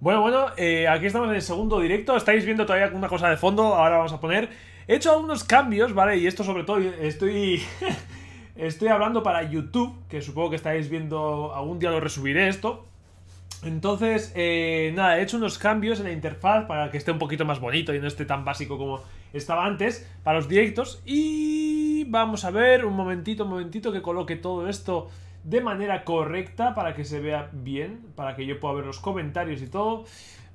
Bueno, bueno, eh, aquí estamos en el segundo directo. Estáis viendo todavía una cosa de fondo. Ahora vamos a poner. He hecho algunos cambios, ¿vale? Y esto sobre todo estoy. estoy hablando para YouTube, que supongo que estáis viendo. Algún día lo resubiré esto. Entonces, eh, nada, he hecho unos cambios en la interfaz para que esté un poquito más bonito y no esté tan básico como estaba antes para los directos. Y vamos a ver, un momentito, un momentito que coloque todo esto de manera correcta para que se vea bien, para que yo pueda ver los comentarios y todo.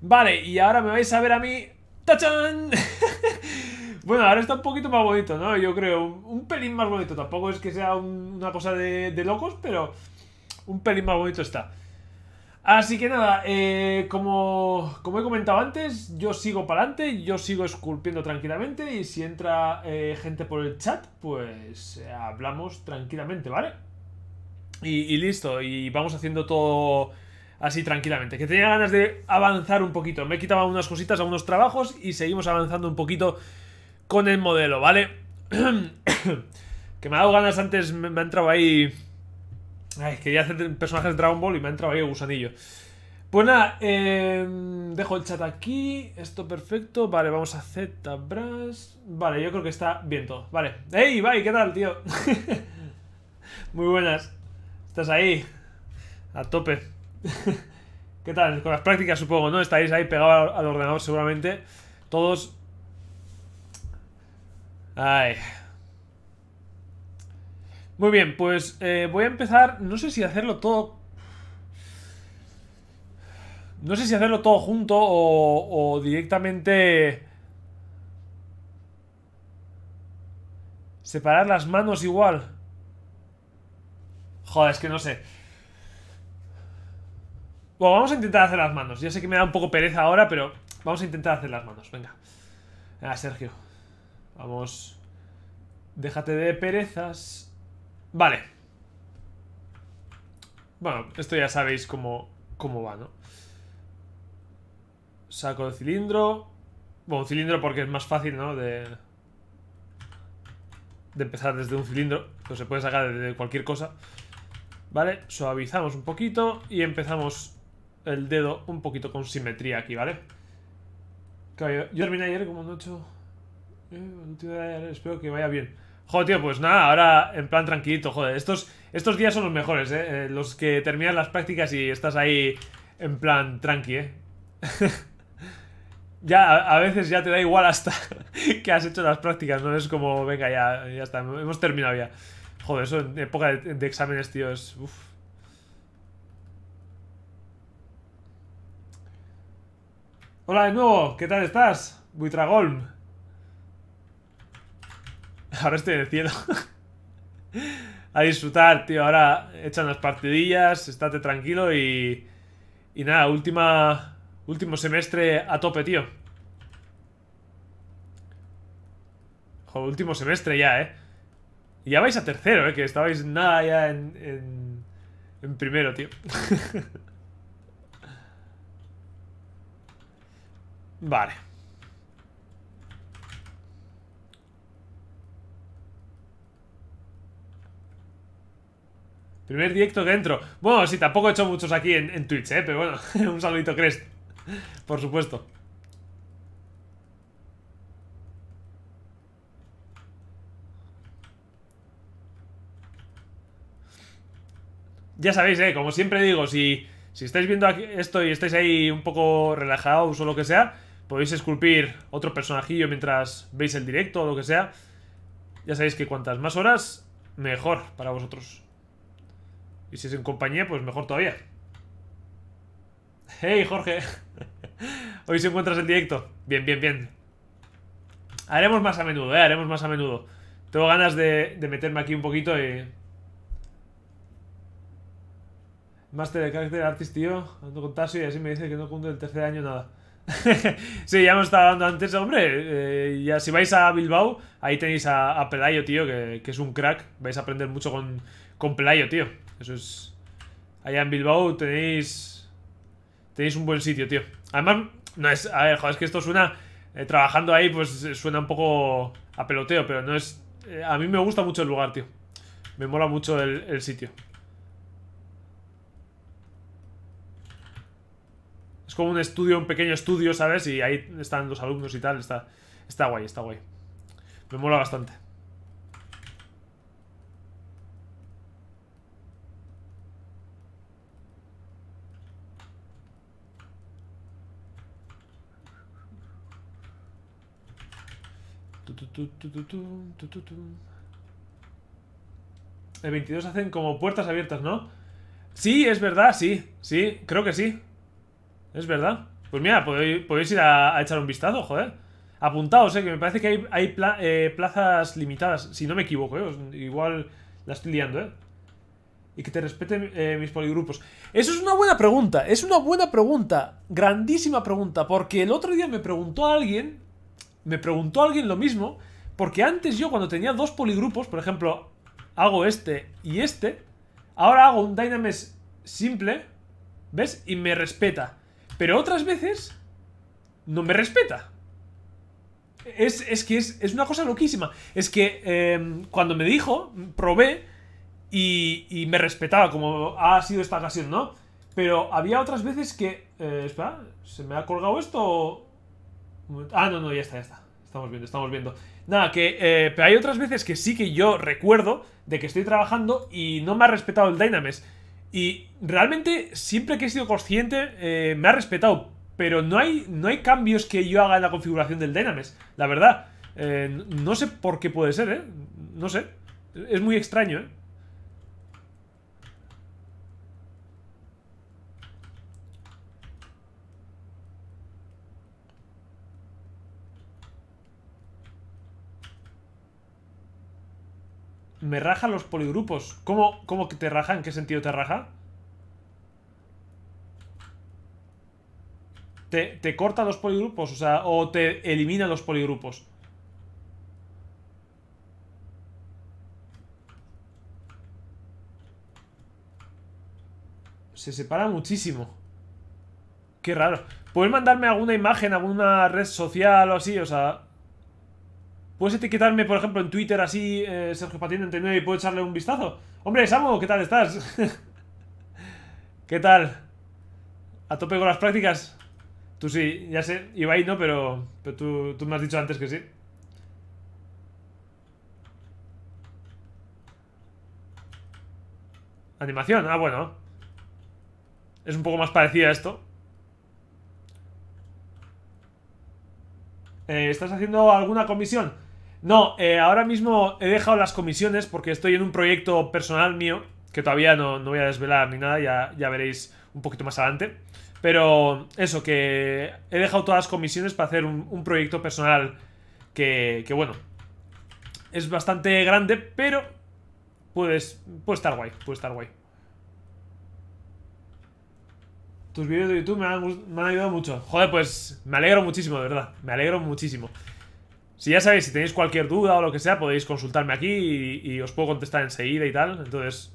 Vale, y ahora me vais a ver a mí... ¡Tachán! Bueno, ahora está un poquito más bonito, ¿no? Yo creo, un, pelín más bonito. Tampoco es que sea una cosa de, locos, pero un pelín más bonito está. Así que nada, eh, como, como he comentado antes, yo sigo para adelante, yo sigo esculpiendo tranquilamente y si entra eh, gente por el chat, pues eh, hablamos tranquilamente, ¿vale? Y, listo, y vamos haciendo todo así tranquilamente. Que tenía ganas de avanzar un poquito. Me quitaba unas cositas, algunos unos trabajos y seguimos avanzando un poquito con el modelo, ¿vale? que me ha dado ganas antes, me, ha entrado ahí... Ay, quería hacer personajes de Dragon Ball y me ha entrado ahí el gusanillo. Pues nada, em, dejo el chat aquí, esto perfecto, vale, vamos a brass vale, yo creo que está bien todo, vale. ¡Ey, bye! ¿Qué tal, tío? Muy buenas. Estás ahí, a tope. ¿Qué tal? Con las prácticas, supongo, ¿no? Estáis ahí pegado al ordenador, seguramente. Todos. Ay. Muy bien, pues eh, voy a empezar. No sé si hacerlo todo. No sé si hacerlo todo junto o directamente. Separar las manos igual. Joder, es que no sé. Bueno, vamos a intentar hacer las manos. Ya sé que me da un poco pereza ahora, pero vamos a intentar hacer las manos. Venga. Venga, Sergio. Vamos. Déjate de perezas. Vale. Bueno, esto ya sabéis cómo, cómo va, ¿no? Saco el cilindro. Bueno, un cilindro porque es más fácil, ¿no? De, de empezar desde un cilindro. Pero pues se puede sacar desde cualquier cosa. ¿Vale? Suavizamos un poquito y empezamos el dedo un poquito con simetría aquí, ¿vale? yo terminé ayer como no Eh, espero que vaya bien. Joder, tío, pues nada, ahora en plan tranquilito, joder. Estos, estos días son los mejores, ¿eh? eh los que terminan las prácticas y estás ahí en plan tranqui, ¿eh? ya, a, veces ya te da igual hasta que has hecho las prácticas, ¿no? Es como, venga, ya, ya está, hemos terminado ya. Joder, eso en época de, exámenes, tío, es... Uf. Hola de nuevo, ¿qué tal estás? Buitragolm. Ahora estoy en el cielo. a disfrutar, tío. Ahora echan las partidillas, estate tranquilo y... Y nada, última... Último semestre a tope, tío. Joder, último semestre ya, eh. Y ya vais a tercero, ¿eh? Que estabais nada ya en, en, primero, tío. vale. Primer directo que entro. Bueno, sí, tampoco he hecho muchos aquí en, Twitch, ¿eh? Pero bueno, un saludito, Crest. Por supuesto. Ya sabéis, eh, como siempre digo, si, estáis viendo esto y estáis ahí un poco relajados o lo que sea, podéis esculpir otro personajillo mientras veis el directo o lo que sea. Ya sabéis que cuantas más horas, mejor para vosotros. Y si es en compañía, pues mejor todavía. ¡Hey, Jorge! Hoy se encuentras el directo. Bien, bien, bien. Haremos más a menudo, ¿eh? Haremos más a menudo. Tengo ganas de, de meterme aquí un poquito y... Master de carácter Artist, tío. Ando con y así me dice que no cumple el tercer año nada. sí, ya me estaba hablando antes, hombre. Eh, ya, si vais a Bilbao, ahí tenéis a, Pelayo, tío, que, es un crack. Vais a aprender mucho con, con Pelayo, tío. Eso es. Allá en Bilbao tenéis. Tenéis un buen sitio, tío. Además, no es. A ver, joder, es que esto suena. Eh, trabajando ahí, pues eh, suena un poco a peloteo, pero no es. a mí me gusta mucho el lugar, tío. Me mola mucho el sitio. como un estudio, un pequeño estudio, ¿sabes? Y ahí están los alumnos y tal, está, está guay, está guay. Me mola bastante. El 22 hacen como puertas abiertas, ¿no? Sí, es verdad, sí, sí, creo que sí. Es verdad. Pues mira, podéis, ir a, echar un vistazo, joder. Apuntaos, eh, que me parece que hay, eh, plazas limitadas, si no me equivoco, eh, igual la estoy liando, eh. Y que te respeten eh, mis poligrupos. Eso es una buena pregunta, es una buena pregunta, grandísima pregunta, porque el otro día me preguntó alguien, me preguntó alguien lo mismo, porque antes yo cuando tenía dos poligrupos, por ejemplo, hago este y este, ahora hago un Dynames simple, ¿ves? Y me respeta. Pero otras veces no me respeta. Es, que es, es, una cosa loquísima. Es que em, cuando me dijo, probé y, y, me respetaba, como ah, ha sido esta ocasión, ¿no? Pero había otras veces que... Eh, espera, ¿se me ha colgado esto? Ah, no, no, ya está, ya está. Estamos viendo, estamos viendo. Nada, que... Eh, pero hay otras veces que sí que yo recuerdo de que estoy trabajando y no me ha respetado el Dynamics. Y realmente siempre que he sido consciente eh, me ha respetado. Pero no hay, no hay cambios que yo haga en la configuración del Dynames, La verdad. Eh, no sé por qué puede ser, ¿eh? No sé. Es muy extraño, ¿eh? Me rajan los poligrupos. ¿Cómo, que te raja? ¿En qué sentido te raja? Te, te, corta los poligrupos, o sea, o te elimina los poligrupos. Se separa muchísimo. Qué raro. ¿Puedes mandarme alguna imagen, alguna red social o así? O sea, Puedes etiquetarme, por ejemplo, en Twitter así, eh, Sergio Patiño y puedo echarle un vistazo. Hombre, Samu, ¿qué tal estás? ¿Qué tal? ¿A tope con las prácticas? Tú sí, ya sé, Ibai no, pero, pero tú, me has dicho antes que sí. Animación, ah, bueno. Es un poco más parecida a esto. Eh, ¿Estás haciendo alguna comisión? No, eh, ahora mismo he dejado las comisiones porque estoy en un proyecto personal mío que todavía no, voy a desvelar ni nada, ya, veréis un poquito más adelante. Pero eso, que he dejado todas las comisiones para hacer un, proyecto personal que, que, bueno, es bastante grande, pero puedes, puede estar guay, puede estar guay. Tus vídeos de YouTube me han, me han ayudado mucho. Joder, pues me alegro muchísimo, de verdad. Me alegro muchísimo. Si ya sabéis, si tenéis cualquier duda o lo que sea, podéis consultarme aquí y, os puedo contestar enseguida y tal. Entonces,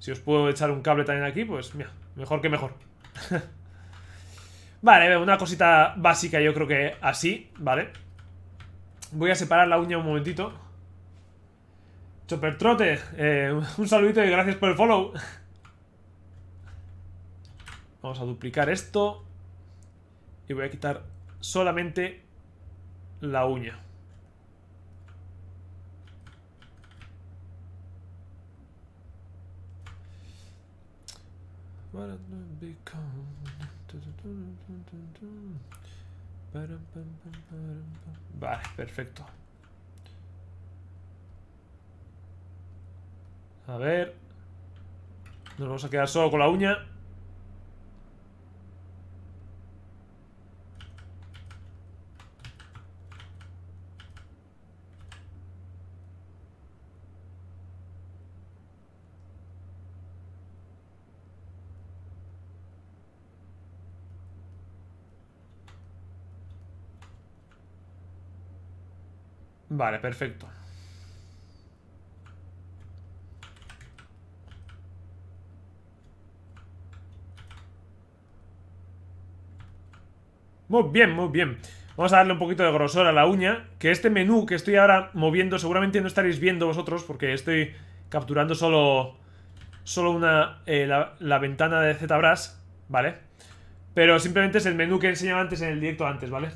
si os puedo echar un cable también aquí, pues mira, mejor que mejor. vale, una cosita básica yo creo que así, ¿vale? Voy a separar la uña un momentito. Choppertrote, eh, un saludito y gracias por el follow. Vamos a duplicar esto. Y voy a quitar solamente la uña. Vale, perfecto. A ver. Nos vamos a quedar solo con la uña. Vale, perfecto. Muy bien, muy bien. Vamos a darle un poquito de grosor a la uña, que este menú que estoy ahora moviendo seguramente no estaréis viendo vosotros porque estoy capturando solo, solo una, eh, la, ventana de ZBrush, ¿vale? Pero simplemente es el menú que he enseñado antes en el directo antes, ¿vale?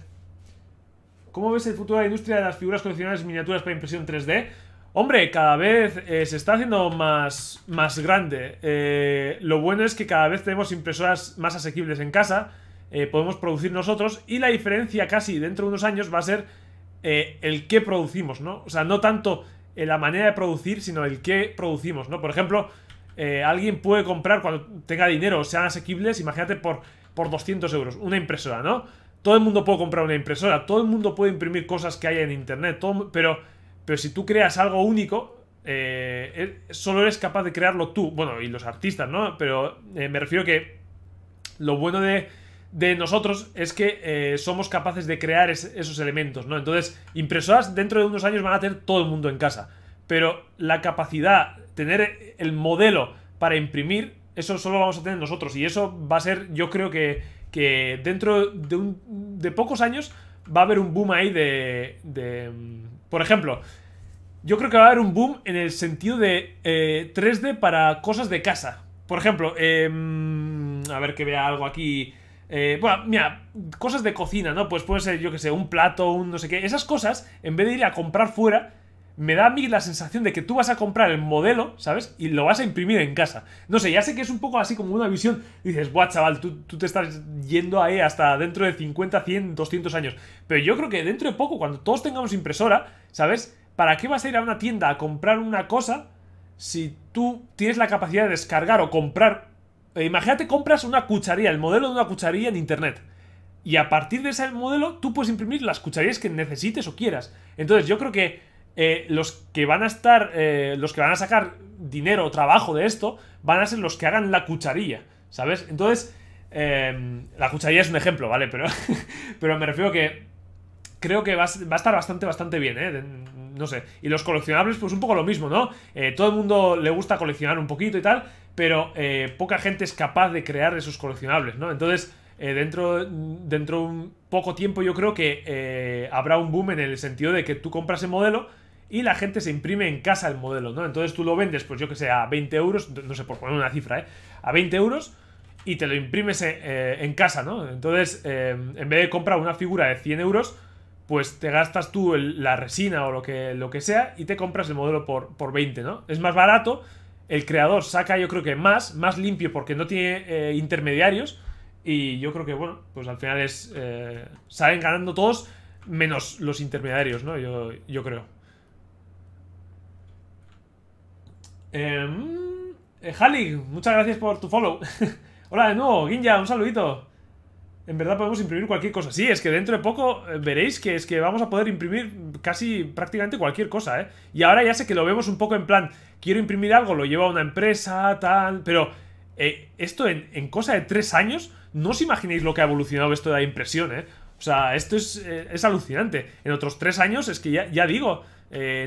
¿Cómo ves el futuro de la industria de las figuras coleccionables miniaturas para impresión 3D? Hombre, cada vez eh, se está haciendo más, más grande. Eh, lo bueno es que cada vez tenemos impresoras más asequibles en casa, eh, podemos producir nosotros y la diferencia casi dentro de unos años va a ser el qué producimos, ¿no? O sea, no tanto la manera de producir, sino el qué producimos, ¿no? Por ejemplo, alguien puede comprar cuando tenga dinero, sean asequibles, imagínate por, por 200 euros, una impresora, ¿no? Todo el mundo puede comprar una impresora, todo el mundo puede imprimir cosas que hay en internet, pero, pero si tú creas algo único, eh, solo eres capaz de crearlo tú. Bueno, y los artistas, ¿no? Pero eh, me refiero que lo bueno de, nosotros es que eh, somos capaces de crear esos elementos, ¿no? Entonces, impresoras dentro de unos años van a tener todo el mundo en casa. Pero la capacidad, tener el modelo para imprimir, eso solo vamos a tener nosotros. Y eso va a ser, yo creo que que dentro de, pocos años va a haber un boom ahí de, mm, Por ejemplo, yo creo que va a haber un boom en el sentido de 3D eh, para cosas de casa. Por ejemplo, em, a ver que vea algo aquí... Eh, bueno, mira, cosas de cocina, ¿no? Pues puede ser, yo que sé, un plato, un no sé qué. Esas cosas, en vez de ir a comprar fuera, me da a mí la sensación de que tú vas a comprar el modelo, ¿sabes? Y lo vas a imprimir en casa. No sé, ya sé que es un poco así como una visión. Dices, guau, chaval, tú, te estás yendo ahí hasta dentro de 50, 100, 200 años. Pero yo creo que dentro de poco, cuando todos tengamos impresora, ¿sabes? ¿Para qué vas a ir a una tienda a comprar una cosa si tú tienes la capacidad de descargar o comprar? Eh, imagínate, compras una cucharilla, el modelo de una cucharilla en internet. Y a partir de ese modelo, tú puedes imprimir las cucharillas que necesites o quieras. Entonces, yo creo que eh, los que van a estar, eh, los que van a sacar dinero o trabajo de esto, van a ser los que hagan la cucharilla, ¿sabes? Entonces, em, la cucharilla es un ejemplo, ¿vale? Pero, pero me refiero que creo que va, a estar bastante, bastante bien, ¿eh? No sé. Y los coleccionables, pues un poco lo mismo, ¿no? Eh, todo el mundo le gusta coleccionar un poquito y tal, pero poca gente es capaz de crear esos coleccionables, ¿no? Entonces... dentro, dentro de un poco tiempo yo creo que habrá un boom en el sentido de que tú compras el modelo y la gente se imprime en casa el modelo, ¿no? Entonces tú lo vendes, pues yo que sé, a 20 euros, no sé, por poner una cifra, ¿eh? A 20 euros y te lo imprimes eh, eh, en, casa, ¿no? Entonces, eh, en vez de comprar una figura de 100 euros, pues te gastas tú la resina o lo que, lo que sea y te compras el modelo por, por 20, ¿no? Es más barato, el creador saca yo creo que más, más limpio porque no tiene intermediarios y yo creo que, bueno, pues al final es, salen ganando todos menos los intermediarios, ¿no? Yo, yo creo. Em, eh, muchas gracias por tu follow. Hola de nuevo, Ginja, un saludito. En verdad podemos imprimir cualquier cosa. Sí, es que dentro de poco eh, veréis que es que vamos a poder imprimir casi prácticamente cualquier cosa, ¿eh? Y ahora ya sé que lo vemos un poco en plan, quiero imprimir algo, lo llevo a una empresa, tal, pero eh, esto en, cosa de tres años, no os imaginéis lo que ha evolucionado esto de la impresión, ¿eh? O sea, esto es, eh, alucinante. En otros tres años es que ya, digo,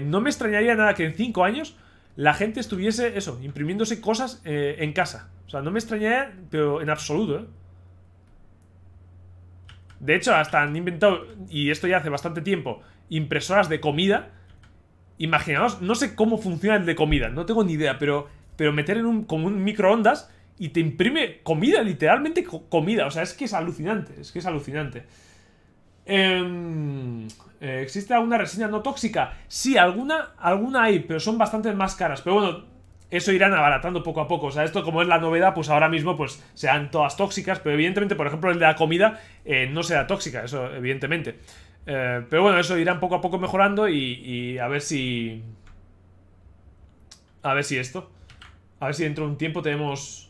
no me extrañaría nada que en cinco años la gente estuviese, eso, imprimiéndose cosas eh, en casa. O sea, no me extrañaría, pero en absoluto, ¿eh? De hecho, hasta han inventado, y esto ya hace bastante tiempo, impresoras de comida. Imaginaos, no sé cómo funciona el de comida, no tengo ni idea, pero, pero meter en un, un microondas y te imprime comida, literalmente comida. O sea, es que es alucinante, es que es alucinante. Eh, eh, ¿Existe alguna resina no tóxica? Sí, alguna, alguna hay, pero son bastante más caras. Pero bueno, eso irán abaratando poco a poco. O sea, esto como es la novedad, pues ahora mismo pues sean todas tóxicas. Pero evidentemente, por ejemplo, el de la comida eh, no será tóxica, eso evidentemente. Eh, pero bueno, eso irán poco a poco mejorando y, a ver si... A ver si esto. A ver si dentro de un tiempo tenemos...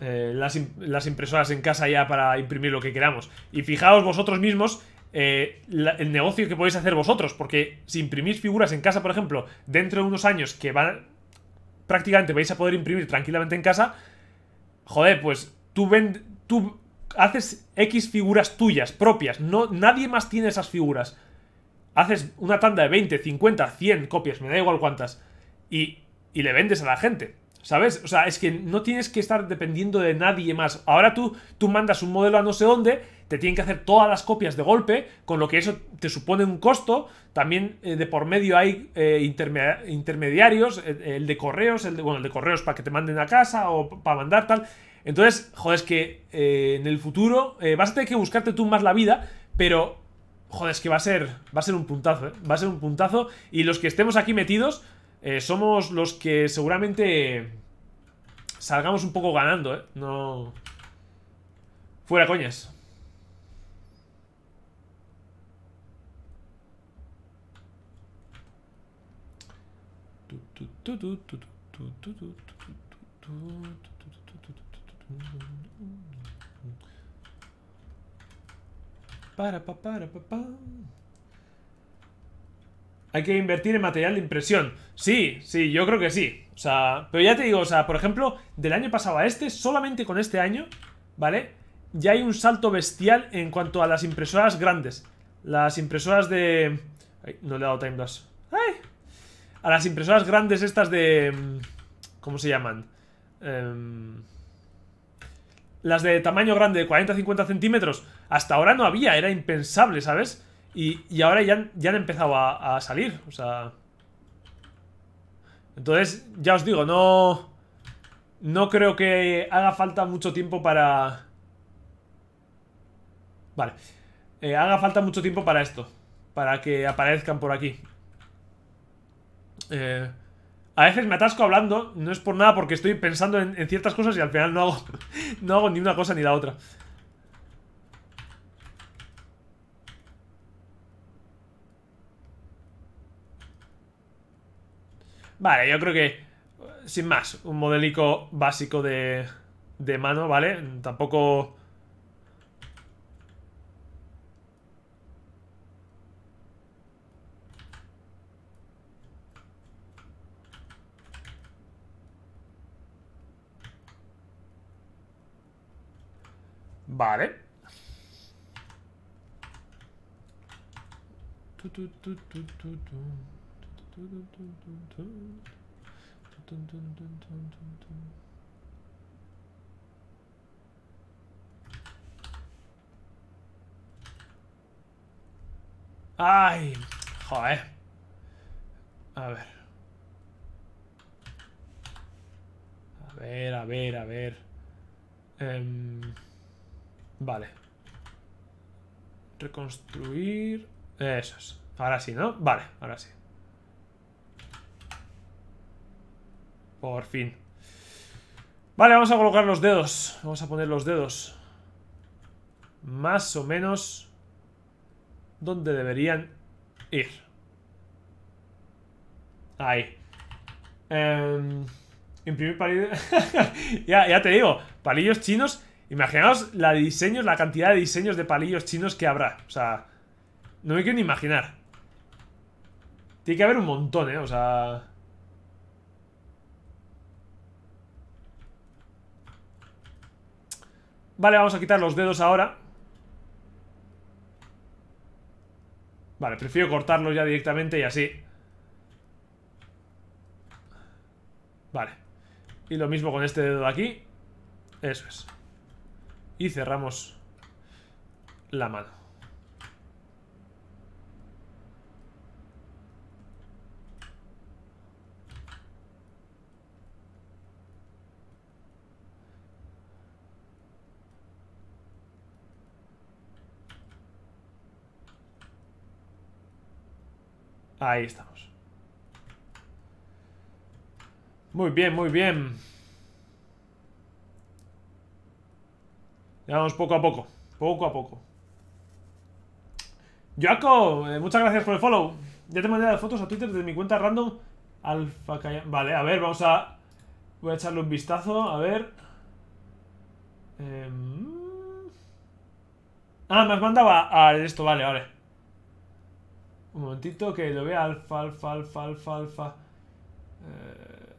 las, las impresoras en casa ya para imprimir lo que queramos. Y fijaos vosotros mismos eh, el negocio que podéis hacer vosotros, porque si imprimís figuras en casa, por ejemplo, dentro de unos años que van prácticamente vais a poder imprimir tranquilamente en casa, joder, pues tú, vend, tú haces X figuras tuyas, propias, no, nadie más tiene esas figuras. Haces una tanda de 20, 50, 100 copias, me da igual cuántas, y, y le vendes a la gente. ¿Sabes? O sea, es que no tienes que estar dependiendo de nadie más. Ahora tú, tú mandas un modelo a no sé dónde te tienen que hacer todas las copias de golpe, con lo que eso te supone un costo. También eh, de por medio hay eh, intermediarios, el, de correos, el de, bueno, el de correos para que te manden a casa o para mandar tal. Entonces, joder, es que eh, en el futuro vas a tener que buscarte tú más la vida, pero joder, es que va a ser, va a ser un puntazo, eh. va a ser un puntazo. Y los que estemos aquí metidos somos los que seguramente salgamos un poco ganando, ¿eh? No... Fuera coñas. Para, para, Hay que invertir en material de impresión. Sí, sí, yo creo que sí. O sea, pero ya te digo, o sea, por ejemplo, del año pasado a este, solamente con este año, ¿vale? Ya hay un salto bestial en cuanto a las impresoras grandes. Las impresoras de... no le he dado time ¡Ay! a las impresoras grandes estas de... Mm, ¿Cómo se llaman? Em, las de tamaño grande, de 40-50 centímetros. Hasta ahora no había, era impensable, ¿sabes? Y, y ahora ya, ya, han empezado a, salir, o sea... Entonces, ya os digo, no... No creo que haga falta mucho tiempo para... Vale. Eh, haga falta mucho tiempo para esto. Para que aparezcan por aquí. Eh, a veces me atasco hablando, no es por nada, porque estoy pensando en, ciertas cosas y al final no hago, no ni una cosa ni la otra. Vale, yo creo que, sin más, un modelico básico de, de mano, ¿vale? Tampoco Vale. Ay, joder. A ver. A ver, a ver, a ver. Eh Vale. Reconstruir... Eh, Eso es. Ahora sí, ¿no? Vale, ahora sí. Por fin. Vale, vamos a colocar los dedos. Vamos a poner los dedos. Más o menos... Donde deberían ir. Ahí. Em, imprimir palillos... ya, ya te digo. Palillos chinos Imaginaos la la cantidad de diseños de palillos chinos que habrá. O sea, no me quiero ni imaginar. Tiene que haber un montón, ¿eh? O sea... Vale, vamos a quitar los dedos ahora. Vale, prefiero cortarlos ya directamente y así. Vale. Y lo mismo con este dedo de aquí. Eso es y cerramos la mano. Ahí estamos. Muy bien, muy bien. Ya vamos poco a poco. Poco a poco. Joaco, eh, muchas gracias por el follow. Ya te mandé las fotos a Twitter desde mi cuenta random. Alfa Vale, a ver, vamos a... Voy a echarle un vistazo, a ver... Eh... Ah, me has mandado a, esto, vale, vale. Un momentito que lo vea alfa, alfa, alfa, alfa, alfa. Eh,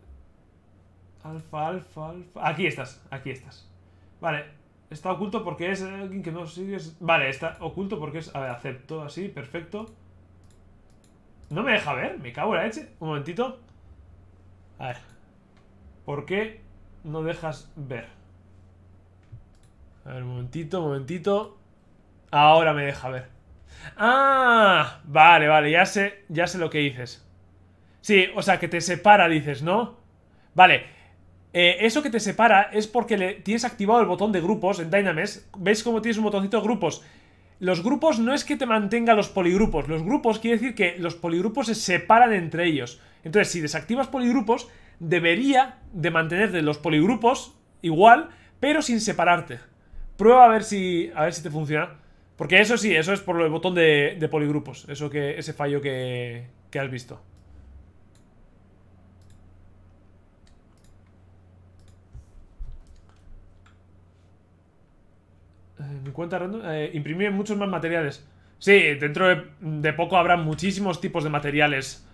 alfa, alfa, alfa. Aquí estás, aquí estás. Vale, Está oculto porque es alguien que no sigues... Vale, está oculto porque es... A ver, acepto así, perfecto. No me deja ver, me cago en la leche. Un momentito. A ver. ¿Por qué no dejas ver? A ver, un momentito, un momentito. Ahora me deja ver. ¡Ah! Vale, vale, ya sé, ya sé lo que dices. Sí, o sea, que te separa, dices, ¿no? Vale, eh, eso que te separa es porque le tienes activado el botón de grupos en Dynamics. ¿Veis cómo tienes un botoncito de grupos? Los grupos no es que te mantenga los poligrupos. Los grupos quiere decir que los poligrupos se separan entre ellos. Entonces, si desactivas poligrupos, debería de mantenerte los poligrupos igual, pero sin separarte. Prueba a ver si, a ver si te funciona. Porque eso sí, eso es por el botón de, poligrupos. Eso que, ese fallo que has visto. cuenta eh, imprimir muchos más materiales. Sí, dentro de, poco habrá muchísimos tipos de materiales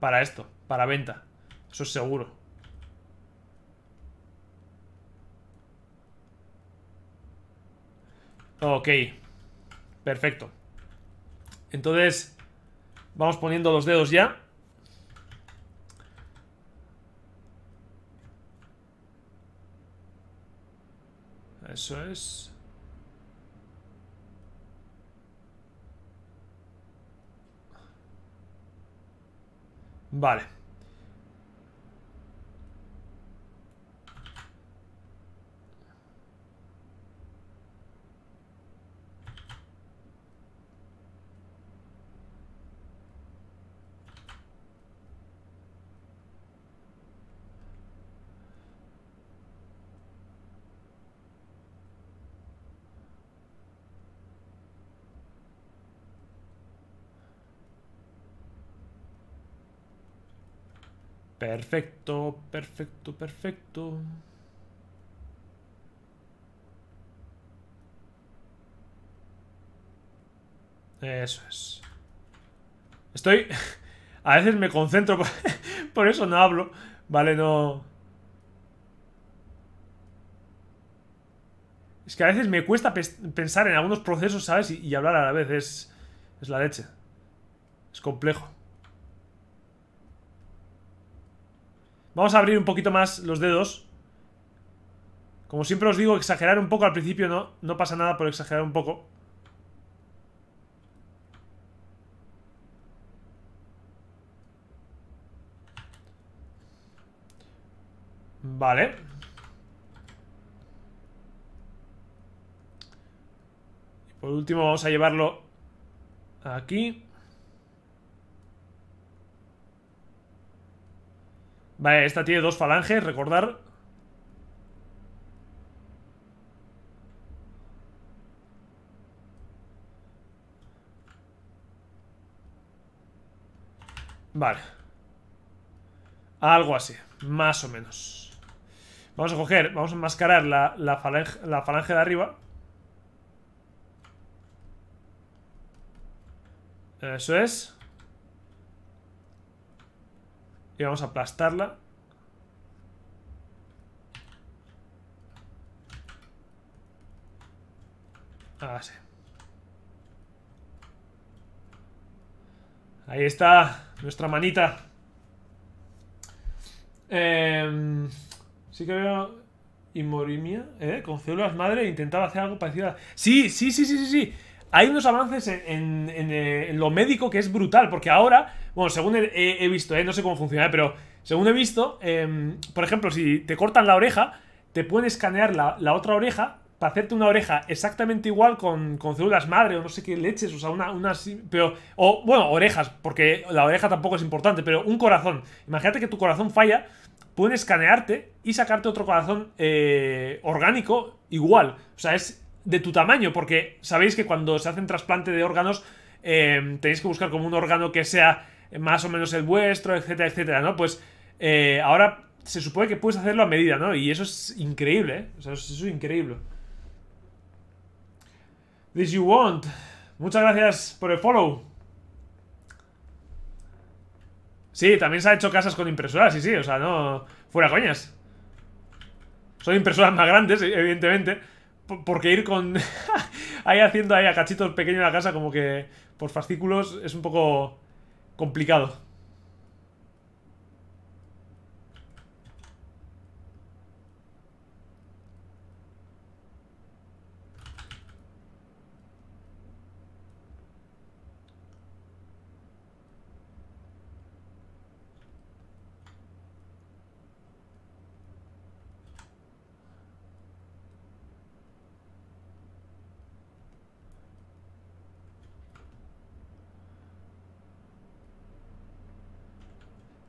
para esto, para venta. Eso es seguro. Ok, perfecto. Entonces, vamos poniendo los dedos ya. Eso es. Vale. Perfecto, perfecto, perfecto. Eso es. Estoy... A veces me concentro, por, eso no hablo. Vale, no... Es que a veces me cuesta pensar en algunos procesos, ¿sabes? Y, y hablar a la vez es, es la leche. Es complejo. Vamos a abrir un poquito más los dedos. Como siempre os digo, exagerar un poco al principio no, no pasa nada por exagerar un poco. Vale. Por último vamos a llevarlo aquí. Vale, esta tiene dos falanges, recordar. Vale. Algo así, más o menos. Vamos a coger, vamos a enmascarar la, la falange de arriba. Eso es vamos a aplastarla. Ah, Ahí está nuestra manita. Em, sí que veo Imorimia, ¿eh? Con células madre intentaba hacer algo parecido a... Sí, sí, sí, sí, sí, sí. Hay unos avances en, en, eh, lo médico que es brutal, porque ahora bueno, según he, visto, ¿eh? no sé cómo funciona, pero según he visto, em, por ejemplo, si te cortan la oreja, te pueden escanear la, otra oreja para hacerte una oreja exactamente igual con, células madre o no sé qué leches, o sea, una, pero, o bueno, orejas, porque la oreja tampoco es importante, pero un corazón. Imagínate que tu corazón falla, pueden escanearte y sacarte otro corazón eh, orgánico igual. O sea, es de tu tamaño, porque sabéis que cuando se hacen trasplante de órganos, em, tenéis que buscar como un órgano que sea eh, más o menos el vuestro, etcétera, etcétera, ¿no? Pues eh, ahora se supone que puedes hacerlo a medida, ¿no? Y eso es increíble, ¿eh? O sea, eso es increíble. This you want. Muchas gracias por el follow. Sí, también se han hecho casas con impresoras, sí, sí, o sea, no... Fuera coñas. Son impresoras más grandes, eh, evidentemente. Porque ir con... ahí haciendo ahí a cachitos pequeños la casa como que... Por fascículos es un poco complicado.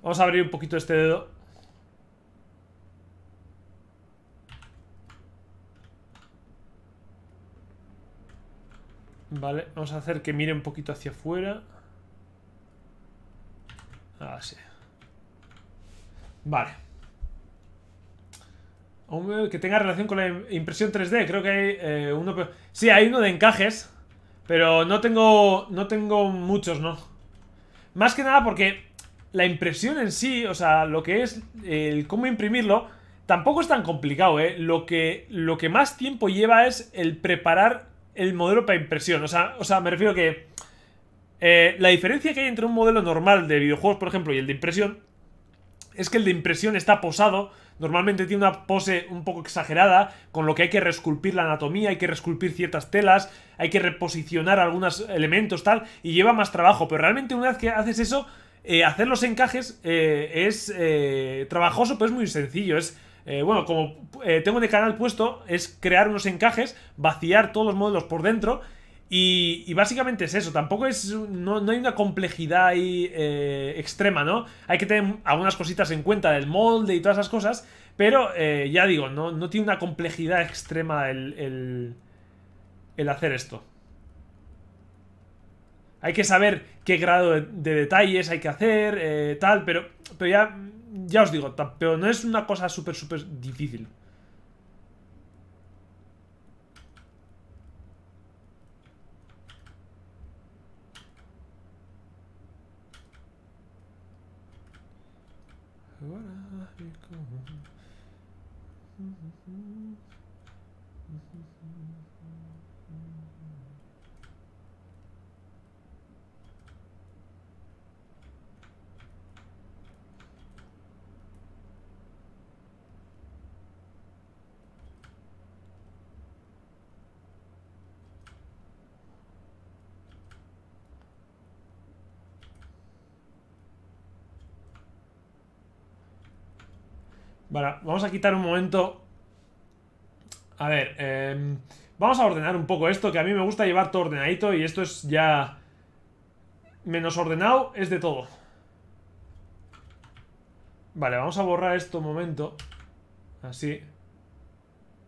Vamos a abrir un poquito este dedo. Vale, vamos a hacer que mire un poquito hacia afuera. Así. Ah, vale. Que tenga relación con la impresión 3D. Creo que hay eh, uno... Sí, hay uno de encajes. Pero no tengo... No tengo muchos, ¿no? Más que nada porque la impresión en sí, o sea, lo que es el cómo imprimirlo, tampoco es tan complicado, ¿eh? Lo que, más tiempo lleva es el preparar el modelo para impresión. O sea, o sea me refiero que eh, la diferencia que hay entre un modelo normal de videojuegos, por ejemplo, y el de impresión, es que el de impresión está posado, normalmente tiene una pose un poco exagerada, con lo que hay que resculpir la anatomía, hay que resculpir ciertas telas, hay que reposicionar algunos elementos, tal, y lleva más trabajo, pero realmente una vez que haces eso, eh, hacer los encajes eh, es eh, trabajoso, pero es muy sencillo. Es, bueno, como tengo de canal puesto, es crear unos encajes, vaciar todos los modelos por dentro. Y, básicamente es eso, tampoco es. No, hay una complejidad ahí extrema, ¿no? Hay que tener algunas cositas en cuenta del molde y todas esas cosas. Pero ya digo, no, tiene una complejidad extrema el, el hacer esto hay que saber qué grado de, detalles hay que hacer, eh, tal, pero, pero ya, os digo, pero no es una cosa súper, súper difícil. Vale, vamos a quitar un momento... A ver, em, vamos a ordenar un poco esto, que a mí me gusta llevar todo ordenadito y esto es ya... Menos ordenado es de todo. Vale, vamos a borrar esto un momento. Así.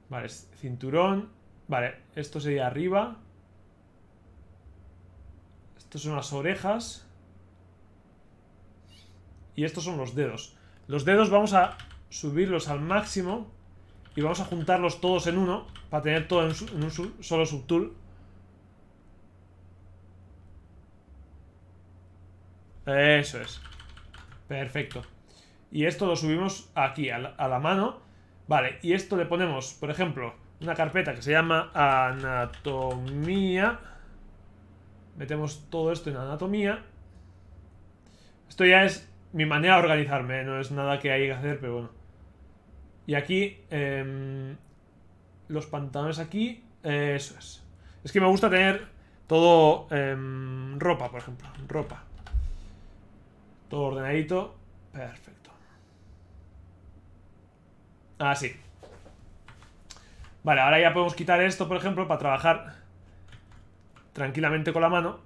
Vale, cinturón. Vale, esto sería arriba. Estos son las orejas. Y estos son los dedos. Los dedos vamos a subirlos al máximo y vamos a juntarlos todos en uno para tener todo en, un solo subtool. Eso es. Perfecto. Y esto lo subimos aquí, a la mano. Vale, y esto le ponemos, por ejemplo, una carpeta que se llama anatomía. Metemos todo esto en anatomía. Esto ya es mi manera de organizarme, ¿eh? no es nada que hay que hacer, pero bueno. Y aquí, em, los pantalones aquí, eh, eso es. Es que me gusta tener todo em, ropa, por ejemplo, ropa. Todo ordenadito, perfecto. Así. Ah, vale, ahora ya podemos quitar esto, por ejemplo, para trabajar tranquilamente con la mano.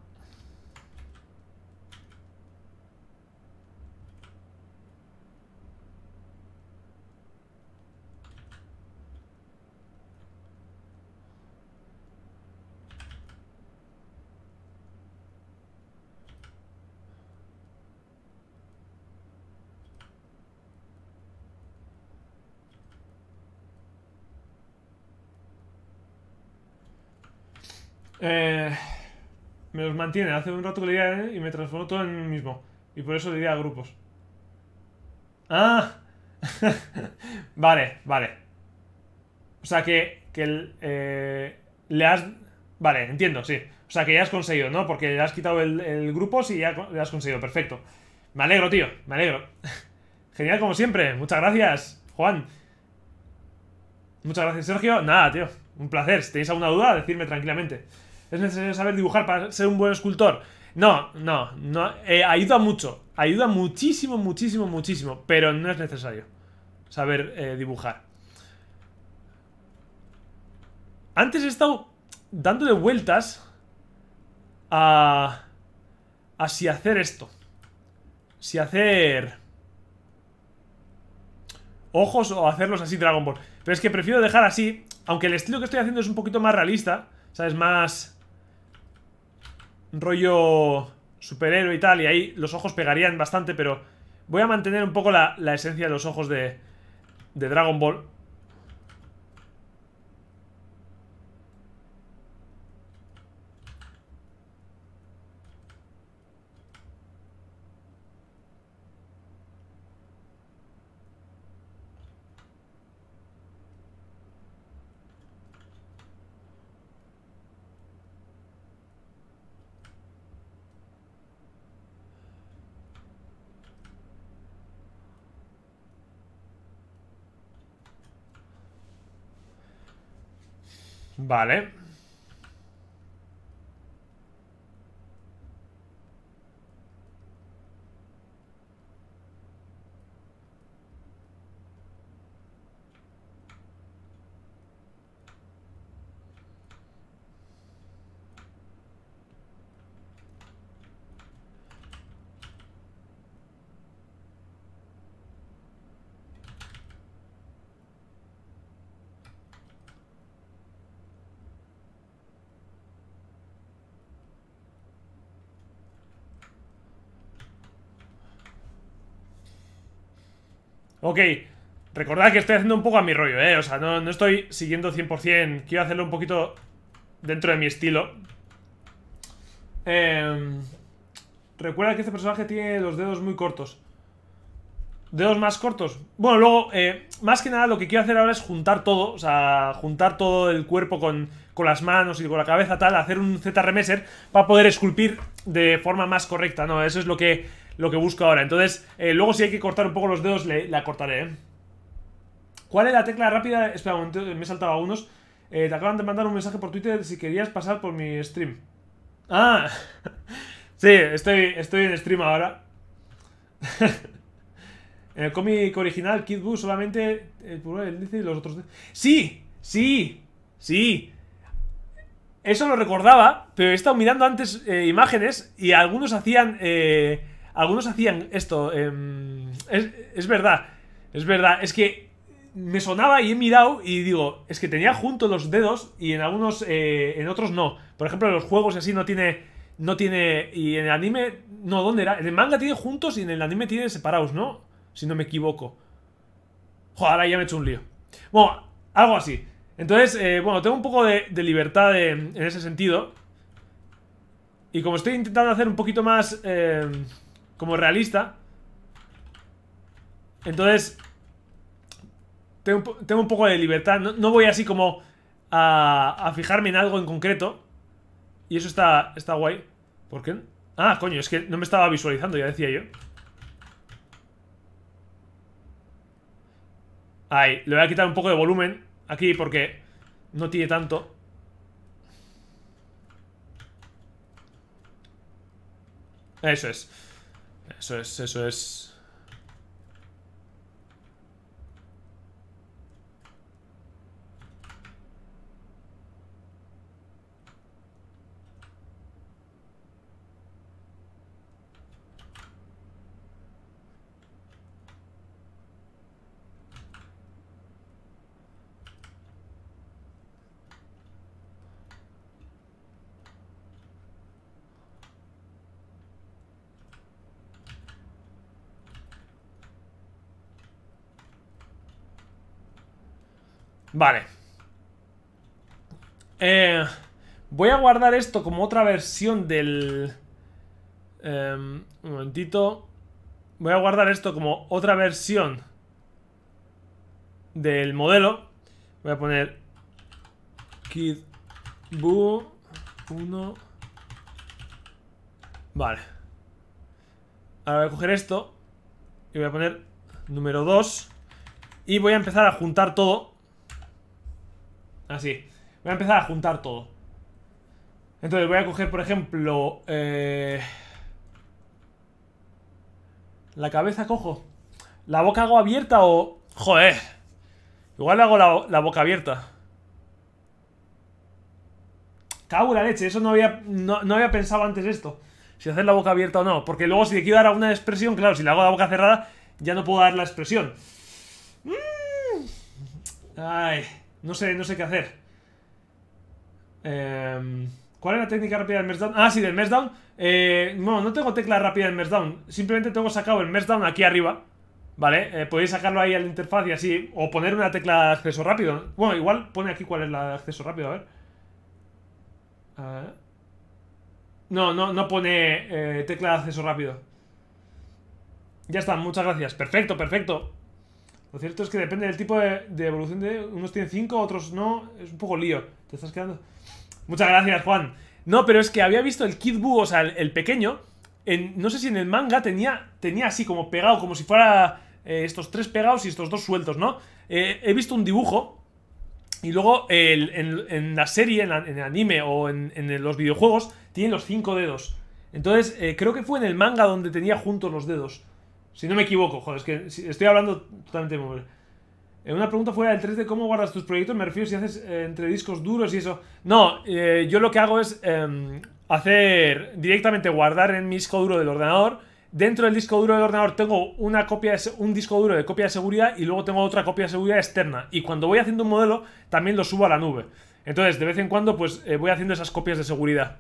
Eh, me los mantiene. Hace un rato que leía a y me transformó todo en el mismo. Y por eso leía a grupos. ¡Ah! vale, vale. O sea que, eh, le has... Vale, entiendo, sí. O sea que ya has conseguido, ¿no? Porque le has quitado el, grupo, sí, ya le has conseguido. Perfecto. Me alegro, tío. Me alegro. Genial como siempre. Muchas gracias, Juan. Muchas gracias, Sergio. Nada, tío. Un placer. Si tenéis alguna duda, decirme tranquilamente. ¿Es necesario saber dibujar para ser un buen escultor? No, no, no eh, ayuda mucho, ayuda muchísimo, muchísimo, muchísimo, pero no es necesario saber eh, dibujar. Antes he estado dándole vueltas a, a si hacer esto. Si hacer ojos o hacerlos así Dragon Ball. Pero es que prefiero dejar así, aunque el estilo que estoy haciendo es un poquito más realista, ¿sabes? Más rollo superhéroe y tal, y ahí los ojos pegarían bastante, pero voy a mantener un poco la, esencia de los ojos de Dragon Ball. Vale. Ok, recordad que estoy haciendo un poco a mi rollo, ¿eh? O sea, no, no estoy siguiendo 100%, quiero hacerlo un poquito dentro de mi estilo. Eh, recuerda que este personaje tiene los dedos muy cortos. ¿Dedos más cortos? Bueno, luego, eh, más que nada lo que quiero hacer ahora es juntar todo, o sea, juntar todo el cuerpo con, las manos y con la cabeza, tal, hacer un z para poder esculpir de forma más correcta, ¿no? Eso es lo que lo que busco ahora. Entonces, eh, luego si hay que cortar un poco los dedos, la cortaré, ¿eh? ¿Cuál es la tecla rápida? Espera un momento, me he saltado algunos. unos. Eh, te acaban de mandar un mensaje por Twitter si querías pasar por mi stream. Ah, sí, estoy, en stream ahora. en el cómic original, Kid Buu solamente los otros... ¡Sí! ¡Sí! ¡Sí! Eso lo recordaba, pero he estado mirando antes eh, imágenes y algunos hacían algunos hacían esto. Eh, es, es, verdad, es verdad. Es que me sonaba y he mirado y digo, es que tenía juntos los dedos y en algunos, eh, en otros no. Por ejemplo, en los juegos así no tiene, no tiene, y en el anime, no, ¿dónde era? En el manga tiene juntos y en el anime tiene separados, ¿no? Si no me equivoco. Joder, ahí ya me he hecho un lío. Bueno, algo así. Entonces, eh, bueno, tengo un poco de, libertad en ese sentido. Y como estoy intentando hacer un poquito más... Eh, como realista. Entonces, tengo, un poco de libertad. No, voy así como a, a, fijarme en algo en concreto. Y eso está, está guay. ¿Por qué? Ah, coño, es que no me estaba visualizando, ya decía yo. Ahí, le voy a quitar un poco de volumen aquí porque no tiene tanto. Eso es. Eso es, eso es. Vale. Eh, voy a guardar esto como otra versión del... Em, un momentito. Voy a guardar esto como otra versión del modelo. Voy a poner kid boo 1. Vale. Ahora voy a coger esto y voy a poner número 2 y voy a empezar a juntar todo Así. Voy a empezar a juntar todo. Entonces voy a coger, por ejemplo... Eh, la cabeza cojo. ¿La boca hago abierta o...? Joder. Igual le hago la, boca abierta. Cago en la leche. Eso no había, pensado antes esto. Si hacer la boca abierta o no. Porque luego si le quiero dar alguna expresión, claro, si le hago la boca cerrada, ya no puedo dar la expresión. Mm. Ay... No sé, no sé qué hacer. Em, ¿Cuál es la técnica rápida del Mersdown? Ah, sí, del MerchDown eh, no, no tengo tecla rápida del MerchDown Simplemente tengo sacado el MerchDown aquí arriba. ¿Vale? Eh, podéis sacarlo ahí a la interfaz y así. O poner una tecla de acceso rápido. Bueno, igual pone aquí cuál es la de acceso rápido, a ver. No, no, no pone eh, tecla de acceso rápido. Ya está, muchas gracias. Perfecto, perfecto. Lo cierto es que depende del tipo de, evolución de... Unos tienen 5, otros no. Es un poco lío. Te estás quedando... Muchas gracias, Juan. No, pero es que había visto el Kid Buu, o sea, el, pequeño. no sé si en el manga tenía, así como pegado, como si fuera eh, estos tres pegados y estos dos sueltos, ¿no? Eh, he visto un dibujo y luego en, la serie, en, el anime o en, los videojuegos, tienen los cinco dedos. Entonces, eh, creo que fue en el manga donde tenía juntos los dedos. Si no me equivoco, joder, es que estoy hablando totalmente móvil. En eh, una pregunta fuera del 3 de cómo guardas tus proyectos, me refiero si haces eh, entre discos duros y eso. No, eh, yo lo que hago es em, hacer directamente guardar en mi disco duro del ordenador. Dentro del disco duro del ordenador tengo una copia un disco duro de copia de seguridad y luego tengo otra copia de seguridad externa. Y cuando voy haciendo un modelo, también lo subo a la nube. Entonces, de vez en cuando, pues voy haciendo esas copias de seguridad.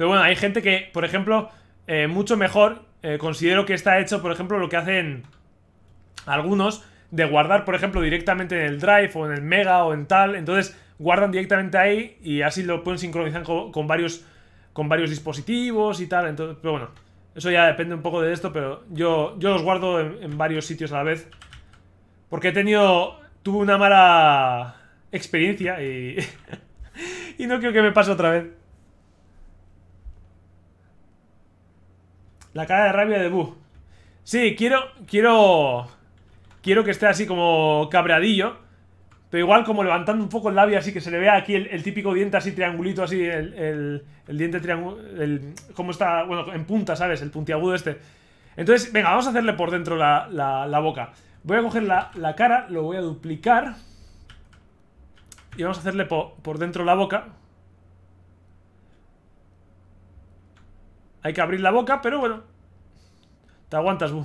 Pero bueno, hay gente que, por ejemplo, eh, mucho mejor, eh, considero que está hecho, por ejemplo, lo que hacen algunos de guardar, por ejemplo, directamente en el Drive o en el Mega o en tal. Entonces, guardan directamente ahí y así lo pueden sincronizar con, varios con varios dispositivos y tal. Entonces, pero bueno, eso ya depende un poco de esto, pero yo, los guardo en, varios sitios a la vez. Porque he tenido... Tuve una mala experiencia y... y no quiero que me pase otra vez. La cara de rabia de Boo Sí, quiero... Quiero... Quiero que esté así como cabradillo. Pero igual como levantando un poco el labio así que se le vea aquí el, típico diente así triangulito, así el, el, el diente triangulito, como está, bueno, en punta, ¿sabes? El puntiagudo este. Entonces, venga, vamos a hacerle por dentro la, la, boca. Voy a coger la, la, cara, lo voy a duplicar. Y vamos a hacerle por dentro la boca. Hay que abrir la boca, pero bueno. Te aguantas, Bu.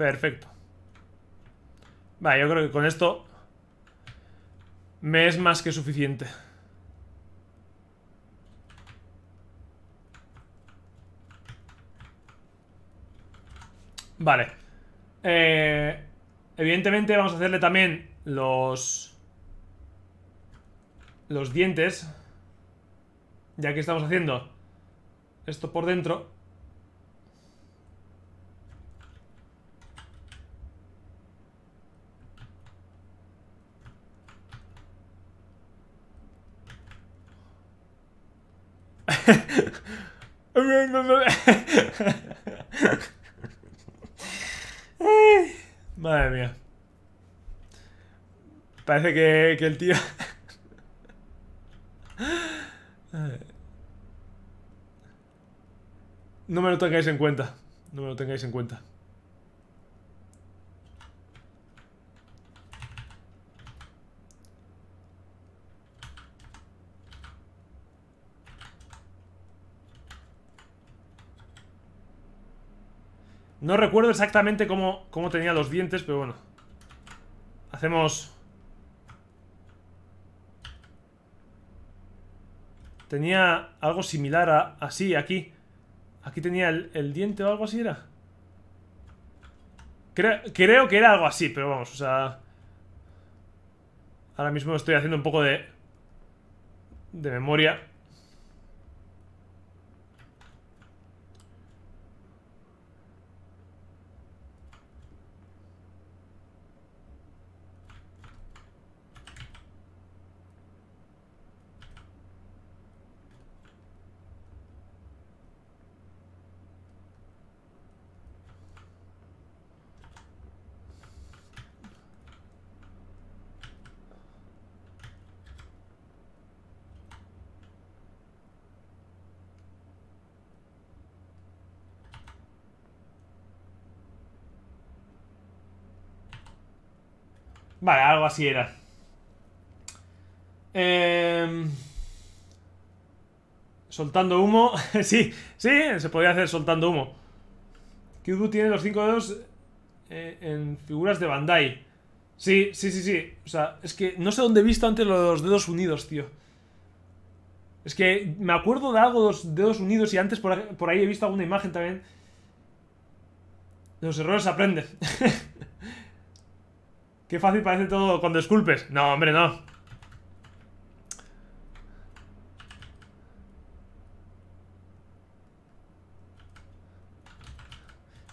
Perfecto. Vale, yo creo que con esto me es más que suficiente. Vale. Eh, evidentemente vamos a hacerle también los... Los dientes. Ya que estamos haciendo esto por dentro. madre mía. Parece que el tío... No me lo tengáis en cuenta. No me lo tengáis en cuenta. No recuerdo exactamente cómo, tenía los dientes, pero bueno. Hacemos... Tenía algo similar a así, aquí. Aquí tenía el, diente o algo así, ¿era? Creo, creo que era algo así, pero vamos, o sea... Ahora mismo estoy haciendo un poco de... De memoria. algo así era. Em, soltando humo. sí, sí, se podía hacer soltando humo. Kyubu tiene los cinco dedos eh, en figuras de Bandai. Sí, sí, sí, sí. O sea, es que no sé dónde he visto antes los dedos unidos, tío. Es que me acuerdo de algo de los dedos unidos y antes por, ahí he visto alguna imagen también. los errores aprende. Qué fácil parece todo con disculpes. No, hombre, no.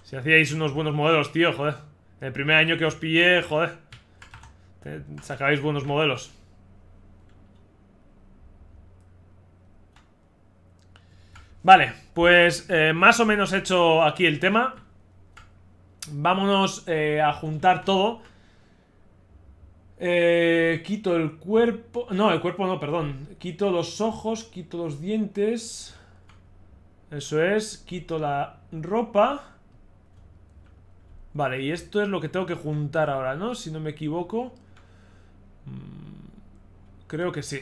Si hacíais unos buenos modelos, tío, joder. El primer año que os pillé, joder. sacabais buenos modelos. Vale, pues eh, más o menos hecho aquí el tema. Vámonos eh, a juntar todo. Eh, quito el cuerpo. No, el cuerpo no, perdón. Quito los ojos, quito los dientes. Eso es. Quito la ropa. Vale, y esto es lo que tengo que juntar ahora, ¿no? Si no me equivoco. Mm, creo que sí.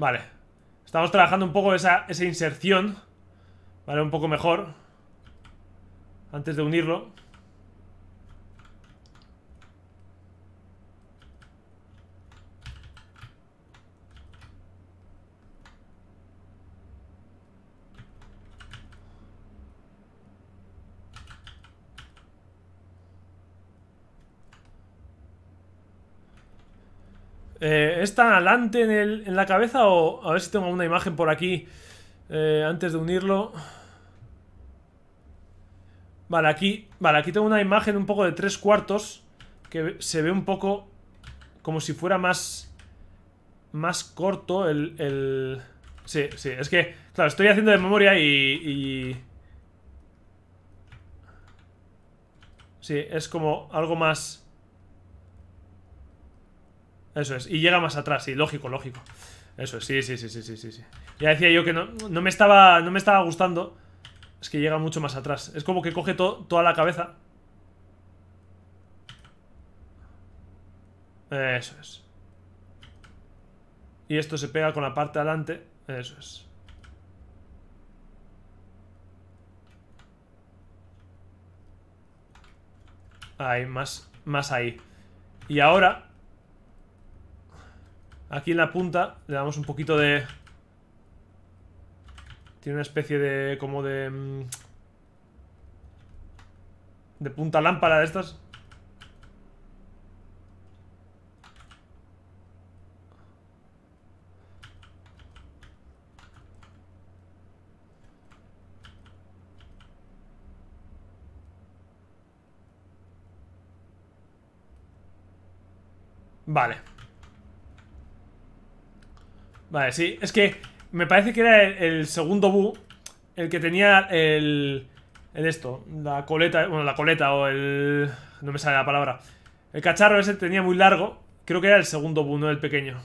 Vale. Estamos trabajando un poco esa, inserción. Vale, un poco mejor. Antes de unirlo. Eh, ¿Es tan alante en, la cabeza o...? A ver si tengo una imagen por aquí eh, antes de unirlo. Vale, aquí... Vale, aquí tengo una imagen un poco de tres cuartos que se ve un poco como si fuera más... Más corto el... Sí, sí, es que... Claro, estoy haciendo de memoria y... Sí, es como algo más... Eso es. Y llega más atrás, sí, lógico, lógico. Eso es, sí, sí, sí, sí, sí, sí. Ya decía yo que no, no, me estaba, no me estaba gustando. Es que llega mucho más atrás. Es como que coge toda la cabeza. Eso es. Y esto se pega con la parte de adelante. Eso es. Ahí, más, más ahí. Y ahora Aquí en la punta le damos un poquito de... Tiene una especie de... como de... Mm, de punta lámpara de estas. Vale. Vale, sí. Es que me parece que era el, segundo bu el que tenía el, el esto, la coleta, bueno, la coleta o el... no me sale la palabra. El cacharro ese tenía muy largo. Creo que era el segundo bu, no el pequeño.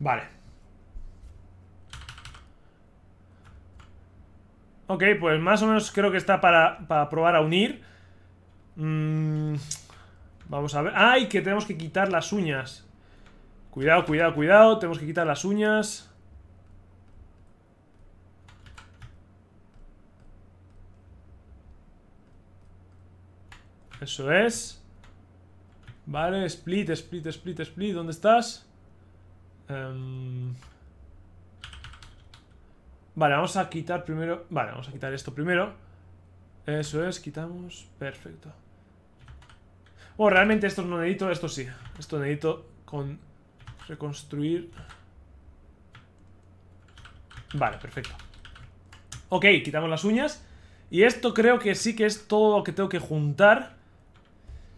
Vale. Ok, pues más o menos creo que está para, probar a unir. Mm, vamos a ver. ¡Ay! Que tenemos que quitar las uñas. Cuidado, cuidado, cuidado. Tenemos que quitar las uñas. Eso es. Vale, split, split, split, split. ¿Dónde estás? Em, vale, vamos a quitar primero... Vale, vamos a quitar esto primero. Eso es, quitamos... Perfecto. Bueno, realmente esto no necesito, esto sí. Esto necesito con... Reconstruir... Vale, perfecto. Ok, quitamos las uñas. Y esto creo que sí que es todo lo que tengo que juntar.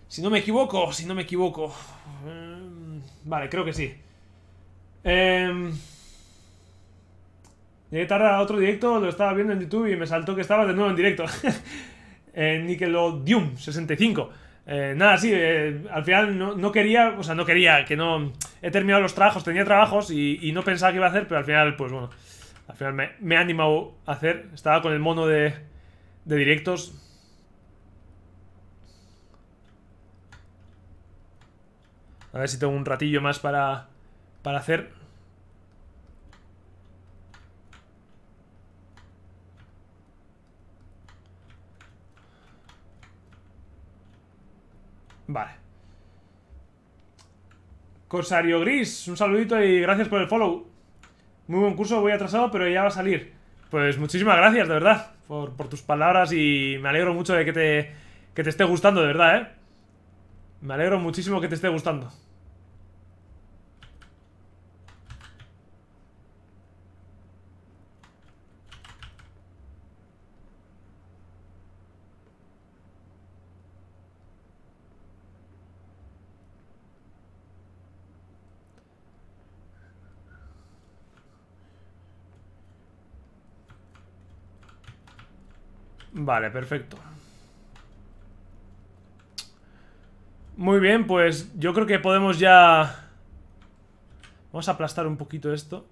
Si no me equivoco, si no me equivoco. Em, vale, creo que sí. Eh, llegué tarde a otro directo, lo estaba viendo en YouTube y me saltó que estaba de nuevo en directo. eh, Nickelodeon 65. Eh, nada, sí, eh, al final no, no, quería, o sea, no quería, que no... He terminado los trabajos, tenía trabajos y, no pensaba que iba a hacer, pero al final, pues bueno, al final me, me he animado a hacer. Estaba con el mono de, de directos. A ver si tengo un ratillo más para, para hacer. Vale. Corsario Gris, un saludito y gracias por el follow. Muy buen curso, voy atrasado, pero ya va a salir. Pues muchísimas gracias, de verdad, por, tus palabras y me alegro mucho de que te, que te esté gustando, de verdad, ¿eh? Me alegro muchísimo que te esté gustando. Vale, perfecto. Muy bien, pues yo creo que podemos ya... Vamos a aplastar un poquito esto.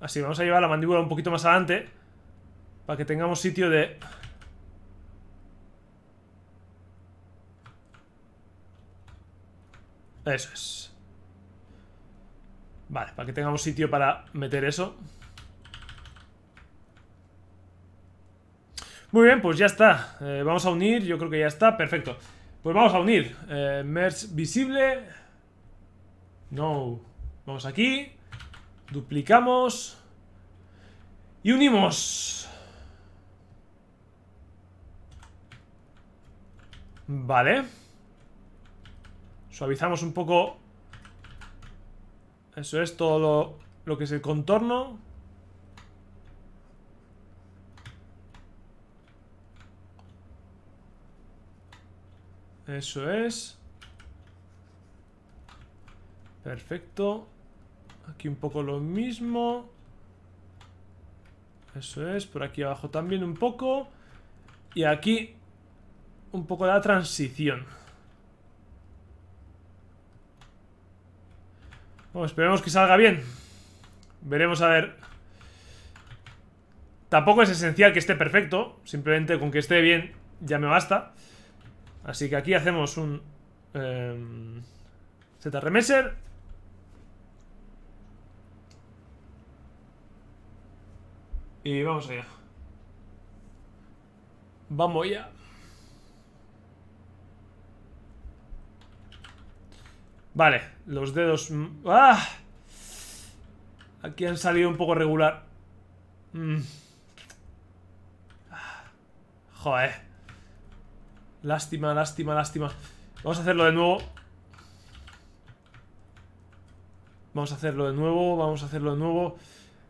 Así, vamos a llevar la mandíbula un poquito más adelante Para que tengamos sitio de Eso es. Vale, para que tengamos sitio para meter eso. Muy bien, pues ya está. Eh, vamos a unir, yo creo que ya está. Perfecto. Pues vamos a unir. Eh, merge visible. No. Vamos aquí. Duplicamos. Y unimos. Vale. Suavizamos un poco. Eso es todo lo, que es el contorno. Eso es. Perfecto. Aquí un poco lo mismo. Eso es. Por aquí abajo también un poco. Y aquí un poco la transición. esperemos que salga bien. Veremos a ver. Tampoco es esencial que esté perfecto. Simplemente con que esté bien ya me basta. Así que aquí hacemos un... Eh, Z Remeser. Y vamos allá. Vamos allá Vale, los dedos... ¡Ah! Aquí han salido un poco regular. Mm. Ah, joder. Lástima, lástima, lástima. Vamos a hacerlo de nuevo. Vamos a hacerlo de nuevo, vamos a hacerlo de nuevo.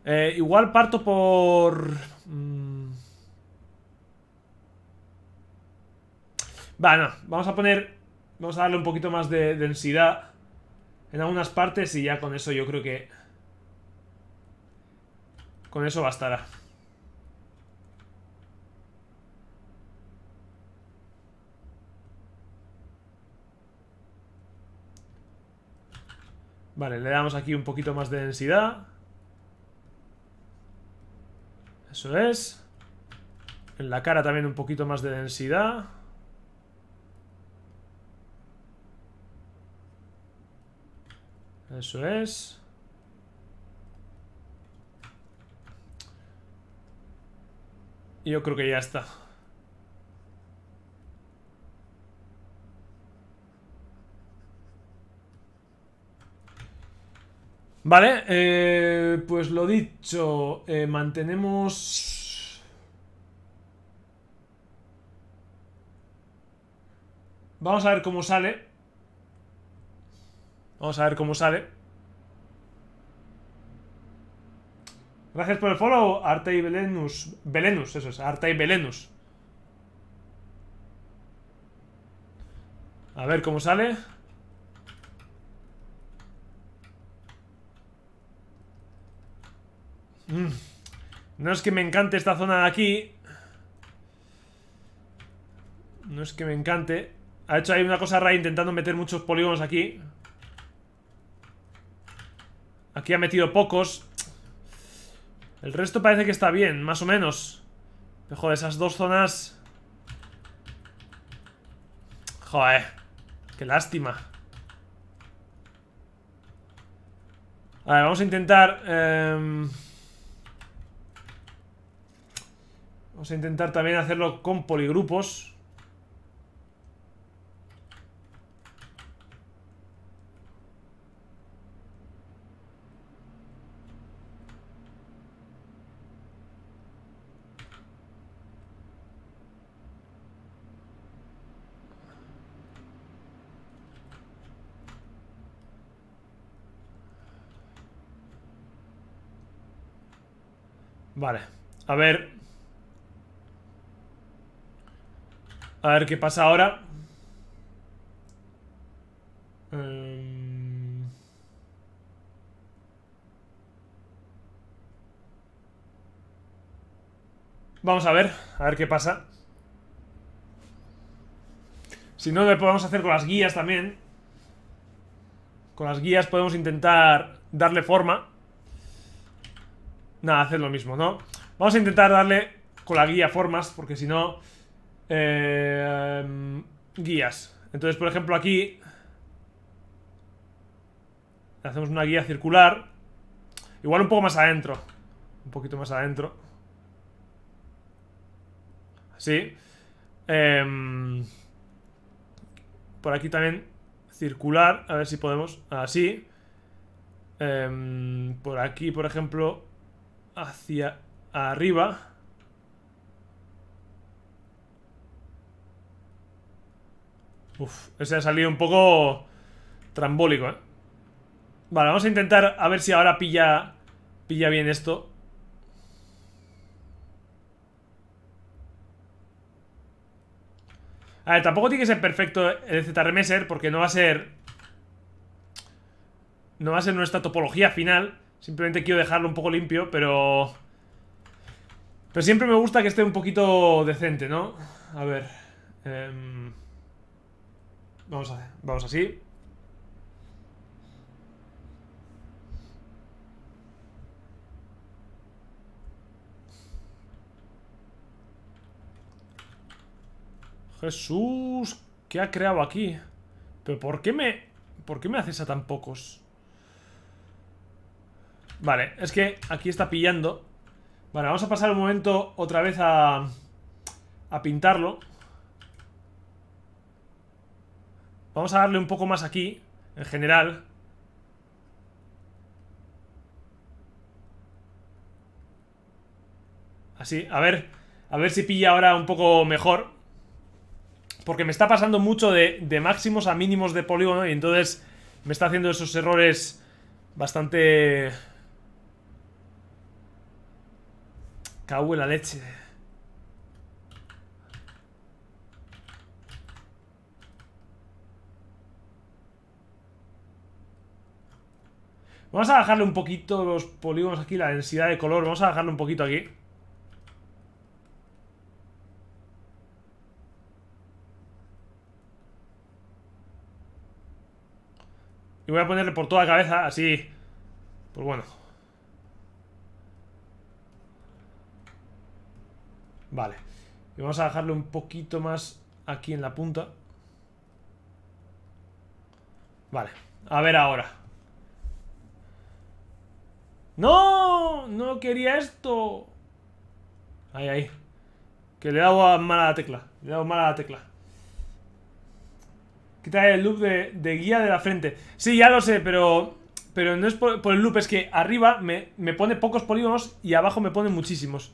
Eh, igual parto por... Mm. Va, no. Vamos a poner... Vamos a darle un poquito más de densidad en algunas partes y ya con eso yo creo que con eso bastará. Vale, le damos aquí un poquito más de densidad. Eso es. En la cara también un poquito más de densidad. Eso es. yo creo que ya está. Vale, eh, pues lo dicho, eh, mantenemos... Vamos a ver cómo sale. Vamos a ver cómo sale. Gracias por el follow, Arte y Belenus. Belenus, eso es, Arte y Belenus. A ver cómo sale. Mm. No es que me encante esta zona de aquí. No es que me encante. Ha hecho ahí una cosa rara intentando meter muchos polígonos aquí. Aquí ha metido pocos. El resto parece que está bien, más o menos. Pero, joder, esas dos zonas... Joder. Qué lástima. A ver, vamos a intentar... Em, vamos a intentar también hacerlo con poligrupos. Vale. A ver. A ver qué pasa ahora. Em. Vamos a ver, a ver qué pasa. Si no, lo podemos hacer con las guías también. Con las guías podemos intentar darle forma nada, hacer lo mismo, ¿no? Vamos a intentar darle con la guía formas, porque si no... Eh, guías. Entonces, por ejemplo, aquí... Hacemos una guía circular. Igual un poco más adentro. Un poquito más adentro. Así. Em, por aquí también circular. A ver si podemos. Así. Em, por aquí, por ejemplo, hacia arriba. Uf, ese ha salido un poco trambólico, ¿eh? Vale, vamos a intentar a ver si ahora pilla, pilla bien esto. A ver, tampoco tiene que ser perfecto el Z-Remeser porque no va a ser... No va a ser nuestra topología final. Simplemente quiero dejarlo un poco limpio, pero... Pero siempre me gusta que esté un poquito decente, ¿no? A ver... Em, vamos, a, vamos así. Jesús, ¿qué ha creado aquí? ¿Pero por qué me... ¿Por qué me haces a tan pocos? Vale, es que aquí está pillando. Vale, vamos a pasar un momento otra vez a, a pintarlo. Vamos a darle un poco más aquí, en general. Así, a ver, a ver si pilla ahora un poco mejor. Porque me está pasando mucho de, de máximos a mínimos de polígono y entonces me está haciendo esos errores bastante Cago la leche. Vamos a bajarle un poquito los polígonos aquí, la densidad de color. Vamos a bajarle un poquito aquí. Y voy a ponerle por toda la cabeza, así... Pues bueno, Vale. Y vamos a dejarlo un poquito más aquí en la punta. Vale. A ver ahora. ¡No! No quería esto. Ahí, ahí. Que le he dado mala la tecla. Le he dado mal a la tecla. Quita el loop de, guía de la frente. Sí, ya lo sé, pero... Pero no es por, el loop, es que arriba me, me pone pocos polígonos y abajo me pone muchísimos.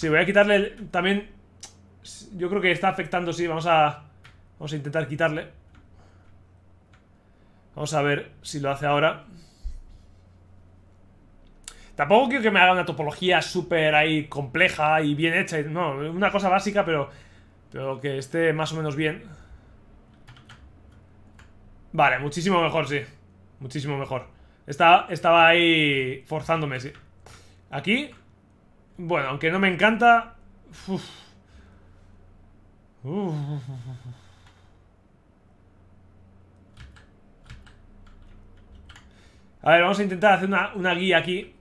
Sí, voy a quitarle... también... Yo creo que está afectando, sí. Vamos a... Vamos a intentar quitarle. Vamos a ver si lo hace ahora. Tampoco quiero que me haga una topología súper ahí compleja y bien hecha. No, una cosa básica, pero, pero que esté más o menos bien. Vale, muchísimo mejor, sí. Muchísimo mejor. estaba ahí forzándome, sí. Aquí bueno, aunque no me encanta... A ver, vamos a intentar hacer una, guía aquí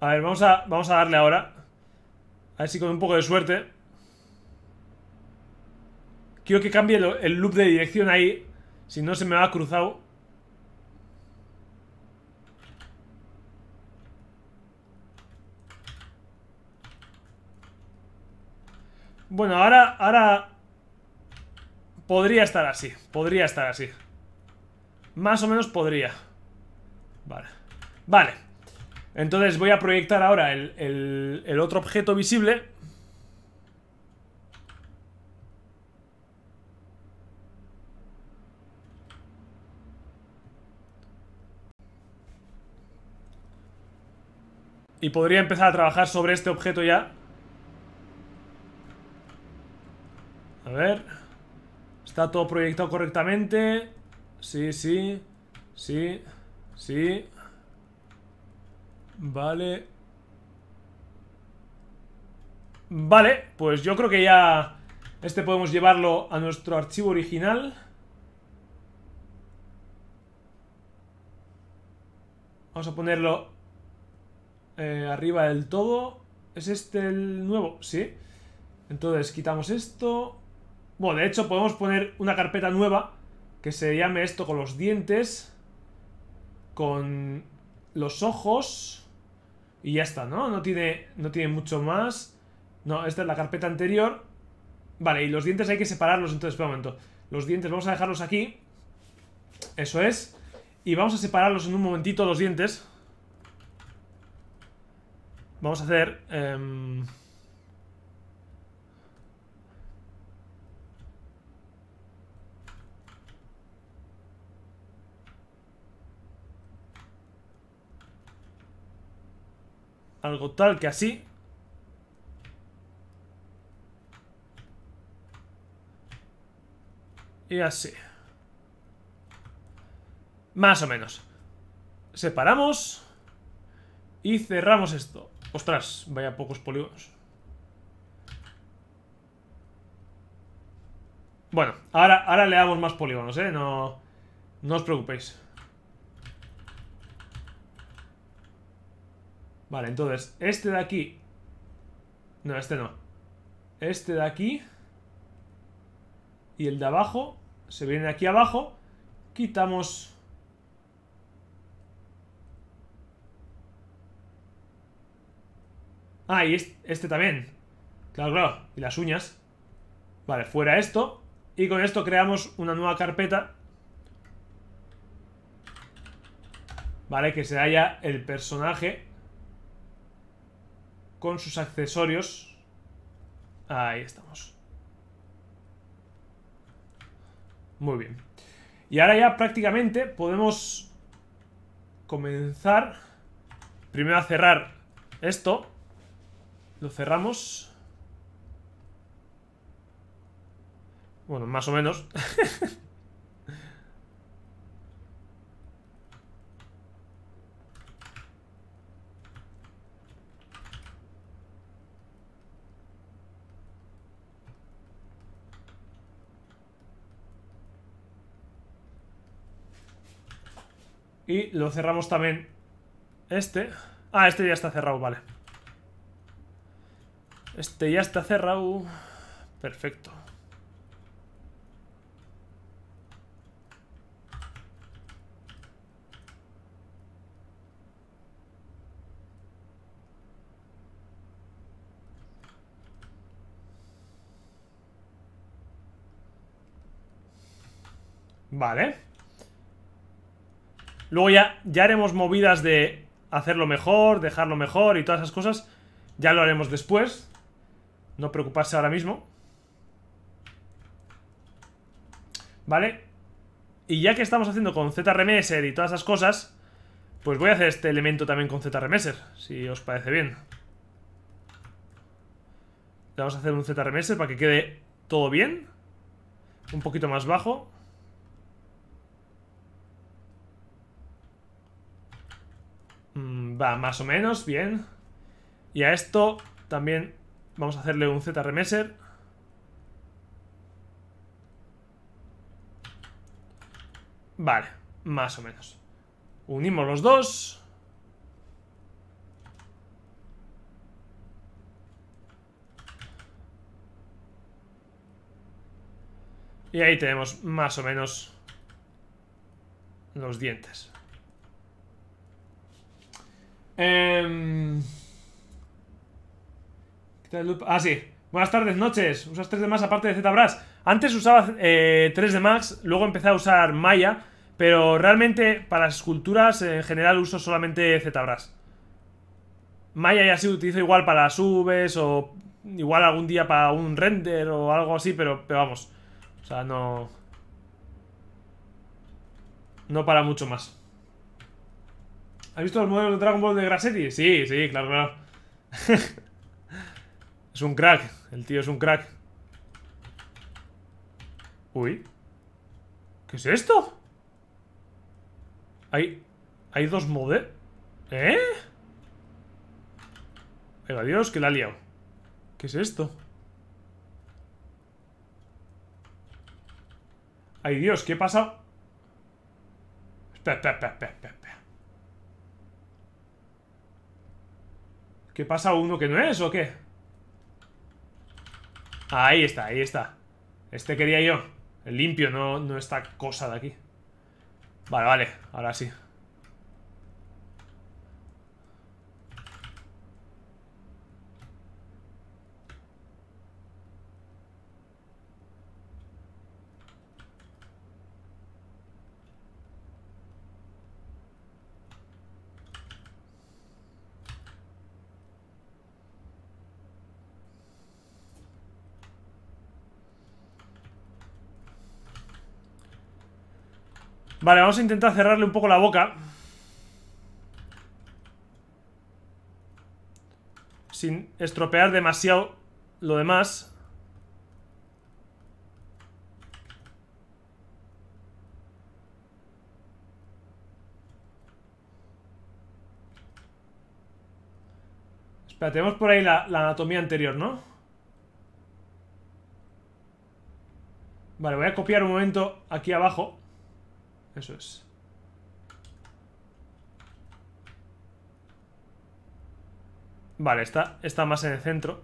A ver, vamos a, darle ahora A ver si con un poco de suerte Quiero que cambie el loop de dirección ahí Si no se me va cruzado Bueno, ahora, ahora... Podría estar así, podría estar así. Más o menos podría. Vale. Vale. Entonces voy a proyectar ahora el, el otro objeto visible. Y podría empezar a trabajar sobre este objeto ya A ver. Está todo proyectado correctamente. Sí, sí. Sí. Sí. Vale. Vale, pues yo creo que ya... Este podemos llevarlo a nuestro archivo original. Vamos a ponerlo eh, arriba del todo. ¿Es este el nuevo? Sí. Entonces quitamos esto. Bueno, de hecho podemos poner una carpeta nueva que se llame esto con los dientes, con los ojos y ya está, ¿no? No tiene, mucho más. No, esta es la carpeta anterior. Vale, y los dientes hay que separarlos entonces, espera un momento. Los dientes vamos a dejarlos aquí. Eso es. Y vamos a separarlos en un momentito los dientes. Vamos a hacer... Em, Algo tal que así. Y así. Más o menos. Separamos. Y cerramos esto. Ostras, vaya pocos polígonos. Bueno, ahora, ahora le damos más polígonos, ¿eh? No, no os preocupéis. Vale, entonces, este de aquí... No, este no. Este de aquí... Y el de abajo... Se viene aquí abajo. Quitamos... Ah, y este, este también. Claro, claro. Y las uñas. Vale, fuera esto. Y con esto creamos una nueva carpeta. Vale, que se haya el personaje con sus accesorios. Ahí estamos. Muy bien. Y ahora ya prácticamente podemos comenzar primero a cerrar esto. Lo cerramos. Bueno, más o menos. Y lo cerramos también este. Ah, este ya está cerrado, vale. Este ya está cerrado. Perfecto. Vale. Luego ya, haremos movidas de hacerlo mejor, dejarlo mejor y todas esas cosas. Ya lo haremos después. No preocuparse ahora mismo. ¿Vale? Y ya que estamos haciendo con ZRMeser y todas esas cosas, pues voy a hacer este elemento también con ZRMeser, si os parece bien. Le Vamos a hacer un remeser para que quede todo bien. Un poquito más bajo. va más o menos, bien. Y a esto también vamos a hacerle un Z remeser. Vale, más o menos. Unimos los dos. Y ahí tenemos más o menos los dientes. Eh... Ah, sí. Buenas tardes, noches. Usas 3 d Max aparte de ZBrush. Antes usaba 3 eh, d Max, luego empecé a usar Maya, pero realmente para las esculturas en general uso solamente ZBrush. Maya ya se utiliza igual para subes o igual algún día para un render o algo así, pero, pero vamos. O sea, no... No para mucho más. ¿Has visto los modelos de Dragon Ball de Grassetti? Sí, sí, claro, claro. es un crack. El tío es un crack. Uy. ¿Qué es esto? Hay... Hay dos modelos... ¿Eh? Ay, Dios, que la ha liado. ¿Qué es esto? Ay, Dios, ¿qué pasa? Espera, espera, espera, espera, espera. ¿Qué pasa uno que no es o qué? Ahí está, ahí está. Este quería yo. El limpio, no, no esta cosa de aquí. Vale, vale, ahora sí. Vale, vamos a intentar cerrarle un poco la boca. Sin estropear demasiado lo demás. Espera, tenemos por ahí la, la anatomía anterior, ¿no? Vale, voy a copiar un momento aquí abajo. Eso es. Vale, está, está más en el centro.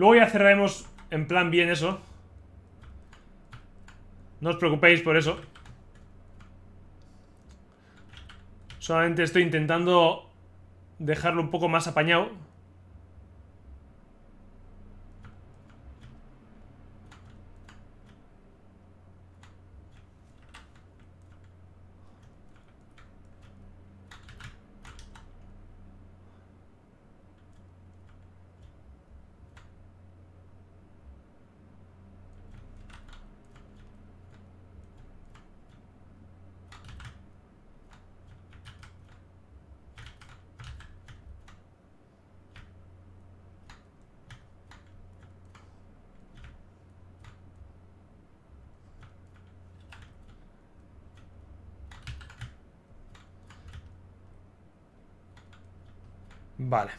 Luego ya cerraremos en plan bien eso. No os preocupéis por eso. Solamente estoy intentando dejarlo un poco más apañado. Vale.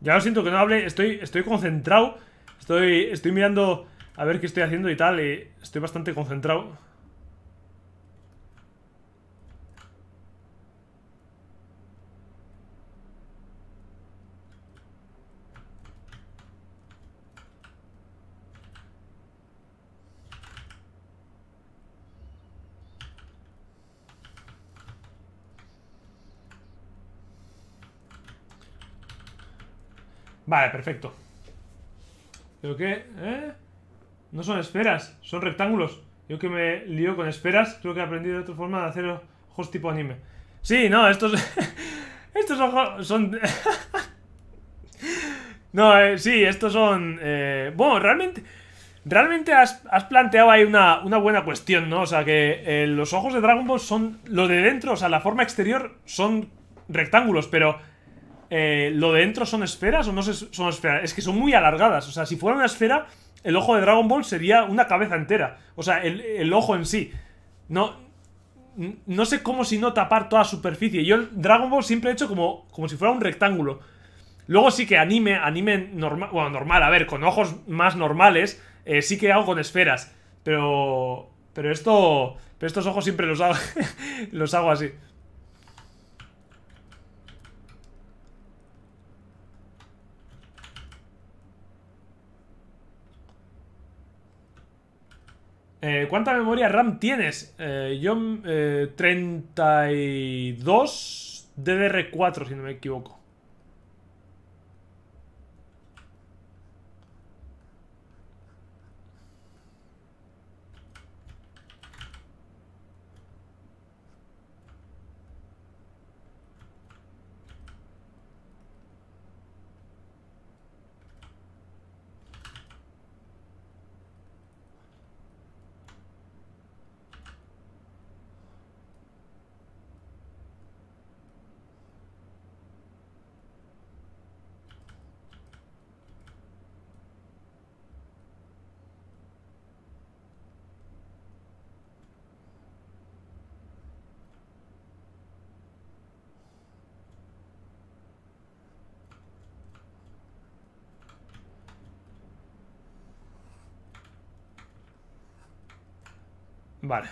Ya lo siento que no hable, estoy, estoy concentrado, estoy, estoy mirando a ver qué estoy haciendo y tal, estoy bastante concentrado. Vale, perfecto. ¿Pero que... ¿Eh? No son esferas, son rectángulos. Yo que me lío con esferas, creo que he aprendido de otra forma de hacer ojos tipo anime. Sí, no, estos... estos ojos son... no, eh, sí, estos son... Eh, bueno, realmente... Realmente has, planteado ahí una, buena cuestión, ¿no? O sea, que eh, los ojos de Dragon Ball son... Lo de dentro, o sea, la forma exterior son rectángulos, pero eh, lo de dentro son esferas o no son esferas. Es que son muy alargadas. O sea, si fuera una esfera, el ojo de Dragon Ball sería una cabeza entera. O sea, el, ojo en sí. No, no sé cómo si no tapar toda superficie. Yo Dragon Ball siempre he hecho como, como si fuera un rectángulo. Luego sí que anime, anime normal, bueno, normal, a ver, con ojos más normales, eh, sí que hago con esferas. Pero, pero esto, pero estos ojos siempre los hago, los hago así. Eh, ¿Cuánta memoria RAM tienes? Eh, yo 32 eh, DDR4, si no me equivoco. Vale.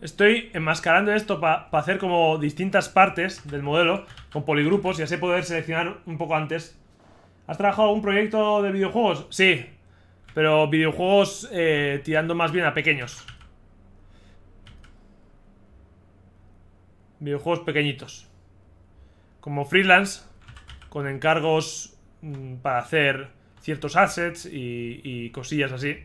Estoy enmascarando esto para hacer como distintas partes del modelo con poligrupos y así poder seleccionar un poco antes. ¿Has trabajado algún proyecto de videojuegos? Sí, pero videojuegos eh, tirando más bien a pequeños. Videojuegos pequeñitos. Como freelance, con encargos mm, para hacer ciertos assets y cosillas así.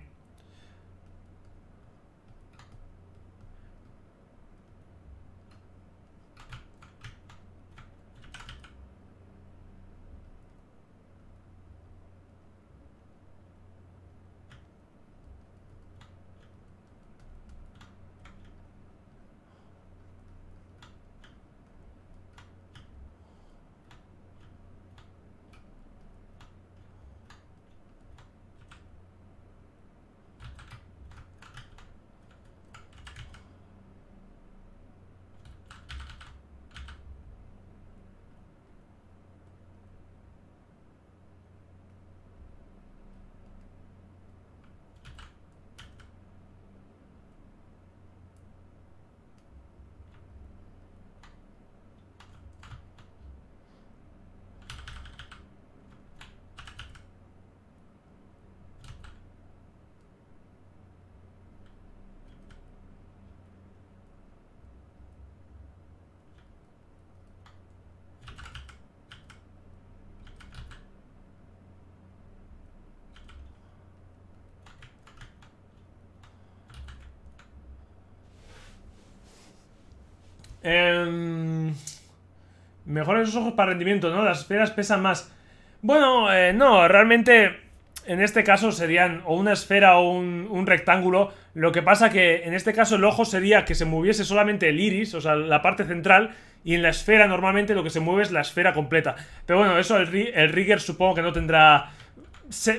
esos ojos para rendimiento, ¿no? Las esferas pesan más. Bueno, eh, no, realmente en este caso serían o una esfera o un, rectángulo. Lo que pasa que en este caso el ojo sería que se moviese solamente el iris, o sea, la parte central, y en la esfera normalmente lo que se mueve es la esfera completa. Pero bueno, eso el, Rigger supongo que no tendrá...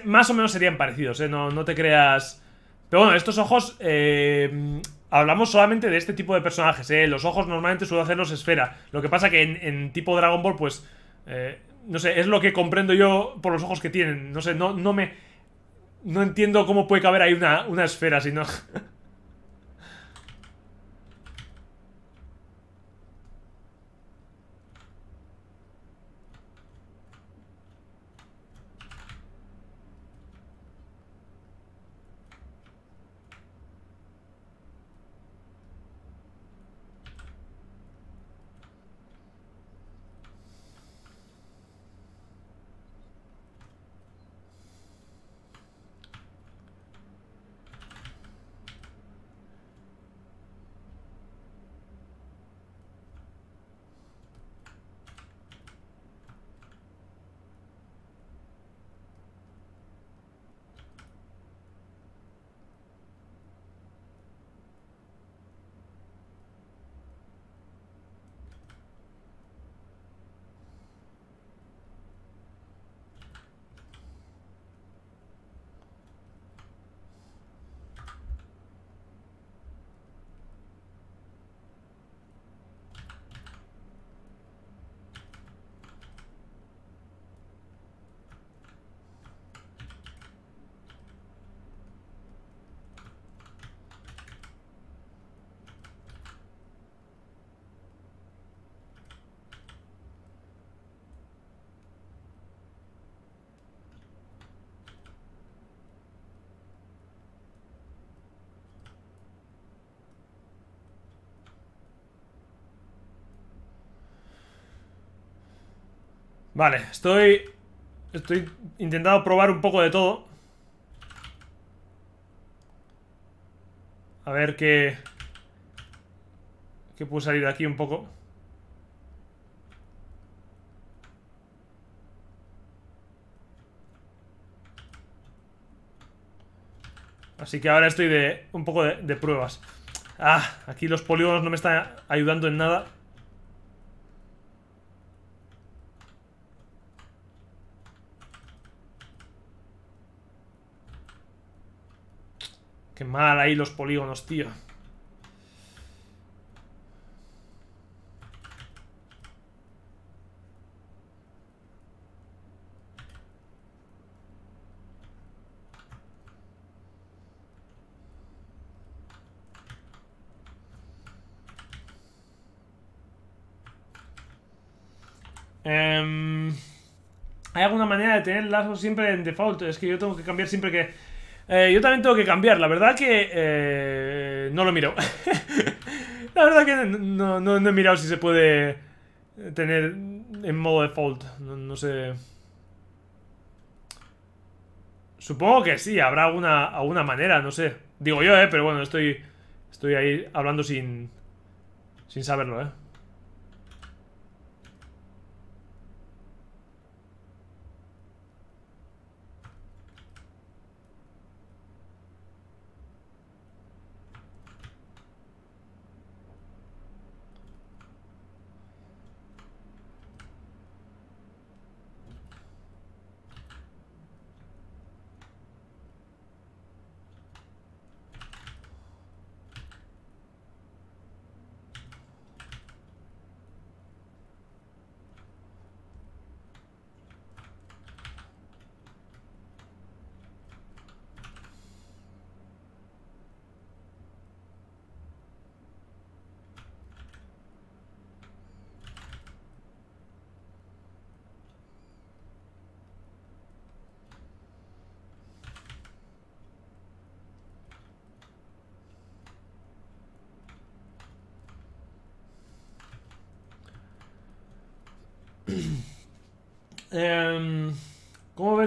más o menos serían parecidos, ¿eh? No, no te creas... Pero bueno, estos ojos eh, Hablamos solamente de este tipo de personajes, ¿eh? Los ojos normalmente suelen hacerlos esfera. Lo que pasa que en, tipo Dragon Ball, pues... Eh, no sé, es lo que comprendo yo por los ojos que tienen. No sé, no, me... No entiendo cómo puede caber ahí una, una esfera, si no... Vale, estoy... Estoy intentando probar un poco de todo. A ver qué... qué puedo salir de aquí un poco. Así que ahora estoy de un poco de, de pruebas. Ah, aquí los polígonos no me están ayudando en nada. Qué mal ahí los polígonos, tío. Em, Hay alguna manera de tener lazos siempre en default. Es que yo tengo que cambiar siempre que eh, yo también tengo que cambiar. La verdad que eh, no lo miro. la verdad que no, no, he mirado si se puede tener en modo default. No, no sé. Supongo que sí, habrá alguna, alguna manera, no sé. Digo yo, eh, pero bueno, estoy, estoy ahí hablando sin, sin saberlo, eh.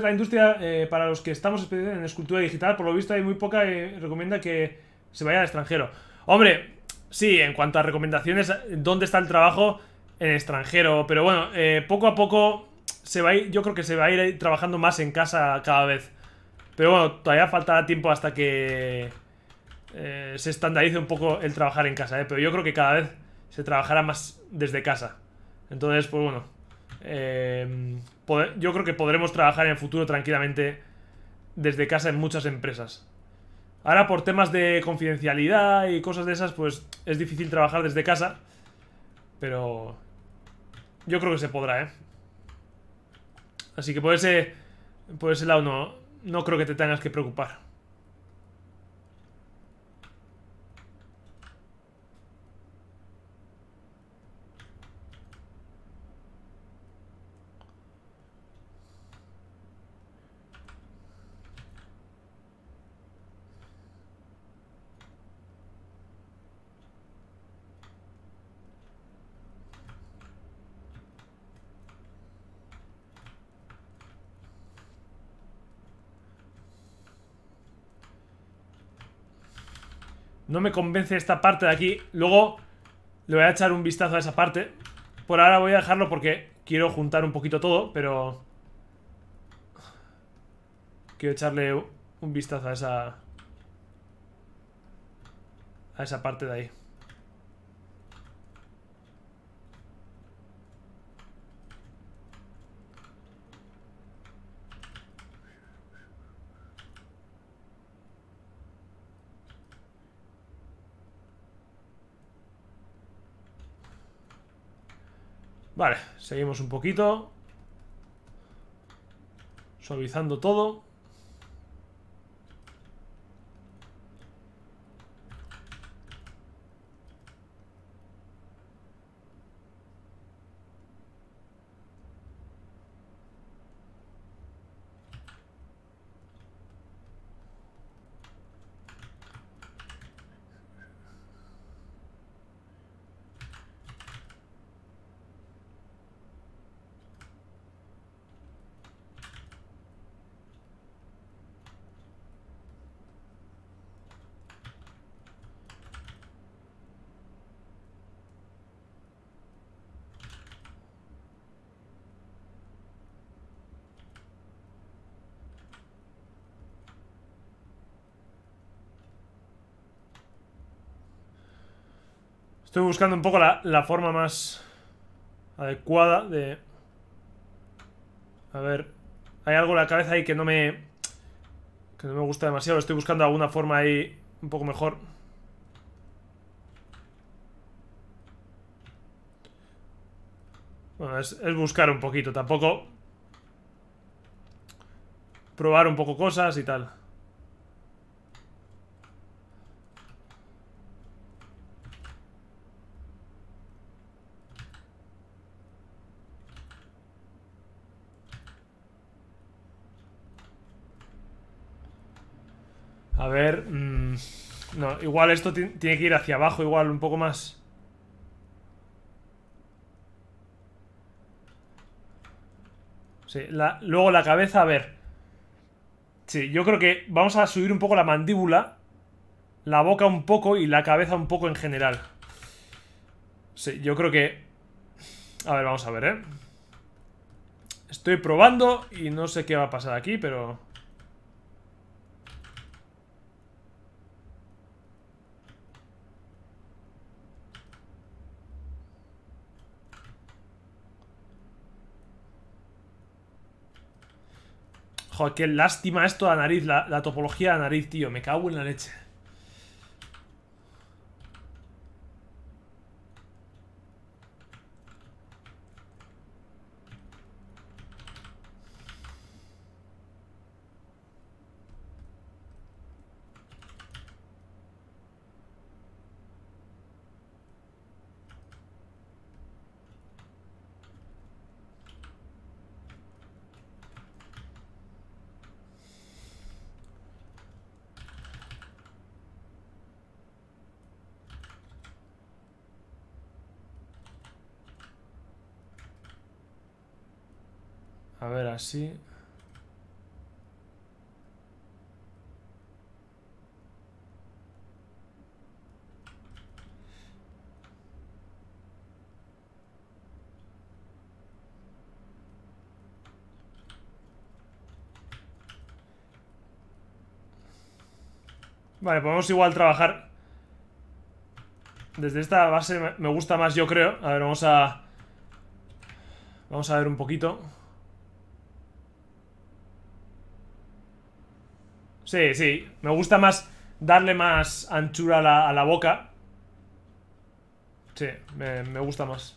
la industria, eh, para los que estamos en escultura digital, por lo visto hay muy poca que eh, recomienda que se vaya al extranjero. Hombre, sí, en cuanto a recomendaciones, ¿dónde está el trabajo? En extranjero, pero bueno, eh, poco a poco se va a ir, yo creo que se va a ir trabajando más en casa cada vez. Pero bueno, todavía faltará tiempo hasta que se estandarice un poco el trabajar en casa, pero yo creo que cada vez se trabajará más desde casa. Entonces, pues bueno, Em, yo creo que podremos trabajar en el futuro tranquilamente desde casa en muchas empresas. Ahora por temas de confidencialidad y cosas de esas, pues es difícil trabajar desde casa. Pero yo creo que se podrá, ¿eh? Así que por ese, por ese lado no creo que te tengas que preocupar. No me convence esta parte de aquí. Luego le voy a echar un vistazo a esa parte. Por ahora voy a dejarlo porque quiero juntar un poquito todo, pero... Quiero echarle un vistazo a esa... A esa parte de ahí. Vale, seguimos un poquito. Suavizando todo. Estoy buscando un poco la, forma más adecuada de... A ver, hay algo en la cabeza ahí que no me... Que no me gusta demasiado. Estoy buscando alguna forma ahí un poco mejor. Bueno, es, buscar un poquito, tampoco probar un poco cosas y tal. A ver. Mm, no, igual esto tiene que ir hacia abajo, igual un poco más. Sí, luego la cabeza, a ver. Sí, yo creo que vamos a subir un poco la mandíbula, la boca un poco y la cabeza un poco en general. Sí, yo creo que... A ver, vamos a ver, ¿eh? Estoy probando y no sé qué va a pasar aquí, pero... Joder, qué lástima esto la nariz, la, la topología de la nariz, tío. Me cago en la leche. Vale, podemos igual trabajar Desde esta base me gusta más, yo creo A ver, vamos a... Vamos a ver un poquito Sí, sí. Me gusta más darle más anchura a la, boca. Sí, me gusta más.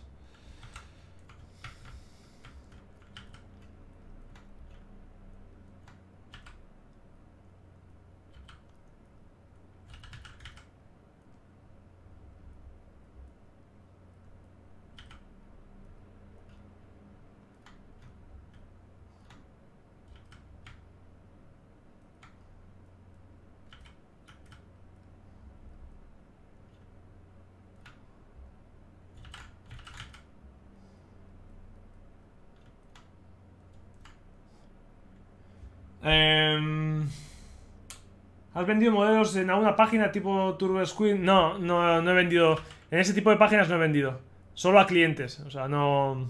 vendido modelos en alguna página tipo Turbo No, no, no he vendido. En ese tipo de páginas no he vendido. Solo a clientes. O sea, no.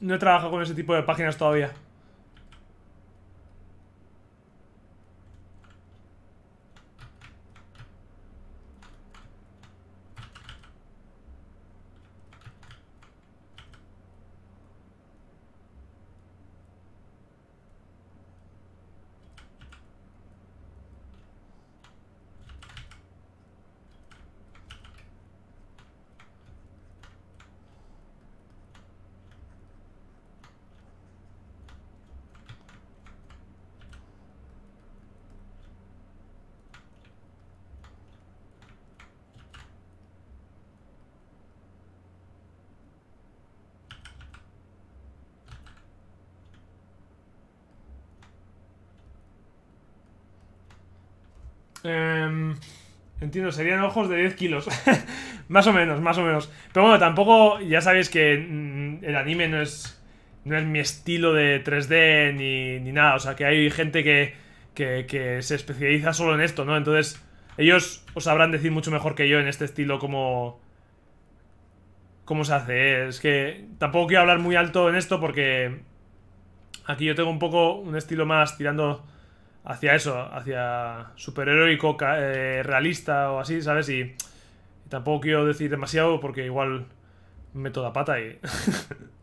No he trabajado con ese tipo de páginas todavía. Em, entiendo, serían ojos de 10 kilos. más o menos, más o menos. Pero bueno, tampoco, ya sabéis que mm, el anime no es, no es mi estilo de 3D ni, nada. O sea, que hay gente que, que, se especializa solo en esto, ¿no? Entonces, ellos os sabrán decir mucho mejor que yo en este estilo Como cómo se hace. Es que tampoco quiero hablar muy alto en esto porque aquí yo tengo un poco un estilo más tirando hacia eso, hacia superheroico, eh, realista o así, ¿sabes? Y, y, tampoco quiero decir demasiado porque igual me la pata y...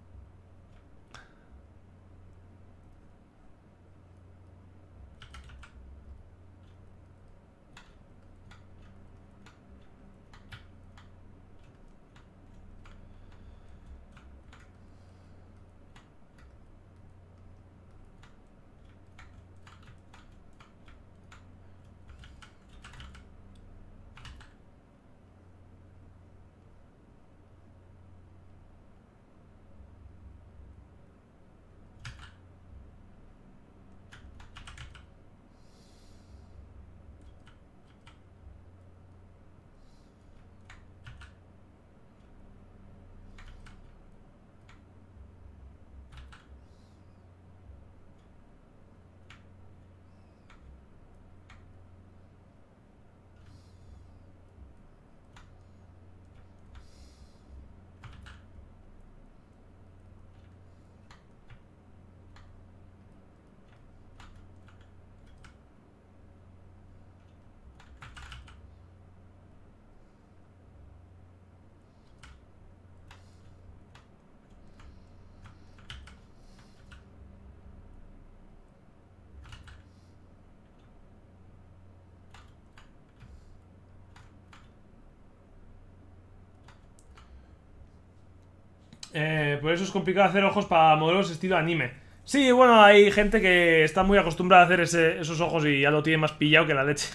por eso es complicado hacer ojos para modelos estilo anime. Sí, bueno, hay gente que está muy acostumbrada a hacer esos ojos y ya lo tiene más pillado que la leche.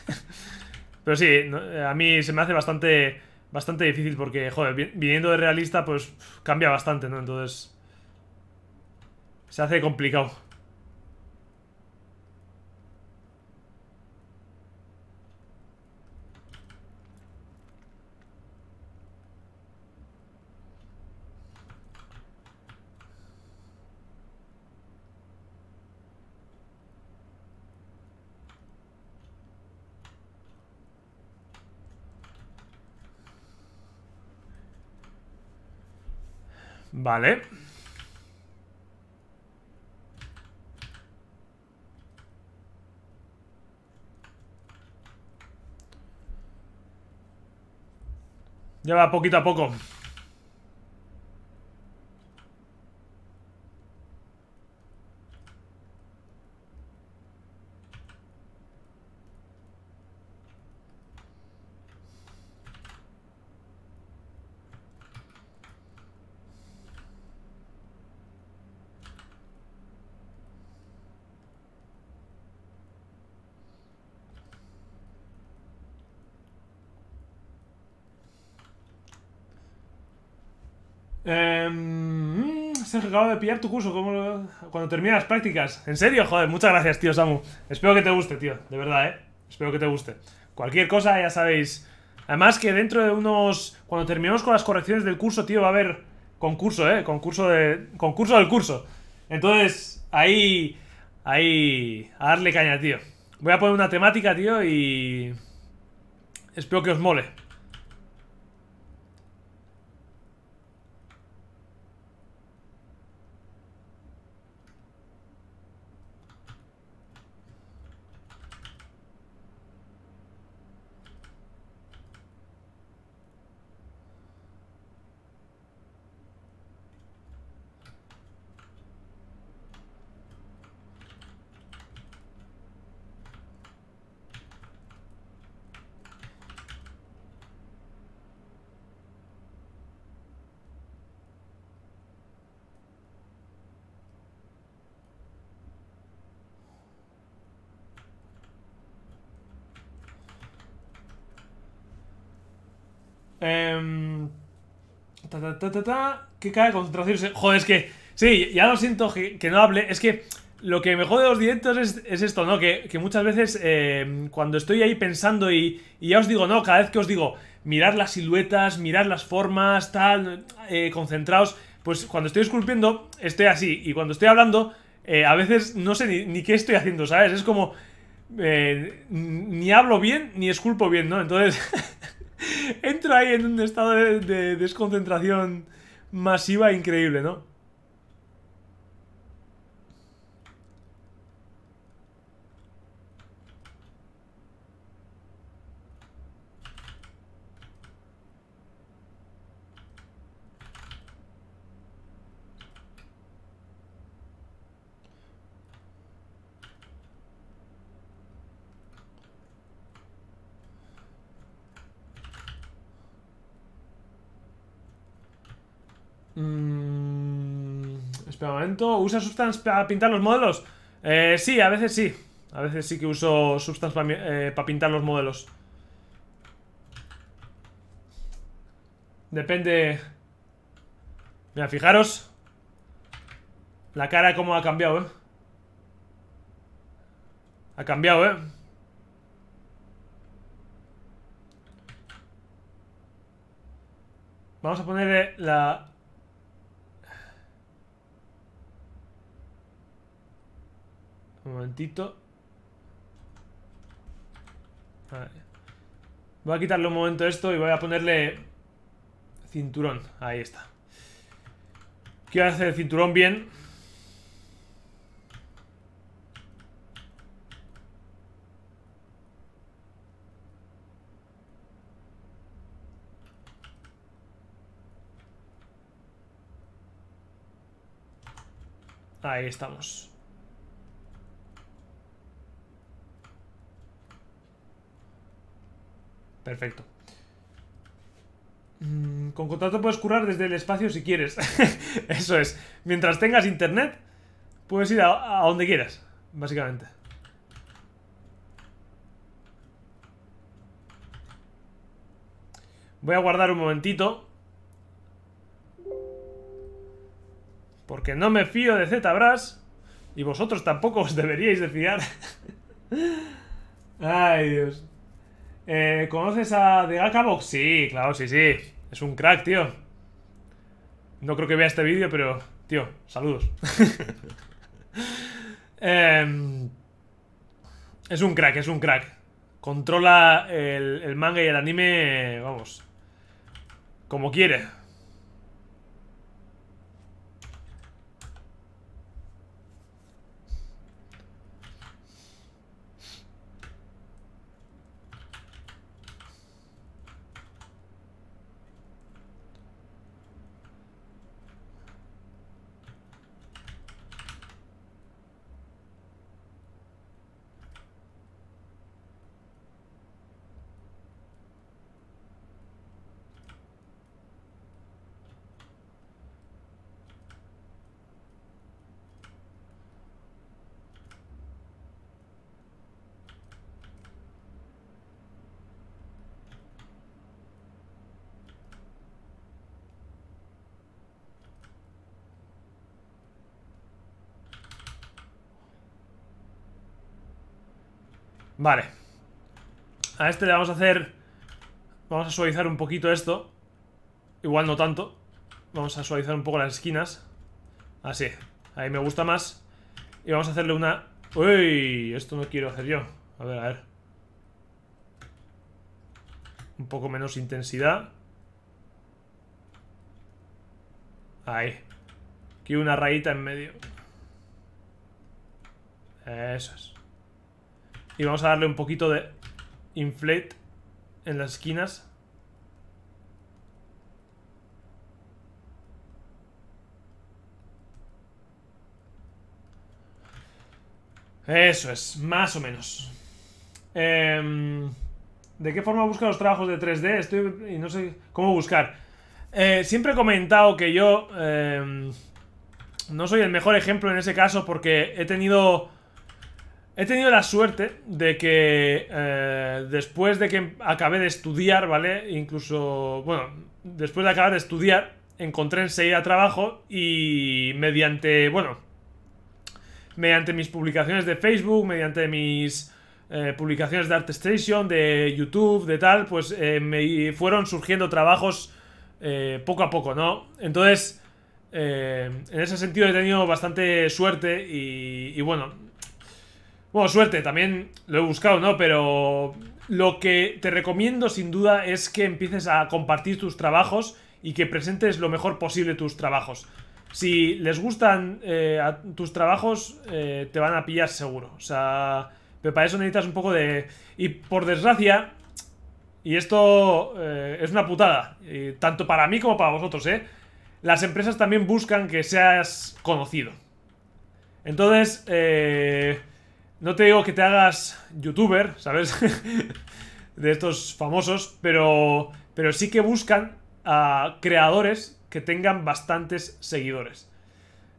Pero sí, a mí se me hace bastante, bastante difícil porque, joder, viniendo de realista, pues cambia bastante, ¿no? Entonces, se hace complicado. Vale. Ya va poquito a poco. acabo de pillar tu curso, cuando terminas las prácticas. ¿En serio? Joder, muchas gracias, tío Samu. Espero que te guste, tío, de verdad, ¿eh? Espero que te guste. Cualquier cosa, ya sabéis. Además que dentro de unos... Cuando terminemos con las correcciones del curso, tío, va a haber concurso, ¿eh? Concurso, de... concurso del curso. Entonces, ahí... Ahí... A darle caña, tío. Voy a poner una temática, tío, y... Espero que os mole. Eh, ta, ¿Qué cae concentración? Joder, es que... Sí, ya lo siento que, no hable. Es que lo que me jode los directos es, esto, ¿no? Que, muchas veces em, cuando estoy ahí pensando y, ya os digo, no, cada vez que os digo, mirar las siluetas, mirar las formas, tal, eh, concentraos, pues cuando estoy esculpiendo estoy así y cuando estoy hablando eh, a veces no sé ni, qué estoy haciendo, ¿sabes? Es como... Eh, ni hablo bien ni esculpo bien, ¿no? Entonces... Entro ahí en un estado de, desconcentración masiva increíble, ¿no? Mmm. espera un momento. ¿Usa Substance para pintar los modelos? Eh, sí, a veces sí. A veces sí que uso Substance para eh, pintar los modelos. Depende... Mira, fijaros. La cara como ha cambiado, ¿eh? Ha cambiado, ¿eh? Vamos a poner la Un momentito. Voy a quitarle un momento esto y voy a ponerle cinturón. Ahí está. Quiero hacer el cinturón bien. Ahí estamos. Perfecto. Mm, con contrato puedes curar desde el espacio si quieres. Eso es. Mientras tengas internet, puedes ir a, donde quieras, básicamente. Voy a guardar un momentito. Porque no me fío de ZBrush. Y vosotros tampoco os deberíais de fiar. Ay, Dios. Eh, ¿Conoces a Degakabox? Sí, claro, sí, sí. Es un crack, tío. No creo que vea este vídeo, pero... Tío, saludos. Em, es un crack, es un crack. Controla el manga y el anime, vamos, como quiere. Vale. A este le vamos a hacer... Vamos a suavizar un poquito esto. Igual no tanto. Vamos a suavizar un poco las esquinas. Así. Ahí me gusta más. Y vamos a hacerle una... Uy, esto no quiero hacer yo. A ver, a ver. Un poco menos intensidad. Ahí. Aquí una rayita en medio. Eso es. Y vamos a darle un poquito de inflate en las esquinas. Eso es, más o menos. Em, ¿De qué forma busca los trabajos de 3D? Estoy y no sé cómo buscar. Eh, siempre he comentado que yo em, no soy el mejor ejemplo en ese caso porque he tenido He tenido la suerte de que eh, después de que acabé de estudiar, ¿vale? Incluso, bueno, después de acabar de estudiar, encontré enseguida trabajo y mediante, bueno, mediante mis publicaciones de Facebook, mediante mis eh, publicaciones de ArtStation, de YouTube, de tal, pues eh, me fueron surgiendo trabajos poco a poco, ¿no? Entonces... en ese sentido he tenido bastante suerte y, y bueno, bueno, suerte, también lo he buscado, ¿no? Pero lo que te recomiendo sin duda es que empieces a compartir tus trabajos y que presentes lo mejor posible tus trabajos. Si les gustan eh, tus trabajos, eh, te van a pillar seguro. O sea, pero para eso necesitas un poco de... Y por desgracia, y esto eh, es una putada, tanto para mí como para vosotros, ¿eh? Las empresas también buscan que seas conocido. Entonces, eh... No te digo que te hagas youtuber, ¿sabes? de estos famosos, pero, pero sí que buscan a creadores que tengan bastantes seguidores.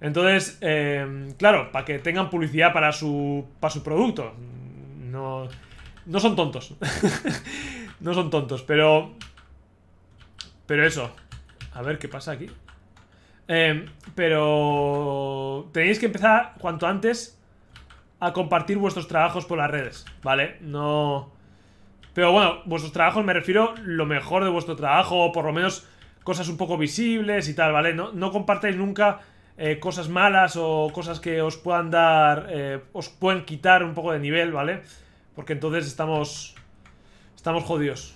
Entonces, em, claro, para que tengan publicidad para su, para su producto. No, no son tontos. no son tontos, pero... Pero eso. A ver qué pasa aquí. Em, pero... Tenéis que empezar cuanto antes a compartir vuestros trabajos por las redes, ¿vale? No... Pero bueno, vuestros trabajos, me refiero lo mejor de vuestro trabajo, o por lo menos cosas un poco visibles y tal, ¿vale? No, no compartáis nunca eh, cosas malas o cosas que os puedan dar, eh, os pueden quitar un poco de nivel, ¿vale? Porque entonces estamos, estamos jodidos.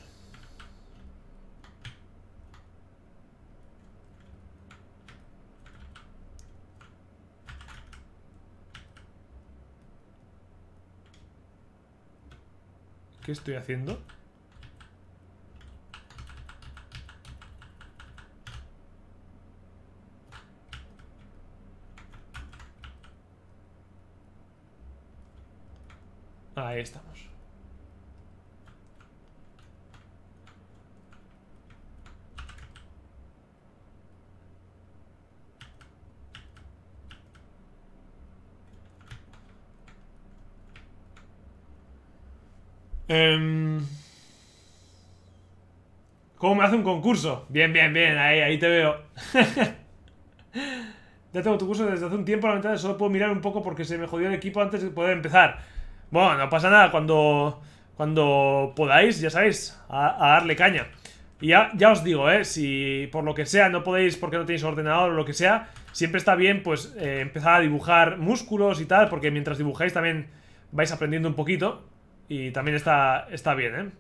estoy haciendo? Ah, ahí estamos. Em, ¿Cómo me hace un concurso? Bien, bien, bien, ahí, te veo. ya tengo tu curso desde hace un tiempo, la solo puedo mirar un poco porque se me jodió el equipo antes de poder empezar. Bueno, no pasa nada, cuando, cuando podáis, ya sabéis, a, darle caña. Y ya, ya, os digo, eh, si por lo que sea no podéis porque no tenéis ordenador o lo que sea, siempre está bien pues eh, empezar a dibujar músculos y tal, porque mientras dibujáis también vais aprendiendo un poquito. Y también está, está bien, ¿eh?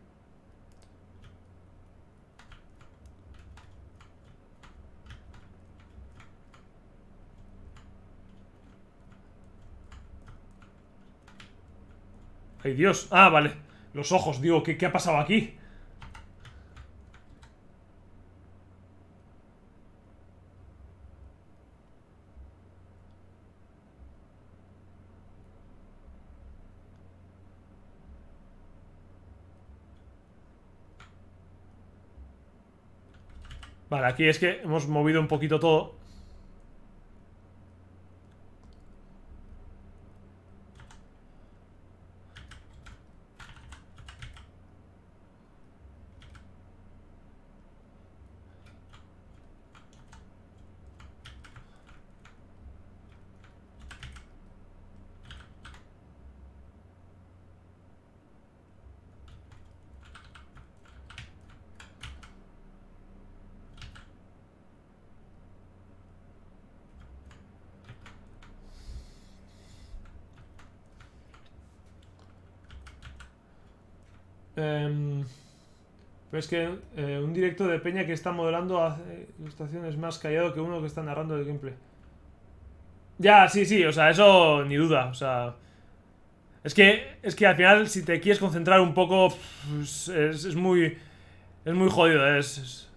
¡Ay, Dios! Ah, vale. Los ojos, digo, ¿qué, qué ha pasado aquí? Vale, aquí es que hemos movido un poquito todo. que eh, un directo de Peña que está modelando hace ilustraciones más callado que uno que está narrando el gameplay. Ya, sí, sí, o sea, eso ni duda, o sea... Es que, es que al final, si te quieres concentrar un poco, pues, es, muy... Es muy jodido,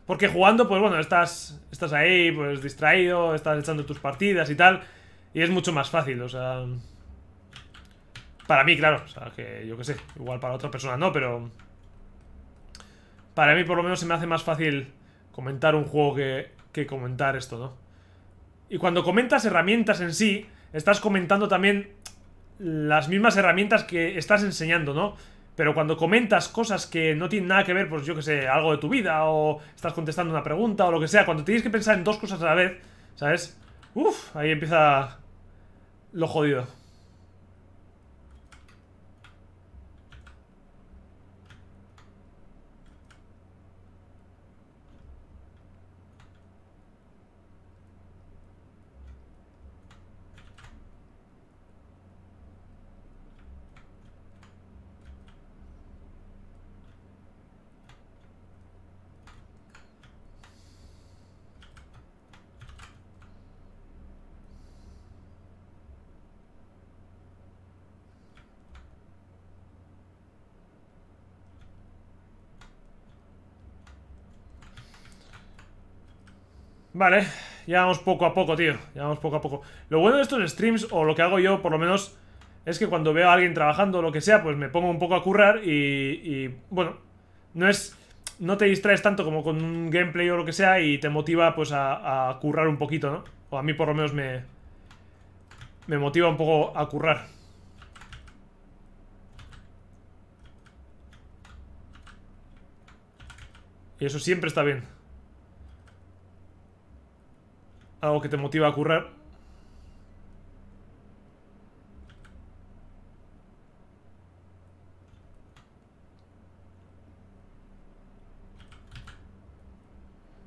Porque jugando, pues bueno, estás, estás ahí, pues distraído, estás echando tus partidas y tal, y es mucho más fácil, o sea... Para mí, claro, o sea, que yo qué sé, igual para otra persona no, pero... Para mí por lo menos se me hace más fácil comentar un juego que, comentar esto, ¿no? Y cuando comentas herramientas en sí, estás comentando también las mismas herramientas que estás enseñando, ¿no? Pero cuando comentas cosas que no tienen nada que ver, pues yo que sé, algo de tu vida, o estás contestando una pregunta, o lo que sea, cuando tienes que pensar en dos cosas a la vez, ¿sabes? Uf, ahí empieza lo jodido. Vale, ya vamos poco a poco, tío. Ya vamos poco a poco. Lo bueno de estos streams, o lo que hago yo, por lo menos, es que cuando veo a alguien trabajando o lo que sea, pues me pongo un poco a currar y, bueno, no es... No te distraes tanto como con un gameplay o lo que sea y te motiva pues a, a currar un poquito, ¿no? O a mí por lo menos me... Me motiva un poco a currar. Y eso siempre está bien. algo que te motiva a currar.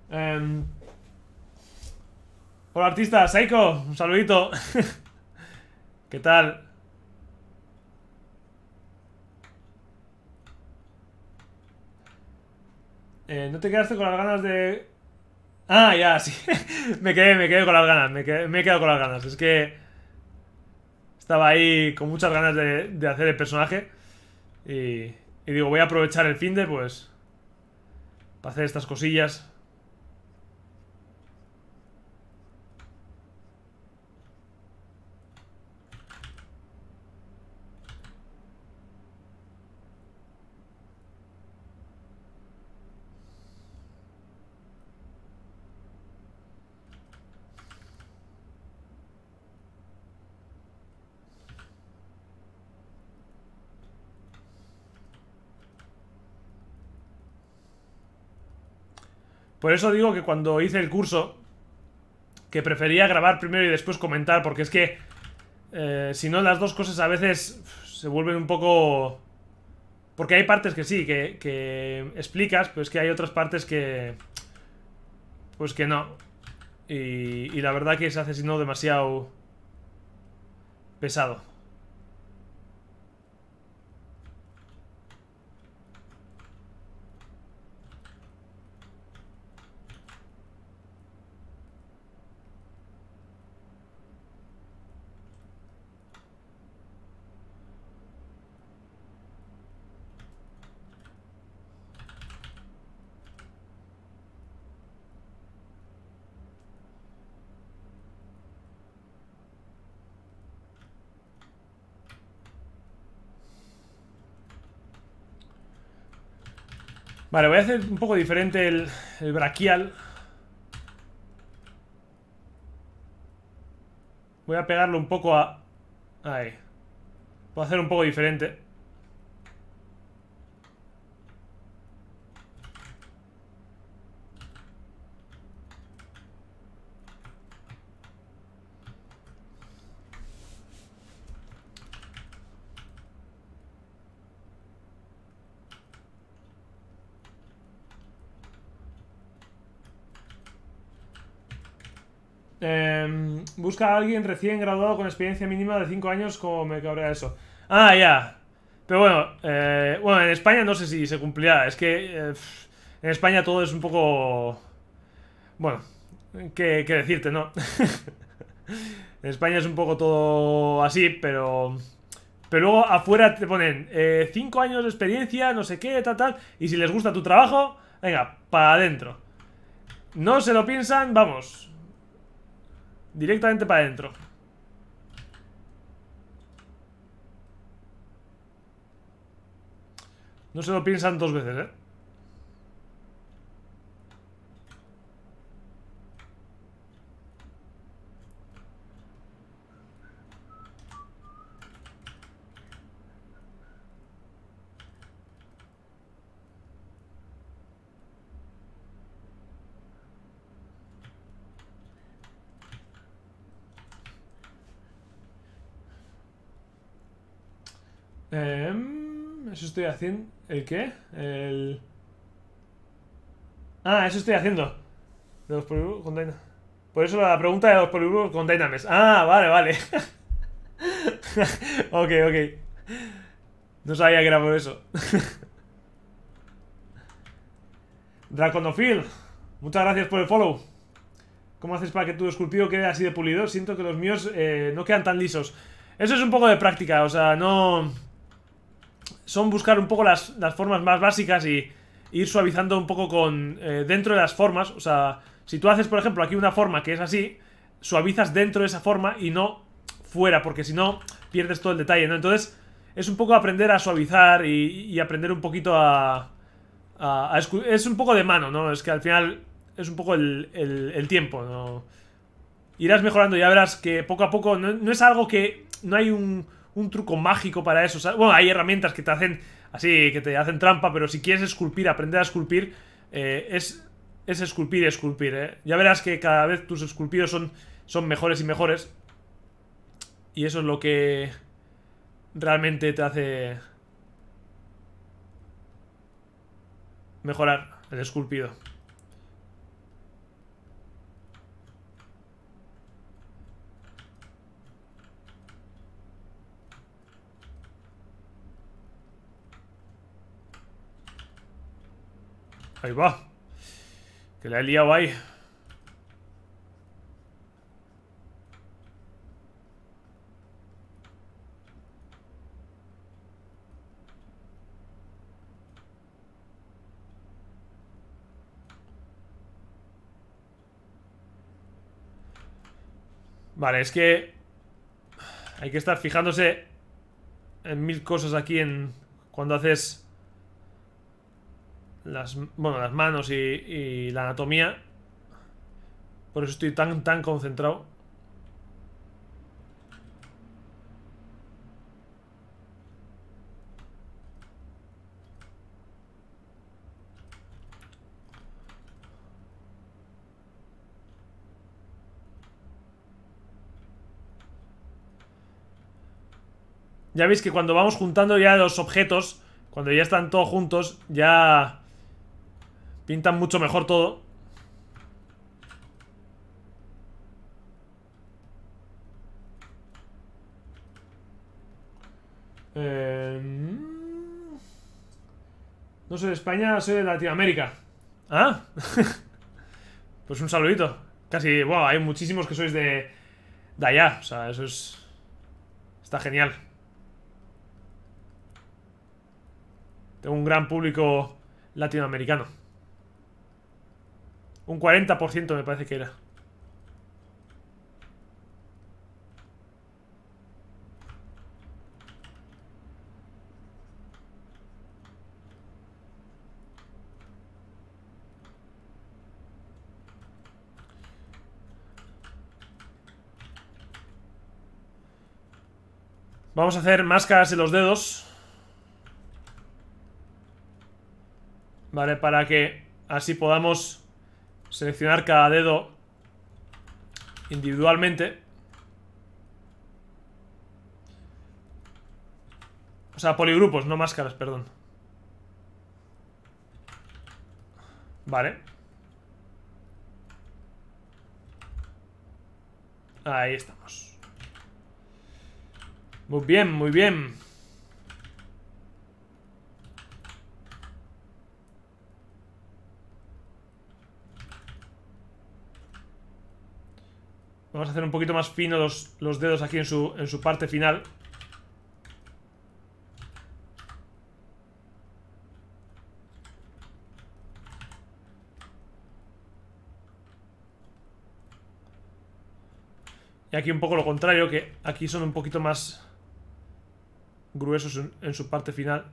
Em, hola artista, Seiko, un saludito. ¿Qué tal? Eh, ¿No te quedaste con las ganas de Ah, ya, sí. me quedé, me quedé con las ganas, me, quedé, me he quedado con las ganas. Es que estaba ahí con muchas ganas de, hacer el personaje. Y, y digo, voy a aprovechar el fin de, pues, para hacer estas cosillas. Por eso digo que cuando hice el curso, que prefería grabar primero y después comentar, porque es que eh, si no las dos cosas a veces se vuelven un poco... Porque hay partes que sí, que, explicas, pero es que hay otras partes que... Pues que no. Y, y la verdad que se hace si no demasiado pesado. Vale, voy a hacer un poco diferente el, braquial. Voy a pegarlo un poco a... Ahí. Voy a hacer un poco diferente. Busca a alguien recién graduado con experiencia mínima de 5 años, como me cabrea eso. Ah, ya. Pero bueno, eh, bueno, en España no sé si se cumplirá. Es que eh, en España todo es un poco... Bueno, qué, decirte, ¿no? en España es un poco todo así, pero... Pero luego afuera te ponen 5 eh, años de experiencia, no sé qué, tal, tal. Y si les gusta tu trabajo, venga, para adentro. No se lo piensan, vamos. Directamente para adentro. No se lo piensan dos veces, ¿eh? Eh, eso estoy haciendo... ¿El qué? El... Ah, eso estoy haciendo. De los Por eso la pregunta de los poliburos con Ah, vale, vale. ok, ok. No sabía que era por eso. Draconofil, muchas gracias por el follow. ¿Cómo haces para que tu esculpido quede así de pulido? Siento que los míos eh, no quedan tan lisos. Eso es un poco de práctica, o sea, no son buscar un poco las, formas más básicas y ir suavizando un poco con eh, dentro de las formas. O sea, si tú haces, por ejemplo, aquí una forma que es así, suavizas dentro de esa forma y no fuera, porque si no, pierdes todo el detalle, ¿no? Entonces, es un poco aprender a suavizar y, aprender un poquito a, Es un poco de mano, ¿no? Es que al final es un poco el, el, tiempo, ¿no? Irás mejorando, ya verás que poco a poco no es algo que... No hay un un truco mágico para eso. Bueno, hay herramientas que te hacen así, que te hacen trampa, pero si quieres esculpir, aprender a esculpir, eh, es, es esculpir y esculpir, ¿eh? Ya verás que cada vez tus esculpidos son, son mejores y mejores. Y eso es lo que realmente te hace mejorar el esculpido. Ahí va. Que la he liado ahí. Vale, es que hay que estar fijándose en mil cosas aquí en cuando haces las, bueno, las manos y, la anatomía. Por eso estoy tan, tan concentrado. Ya veis que cuando vamos juntando ya los objetos, cuando ya están todos juntos, ya Pintan mucho mejor todo. Eh, mm. No soy de España, soy de Latinoamérica. ¿Ah? pues un saludito. Casi, wow, hay muchísimos que sois de, de allá. O sea, eso es... Está genial. Tengo un gran público latinoamericano. Un 40% me parece que era. Vamos a hacer máscaras en los dedos. Vale, para que así podamos seleccionar cada dedo individualmente. O sea, poligrupos, no máscaras, perdón. Vale. Ahí estamos. Muy bien, muy bien. Vamos a hacer un poquito más fino los, dedos aquí en su, en su parte final. Y aquí un poco lo contrario, que aquí son un poquito más gruesos en su parte final.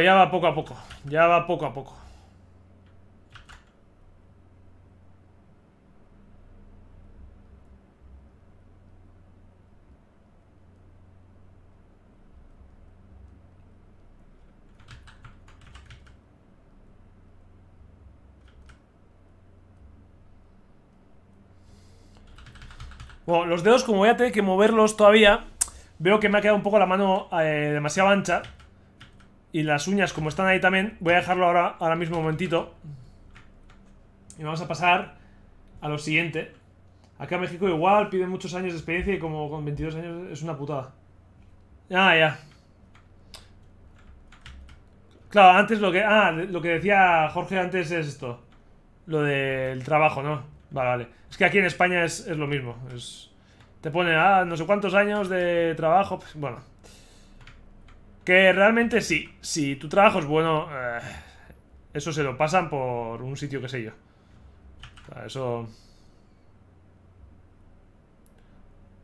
Pues ya va poco a poco. Ya va poco a poco. Bueno, los dedos como voy a tener que moverlos todavía Veo que me ha quedado un poco la mano eh, demasiado ancha y las uñas, como están ahí también, voy a dejarlo ahora, ahora mismo un momentito. Y vamos a pasar a lo siguiente. Acá en México igual pide muchos años de experiencia y como con 22 años es una putada. Ah, ya. Claro, antes lo que... Ah, lo que decía Jorge antes es esto. Lo del trabajo, ¿no? Vale, vale. Es que aquí en España es, lo mismo. te pone, ah, no sé cuántos años de trabajo. Pues, bueno, que realmente sí, si tu trabajo es bueno, eh, eso se lo pasan por un sitio que sé yo. eso...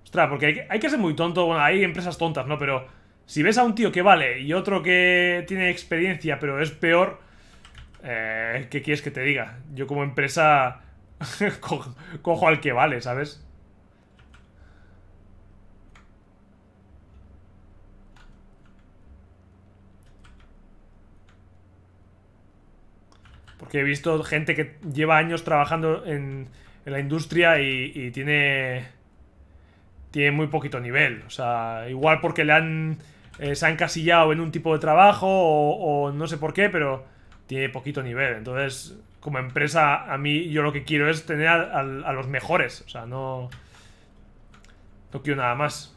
Ostras, porque hay que, ser muy tonto, bueno, hay empresas tontas, ¿no? Pero si ves a un tío que vale y otro que tiene experiencia pero es peor, eh, ¿qué quieres que te diga? Yo como empresa cojo al que vale, ¿sabes? Porque he visto gente que lleva años trabajando en, la industria y, tiene. Tiene muy poquito nivel. O sea, igual porque le han. Eh, se han encasillado en un tipo de trabajo o, no sé por qué, pero tiene poquito nivel. Entonces, como empresa, a mí yo lo que quiero es tener a, a los mejores. O sea, no. No quiero nada más.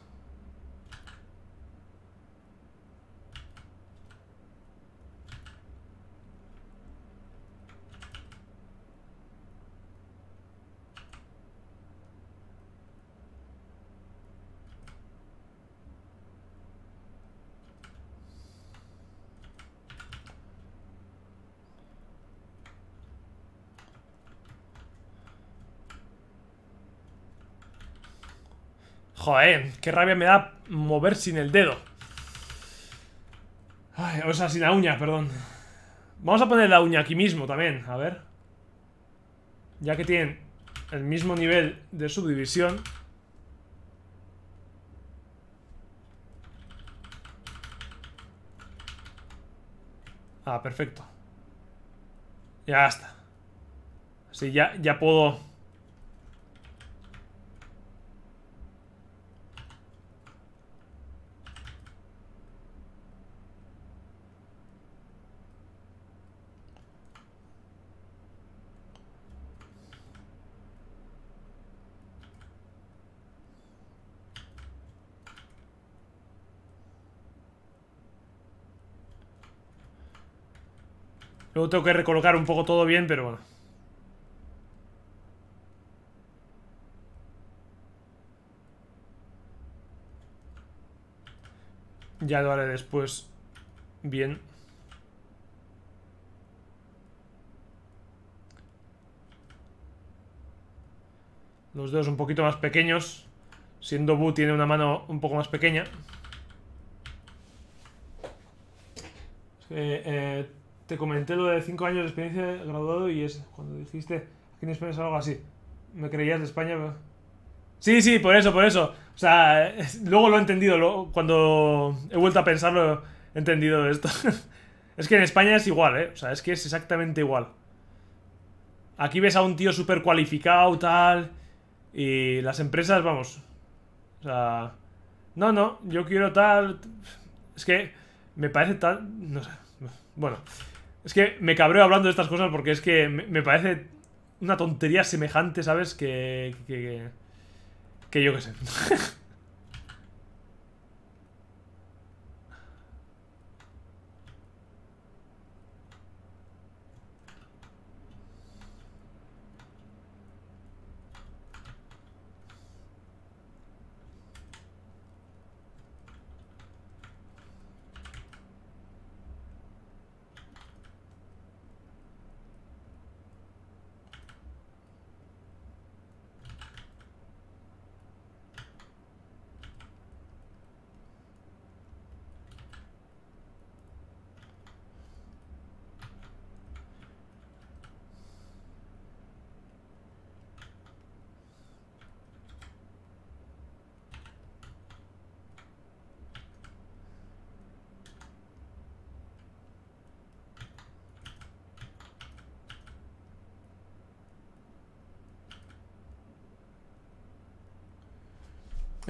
qué rabia me da mover sin el dedo. o sea, sin la uña, perdón. Vamos a poner la uña aquí mismo también, a ver. Ya que tienen el mismo nivel de subdivisión. Ah, perfecto. Ya está. Así ya, ya puedo tengo que recolocar un poco todo bien, pero bueno. Ya lo haré después bien. Los dedos un poquito más pequeños. Siendo Bu tiene una mano un poco más pequeña. Eh, eh, te comenté lo de 5 años de experiencia graduado y es cuando dijiste aquí en España es algo así. Me creías de España. Sí, sí, por eso, por eso. O sea, luego lo he entendido. Lo, cuando he vuelto a pensarlo, he entendido esto. es que en España es igual, ¿eh? O sea, es que es exactamente igual. Aquí ves a un tío súper cualificado, tal. Y las empresas, vamos. O sea. No, no, yo quiero tal. Es que me parece tal. No sé. Bueno. Es que me cabreo hablando de estas cosas porque es que me parece una tontería semejante, ¿sabes? Que... que, que, que yo qué sé.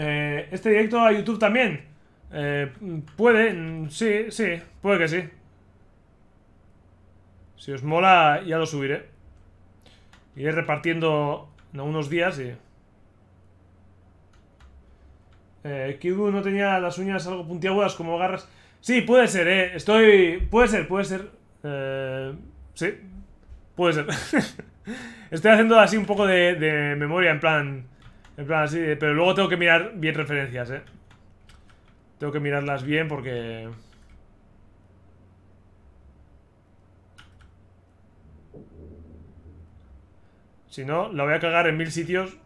Eh, este directo a YouTube también. Eh, puede, mm, sí, sí, puede que sí. Si os mola, ya lo subiré. Iré repartiendo en unos días y... Eh, no tenía las uñas algo puntiagudas como garras. Sí, puede ser, eh. Estoy... Puede ser, puede ser. Eh, sí, puede ser. Estoy haciendo así un poco de memoria en plan... En plan, sí, pero luego tengo que mirar bien referencias, ¿eh? Tengo que mirarlas bien porque... Si no, la voy a cagar en mil sitios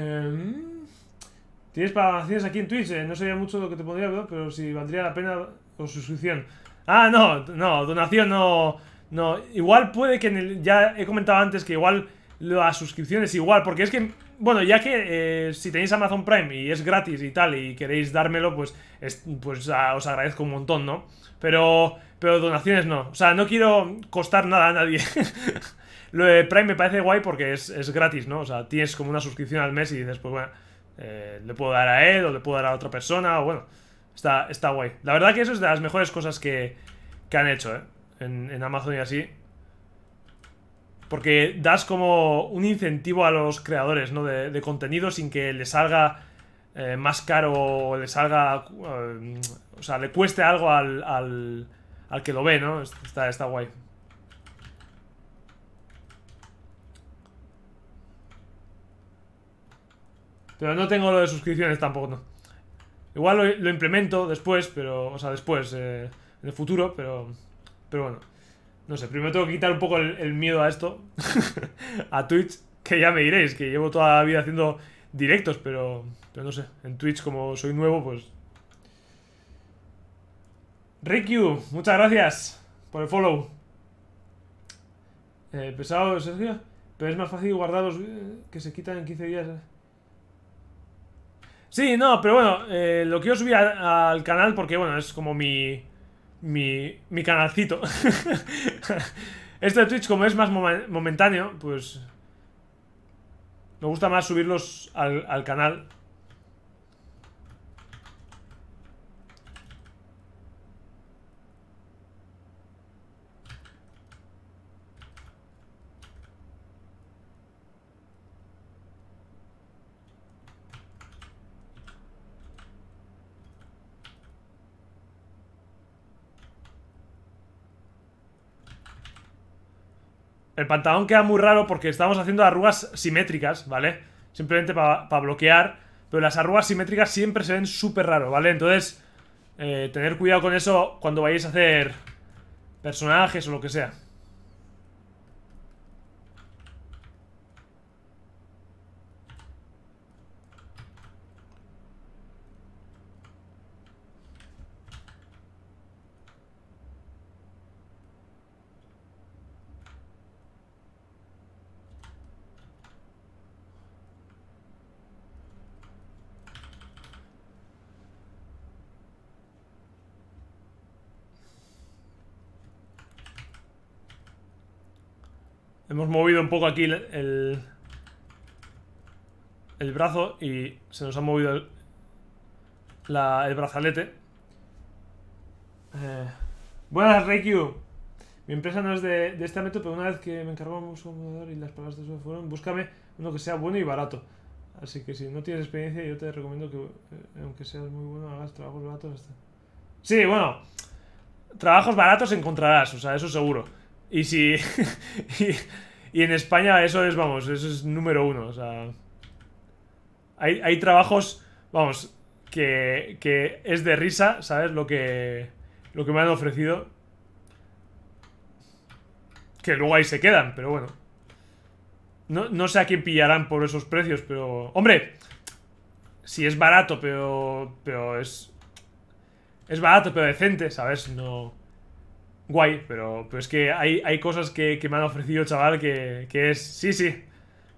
Em, tienes Tienes donaciones aquí en Twitch, eh, no sería mucho lo que te pondría, pero si valdría la pena o suscripción. Ah, no, no, donación no. No, igual puede que ya he comentado antes que igual la suscripción es igual, porque es que, bueno, ya que eh, si tenéis Amazon Prime y es gratis y tal y queréis dármelo, pues, pues os agradezco un montón, ¿no? Pero, pero donaciones no, o sea, no quiero costar nada a nadie. Lo de Prime me parece guay porque es, gratis, ¿no? O sea, tienes como una suscripción al mes y dices, pues bueno, eh, le puedo dar a él o le puedo dar a otra persona, o bueno, está, está guay. La verdad que eso es de las mejores cosas que, han hecho, ¿eh? En, Amazon y así. Porque das como un incentivo a los creadores, ¿no? De, contenido sin que le salga eh, más caro o le salga... Eh, o sea, le cueste algo al, al que lo ve, ¿no? Está, está guay. Pero no tengo lo de suscripciones tampoco, no. Igual lo, implemento después, pero... O sea, después, eh, en el futuro, pero... Pero bueno. No sé, primero tengo que quitar un poco el, miedo a esto. a Twitch, que ya me diréis, que llevo toda la vida haciendo directos, pero... Pero no sé, en Twitch como soy nuevo, pues... Rikyu, muchas gracias por el follow. Eh, pesado, Sergio. Pero es más fácil guardar los eh, que se quitan en 15 días. Eh. Sí, no, pero bueno, eh, lo quiero subir al canal porque, bueno, es como mi... Mi, mi canalcito. Este Twitch, como es más momentáneo, pues... Me gusta más subirlos al, al canal. El pantalón queda muy raro porque estamos haciendo arrugas simétricas, ¿vale? Simplemente para bloquear. Pero las arrugas simétricas siempre se ven súper raro, ¿vale? Entonces, eh, tener cuidado con eso cuando vayáis a hacer personajes o lo que sea. Hemos movido un poco aquí el, el, brazo y se nos ha movido el, brazalete. Eh, buenas, Reikyu. Mi empresa no es de, de, este ámbito, pero una vez que me encargamos un mudador y las palabras de eso fueron, búscame uno que sea bueno y barato. Así que si no tienes experiencia, yo te recomiendo que, eh, aunque seas muy bueno, hagas trabajos baratos. Hasta... Sí, bueno, trabajos baratos encontrarás, o sea, eso seguro. Y si... y, en España eso es, vamos, eso es número uno. O sea, hay, trabajos, vamos, que, es de risa, ¿sabes? Lo que, lo que me han ofrecido. Que luego ahí se quedan, pero bueno. No, sé a quién pillarán por esos precios, pero... ¡Hombre! Si es barato, pero... Pero es... Es barato, pero decente, ¿sabes? No guay, pero, es que hay, hay cosas que, me han ofrecido, chaval, que, es, sí, sí,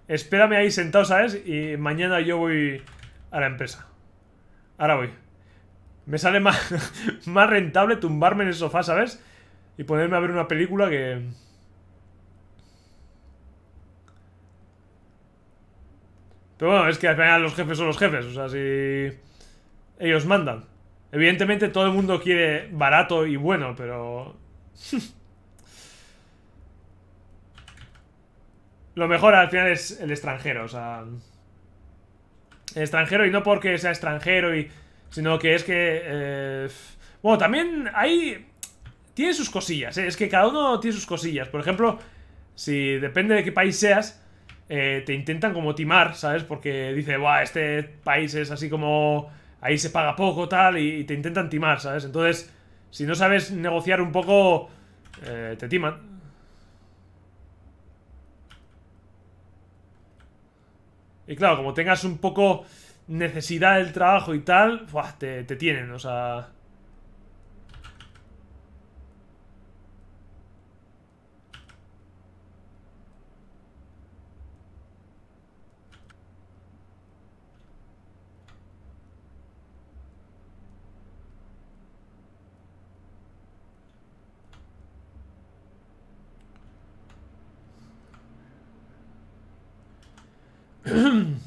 espérame ahí sentado, ¿sabes? Y mañana yo voy a la empresa. Ahora voy. Me sale más, más rentable tumbarme en el sofá, ¿sabes? Y ponerme a ver una película que... Pero bueno, es que al final los jefes son los jefes, o sea, si... Ellos mandan. Evidentemente todo el mundo quiere barato y bueno, pero Lo mejor al final es el extranjero, o sea... El extranjero, y no porque sea extranjero, y, sino que es que... Eh, bueno, también hay... Tiene sus cosillas, eh, es que cada uno tiene sus cosillas. Por ejemplo, si depende de qué país seas, eh, te intentan como timar, ¿sabes? Porque dice, Buah, este país es así como... Ahí se paga poco, tal, y te intentan timar, ¿sabes? Entonces si no sabes negociar un poco, eh, te timan. Y claro, como tengas un poco necesidad del trabajo y tal, te, te tienen, o sea...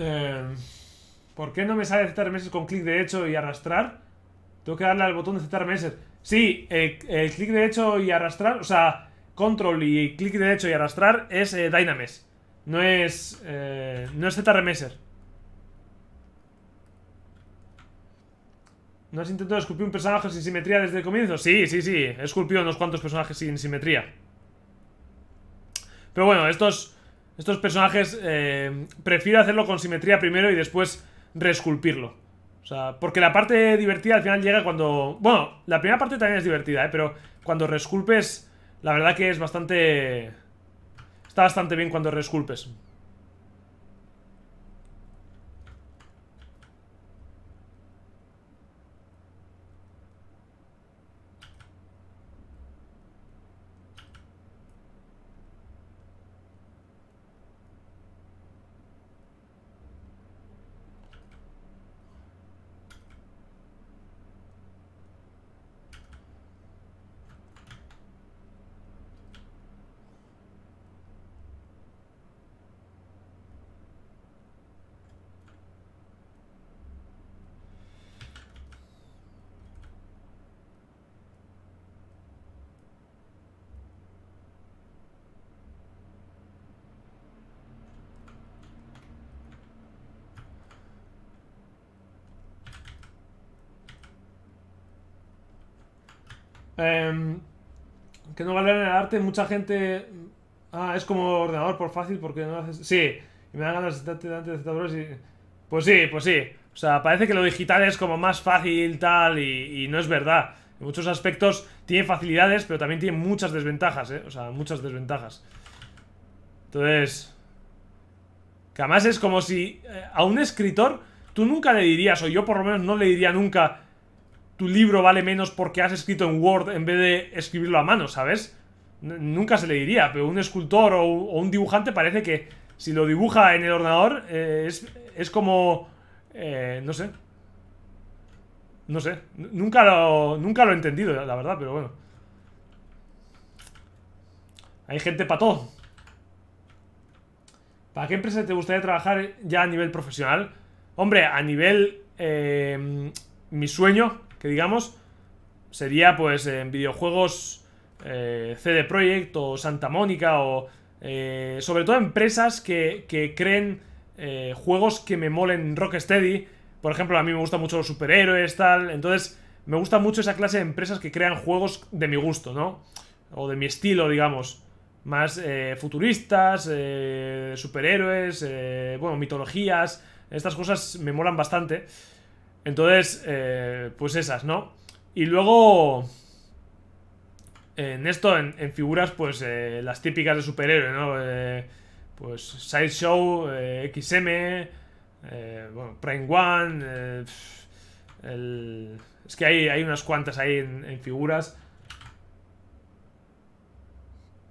Eh, ¿Por qué no me sale meses con clic derecho y arrastrar? Tengo que darle al botón de ZRMS. Sí, el, clic derecho y arrastrar, o sea, control y clic derecho y arrastrar es eh, Dynames. No es, eh, no es ¿No has intentado esculpir un personaje sin simetría desde el comienzo? Sí, sí, sí. He esculpido unos cuantos personajes sin simetría. Pero bueno, estos, estos personajes eh, prefiero hacerlo con simetría primero y después reesculpirlo. O sea, porque la parte divertida al final llega cuando... Bueno, la primera parte también es divertida, ¿eh? Pero cuando reesculpes, la verdad que es bastante... Está bastante bien cuando reesculpes. Em, que no en el arte, mucha gente... Ah, es como ordenador por fácil porque no haces... Sí, me dan ganas de de y... Pues sí, pues sí. O sea, parece que lo digital es como más fácil, tal, y, no es verdad. En muchos aspectos tiene facilidades, pero también tiene muchas desventajas, ¿eh? O sea, muchas desventajas. Entonces... Que además es como si eh, a un escritor tú nunca le dirías, o yo por lo menos no le diría nunca, tu libro vale menos porque has escrito en Word en vez de escribirlo a mano, ¿sabes? nunca se le diría, pero un escultor o, un dibujante parece que si lo dibuja en el ordenador eh, es, como... Eh, no sé. No sé. nunca lo, nunca lo he entendido, la verdad, pero bueno. Hay gente para todo. ¿Para qué empresa te gustaría trabajar ya a nivel profesional? Hombre, a nivel... Eh, mi sueño que digamos, sería pues en videojuegos eh, CD Projekt o Santa Mónica o eh, sobre todo empresas que, creen eh, juegos que me molen Rocksteady. Por ejemplo, a mí me gustan mucho los superhéroes, tal. Entonces, me gusta mucho esa clase de empresas que crean juegos de mi gusto, ¿no? O de mi estilo, digamos. Más futuristas, superhéroes, bueno, mitologías. Estas cosas me molan bastante. Entonces, eh, pues esas, ¿no? Y luego, en esto, en, figuras, pues eh, las típicas de superhéroe, ¿no? Eh, pues Sideshow, XM, bueno, Prime One, es que hay, hay, unas cuantas ahí en, en figuras.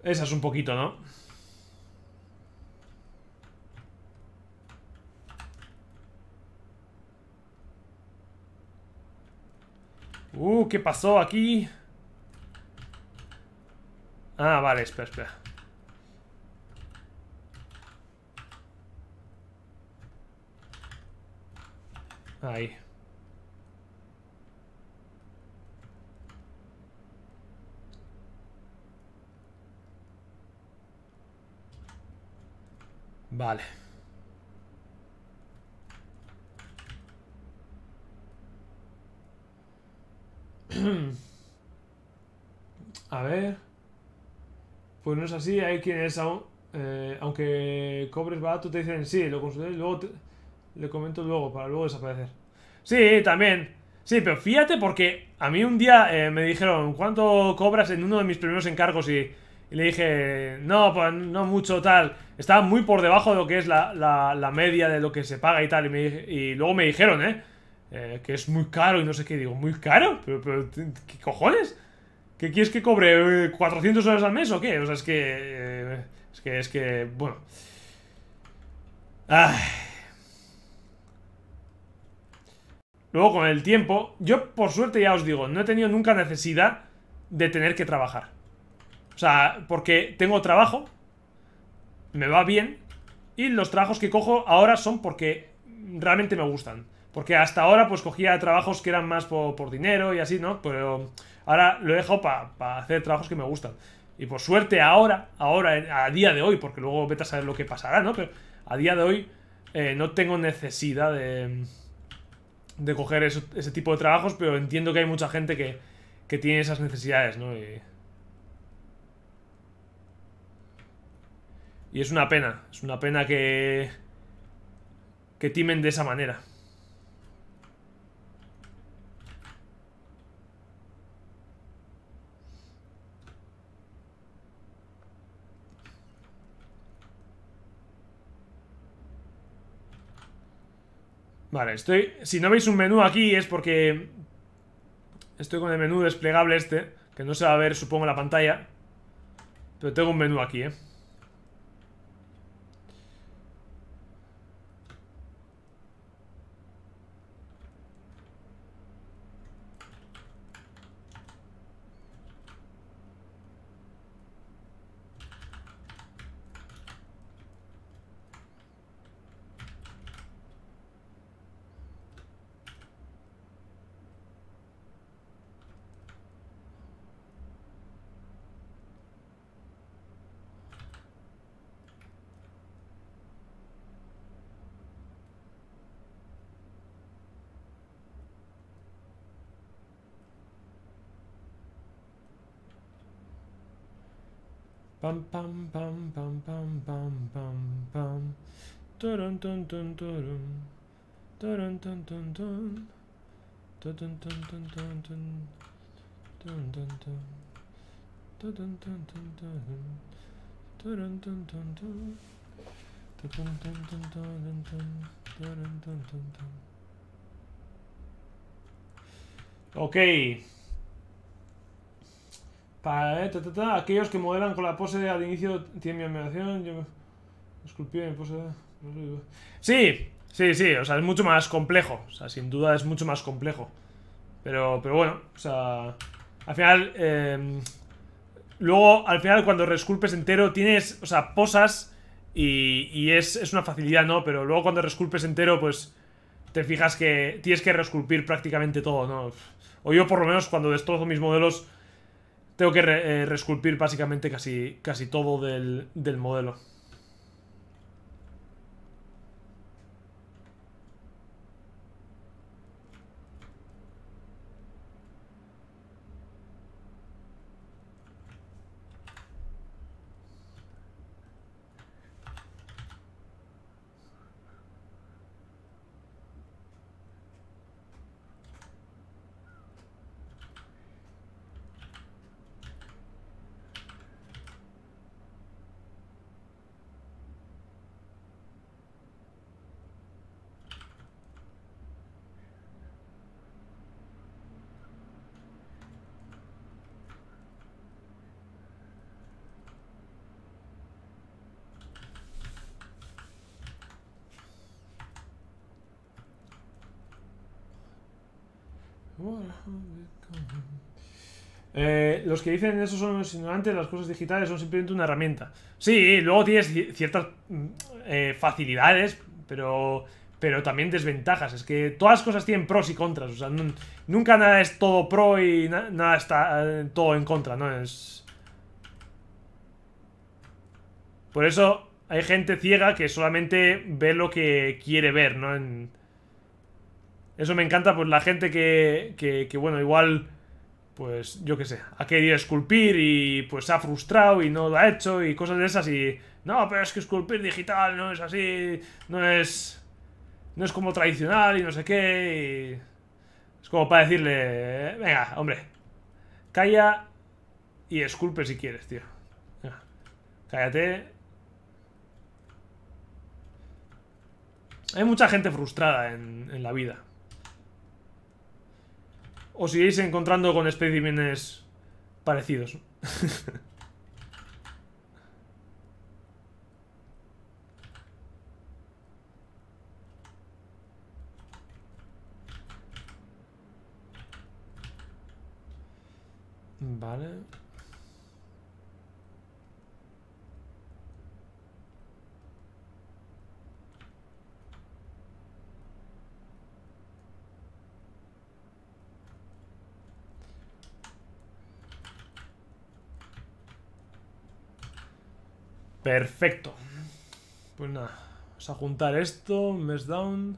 Esas un poquito, ¿no? Uh, ¿qué pasó aquí? Ah, vale, espera, espera. Ahí. Vale. A ver. Pues no es así, hay quienes eh, aunque cobres barato te dicen sí, lo consultes luego te, le comento luego para luego desaparecer. Sí, también. Sí, pero fíjate porque a mí un día eh, me dijeron, ¿cuánto cobras en uno de mis primeros encargos? Y, le dije, no, pues no mucho tal. Estaba muy por debajo de lo que es la, media de lo que se paga y tal. Y, y luego me dijeron, ¿eh? Eh, que es muy caro y no sé qué. Digo, ¿muy caro? ¿Pero, qué cojones? ¿Qué quieres que cobre? ¿400 eh, horas al mes o qué? O sea, es que... Eh, es que, es que... Bueno. Luego con el tiempo, yo por suerte ya os digo, no he tenido nunca necesidad de tener que trabajar. O sea, porque tengo trabajo, me va bien, y los trabajos que cojo ahora son porque realmente me gustan. Porque hasta ahora pues cogía trabajos que eran más por, dinero y así, ¿no? Pero ahora lo he dejado para hacer trabajos que me gustan. Y por suerte ahora, ahora, eh, a día de hoy, porque luego vete a saber lo que pasará, ¿no? Pero a día de hoy eh, no tengo necesidad de, de coger ese tipo de trabajos, pero entiendo que hay mucha gente que, tiene esas necesidades, ¿no? Y, y es una pena, es una pena que, que timen de esa manera. Vale, estoy... Si no veis un menú aquí es porque... Estoy con el menú desplegable este, que no se va a ver, supongo, en la pantalla. Pero tengo un menú aquí, ¿eh? Pam pam pam pam pam pam pam pam. Dun dun dun dun dun. Dun dun dun dun. Dun dun dun dun dun dun. Dun dun dun. Dun dun dun dun dun. Dun dun dun dun dun. Dun dun dun dun dun dun. Dun dun dun dun dun. Okay. Eh, aquellos que modelan con la pose al inicio tienen mi admiración. Yo esculpí mi pose. Sí, sí, sí. O sea, es mucho más complejo. O sea, sin duda es mucho más complejo. Pero, pero bueno, o sea. Al final. Em, luego, al final, cuando resculpes entero, tienes. O sea, posas. Y, y es, es, una facilidad, ¿no? Pero luego cuando resculpes entero, pues. Te fijas que tienes que resculpir prácticamente todo, ¿no? O yo, por lo menos, cuando destrozo mis modelos tengo que eh, resculpir básicamente casi, casi todo del modelo. Eh, los que dicen eso son los ignorantes, las cosas digitales son simplemente una herramienta. Sí, luego tienes ciertas mm, eh, facilidades, pero, pero también desventajas. Es que todas las cosas tienen pros y contras. nunca nada es todo pro y nada está eh, todo en contra, ¿no? Por eso hay gente ciega que solamente ve lo que quiere ver, ¿no? En, eso me encanta, pues la gente que, que, bueno, igual, pues yo qué sé, ha querido esculpir y pues se ha frustrado y no lo ha hecho y cosas de esas y... No, pero es que esculpir digital no es así, no es... No es como tradicional y no sé qué y... Es como para decirle... Venga, hombre, calla y esculpe si quieres, tío. cállate, Hay mucha gente frustrada en, la vida os iréis encontrando con especímenes parecidos. vale. Perfecto. Pues nada, vamos a juntar esto, Mes down.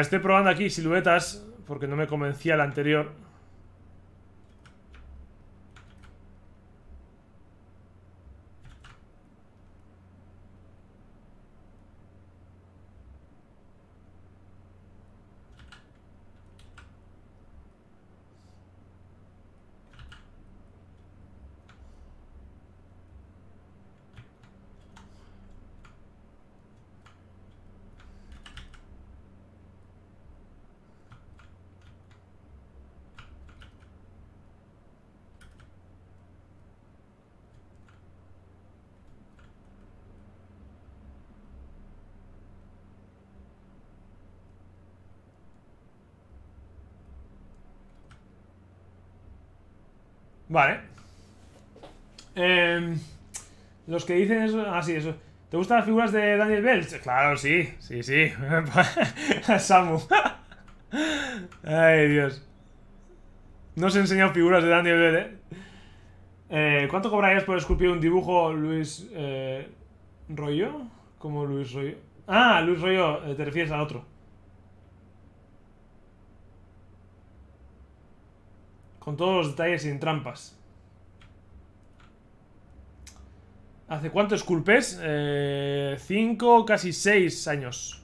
estoy probando aquí siluetas porque no me convencía la anterior los que dicen eso. Ah, sí, eso. ¿Te gustan las figuras de Daniel Bell? Claro, sí, sí, sí. Samu. Ay, Dios. No os he enseñado figuras de Daniel Bell ¿eh? ¿eh? cuánto cobrarías por esculpir un dibujo, Luis eh, Rollo? ¿Cómo Luis Rollo? Ah, Luis Rollo, eh, te refieres al otro. Con todos los detalles sin trampas. ¿Hace cuántos culpes? Eh, cinco, casi seis años.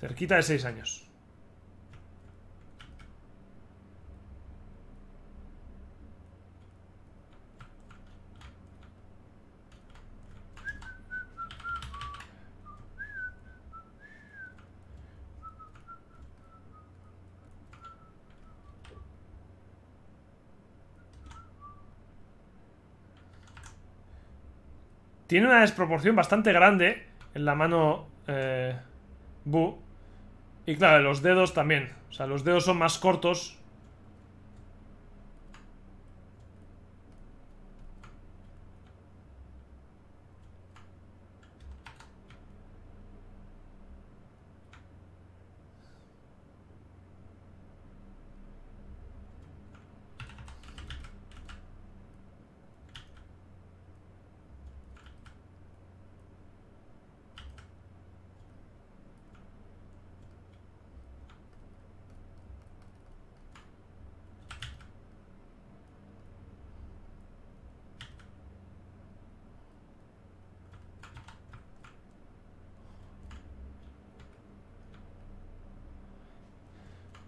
Cerquita de seis años. Tiene una desproporción bastante grande en la mano eh, Bu. Y claro, los dedos también. O sea, los dedos son más cortos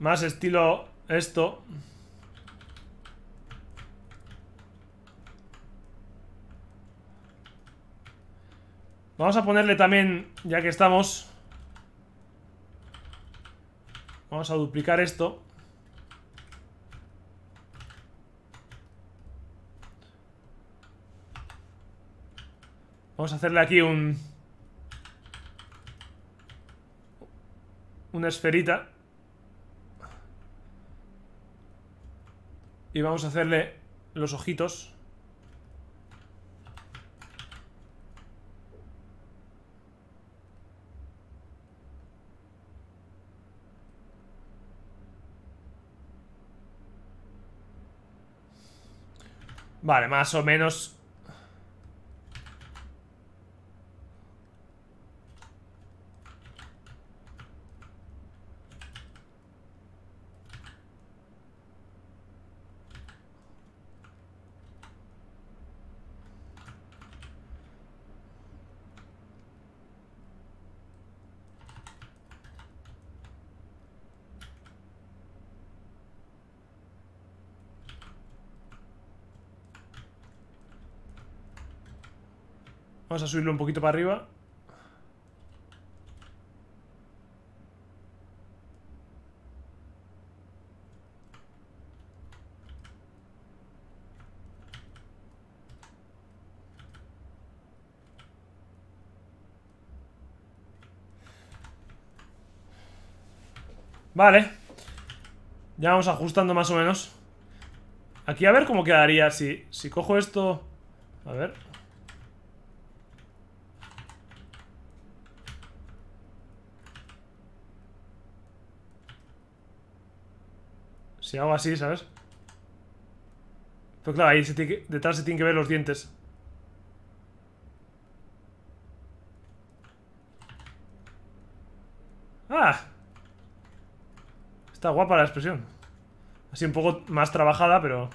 Más estilo esto. Vamos a ponerle también, ya que estamos... Vamos a duplicar esto. Vamos a hacerle aquí un... Una esferita. Y vamos a hacerle los ojitos. Vale, más o menos Vamos a subirlo un poquito para arriba. Vale Ya vamos ajustando más o menos Aquí a ver cómo quedaría Si, si cojo esto A ver Si hago así, ¿sabes? Pero claro, ahí detrás se tienen que ver los dientes. ¡Ah! Está guapa la expresión. Así un poco más trabajada, pero...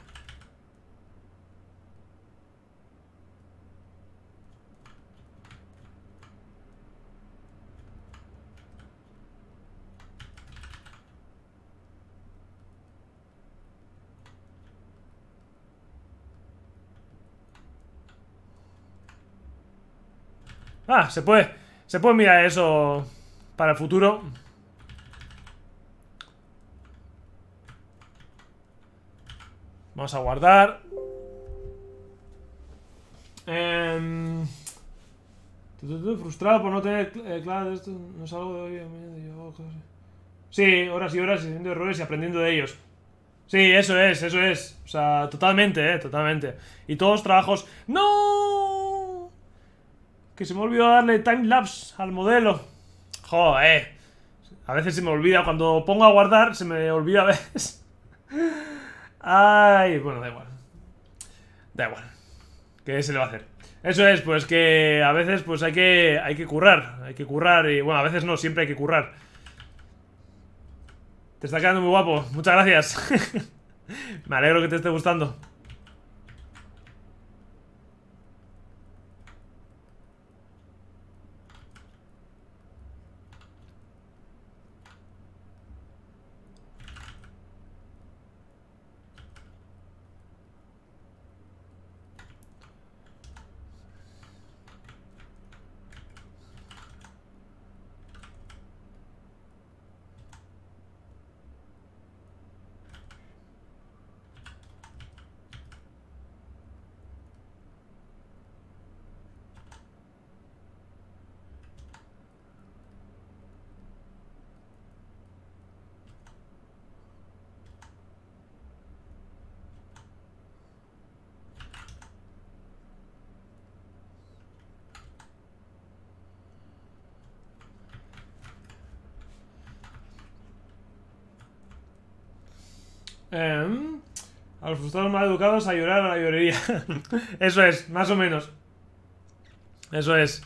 Ah, se puede, se puede mirar eso para el futuro. Vamos a guardar. Eh, frustrado por no tener eh, claro esto. No es algo de hoy. Sí, horas y horas haciendo errores y aprendiendo de ellos. Sí, eso es, eso es. O sea, totalmente, eh, totalmente. Y todos trabajos. ¡No! Que se me olvidó darle time lapse al modelo. Joder. A veces se me olvida. Cuando pongo a guardar, se me olvida a veces. Ay, bueno, da igual. Da igual. ¿Qué se le va a hacer? Eso es, pues que a veces pues hay que, hay que currar. Hay que currar y bueno, a veces no, siempre hay que currar. Te está quedando muy guapo. Muchas gracias. me alegro que te esté gustando. Em, a los frustrados mal educados a llorar a la llorería. Eso es, más o menos. Eso es.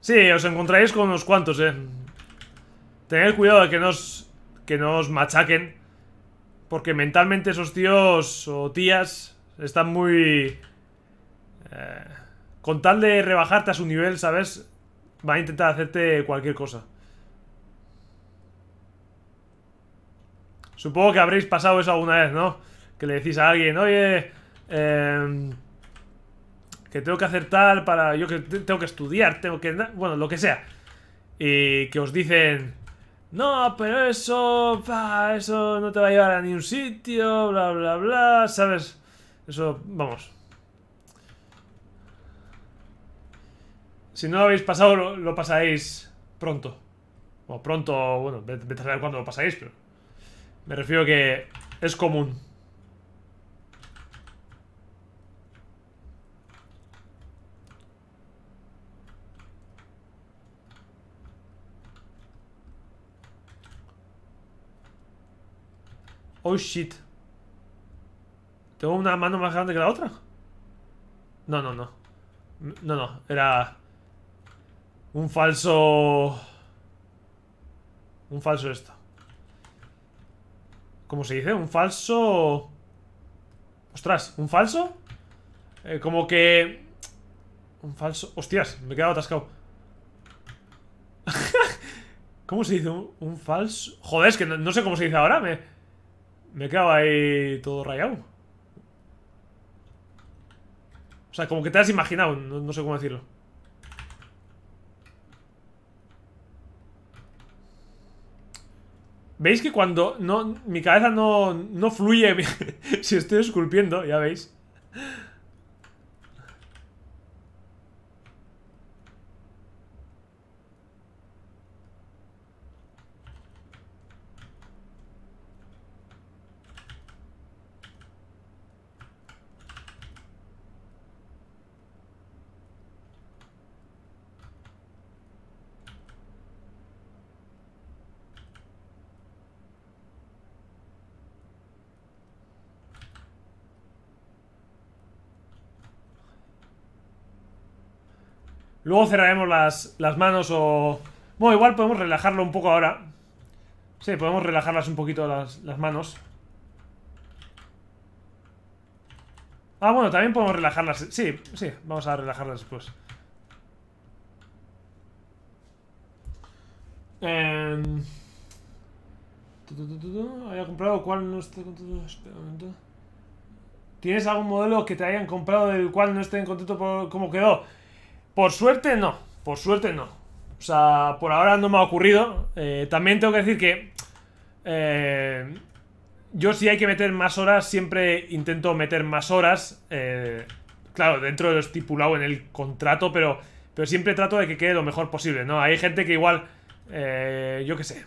Sí, os encontráis con unos cuantos, eh. Tened cuidado de que nos que nos machaquen. Porque mentalmente esos tíos o tías están muy... Eh, con tal de rebajarte a su nivel, ¿sabes? Va a intentar hacerte cualquier cosa. Supongo que habréis pasado eso alguna vez, ¿no? Que le decís a alguien, oye, em, que tengo que hacer tal para... Yo que tengo que estudiar, tengo que... Bueno, lo que sea. Y que os dicen... No, pero eso... eso no te va a llevar a ningún sitio, bla, bla, bla, ¿sabes? Eso, vamos. Si no lo habéis pasado, lo, pasáis pronto. O pronto, bueno, vete a saber cuándo lo pasáis, pero... Me refiero que es común. Oh shit. ¿Tengo una mano más grande que la otra? No, no, no. No, no. Era... Un falso... Un falso esto. ¿Cómo se dice? Un falso... Ostras, ¿un falso? Eh, como que... Un falso... Hostias, me he quedado atascado ¿Cómo se dice? Un, falso... Joder, es que no, sé cómo se dice ahora Me, me he quedado ahí todo rayado O sea, como que te has imaginado no sé cómo decirlo ¿Veis que cuando no, mi cabeza no, no fluye si estoy esculpiendo? Ya veis. Luego cerraremos las, manos o... Bueno, igual podemos relajarlo un poco ahora. Sí, podemos relajarlas un poquito las, manos. Ah, bueno, también podemos relajarlas. Sí, sí, vamos a relajarlas después. Eh... Había comprado cuál no está contento. ¿Tienes algún modelo que te hayan comprado del cual no estén contento por cómo quedó? Por suerte no, por suerte no. O sea, por ahora no me ha ocurrido. Eh, también tengo que decir que... Eh, yo si hay que meter más horas, siempre intento meter más horas. Eh, claro, dentro de lo estipulado en el contrato, pero, pero siempre trato de que quede lo mejor posible, ¿no? Hay gente que igual... yo qué sé.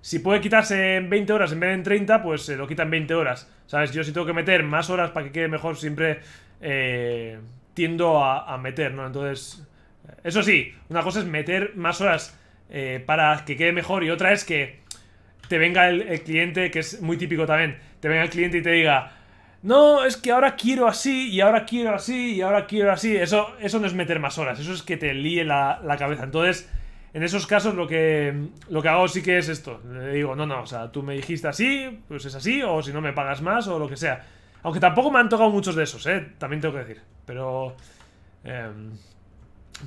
Si puede quitarse en 20 horas en vez de en 30, pues se lo quitan 20 horas. ¿Sabes? Yo si tengo que meter más horas para que quede mejor, siempre tiendo a, meter, ¿no? Entonces, eso sí, una cosa es meter más horas eh, para que quede mejor y otra es que te venga el, cliente, que es muy típico también, te venga el cliente y te diga, no, es que ahora quiero así y ahora quiero así y ahora quiero así. Eso, eso no es meter más horas, eso es que te líe la, cabeza. Entonces, en esos casos lo que, lo que hago sí que es esto. Le digo, no, no, o sea, tú me dijiste así, pues es así, o si no me pagas más o lo que sea. Aunque tampoco me han tocado muchos de esos, ¿eh? También tengo que decir. Pero... Em,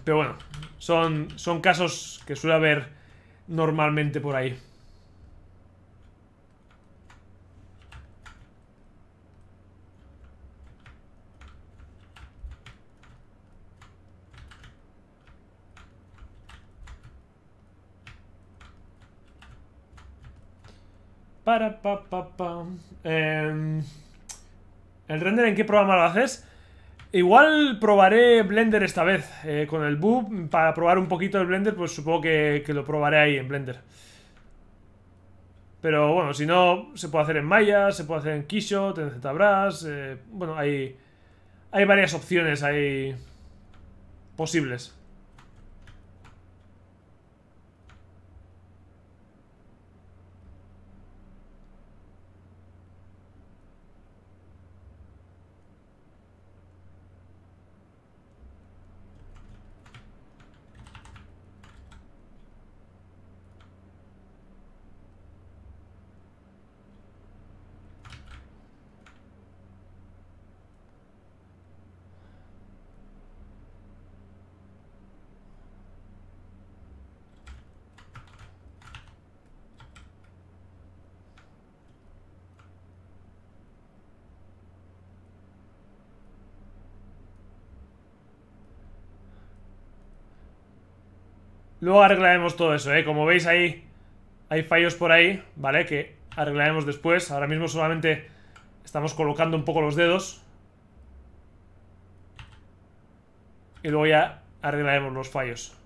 pero bueno, son, son casos que suele haber normalmente por ahí. Para, pa, pa, pa. Em, ¿El render en qué programa lo haces? Igual probaré Blender esta vez eh, con el boob Para probar un poquito el Blender, pues supongo que, lo probaré ahí en Blender. Pero bueno, si no, se puede hacer en Maya, se puede hacer en Keyshot, en ZBrush. Eh, bueno, hay, hay varias opciones ahí posibles. Luego arreglaremos todo eso, ¿eh? Como veis ahí hay fallos por ahí, ¿vale? Que arreglaremos después. Ahora mismo solamente estamos colocando un poco los dedos. Y luego ya arreglaremos los fallos.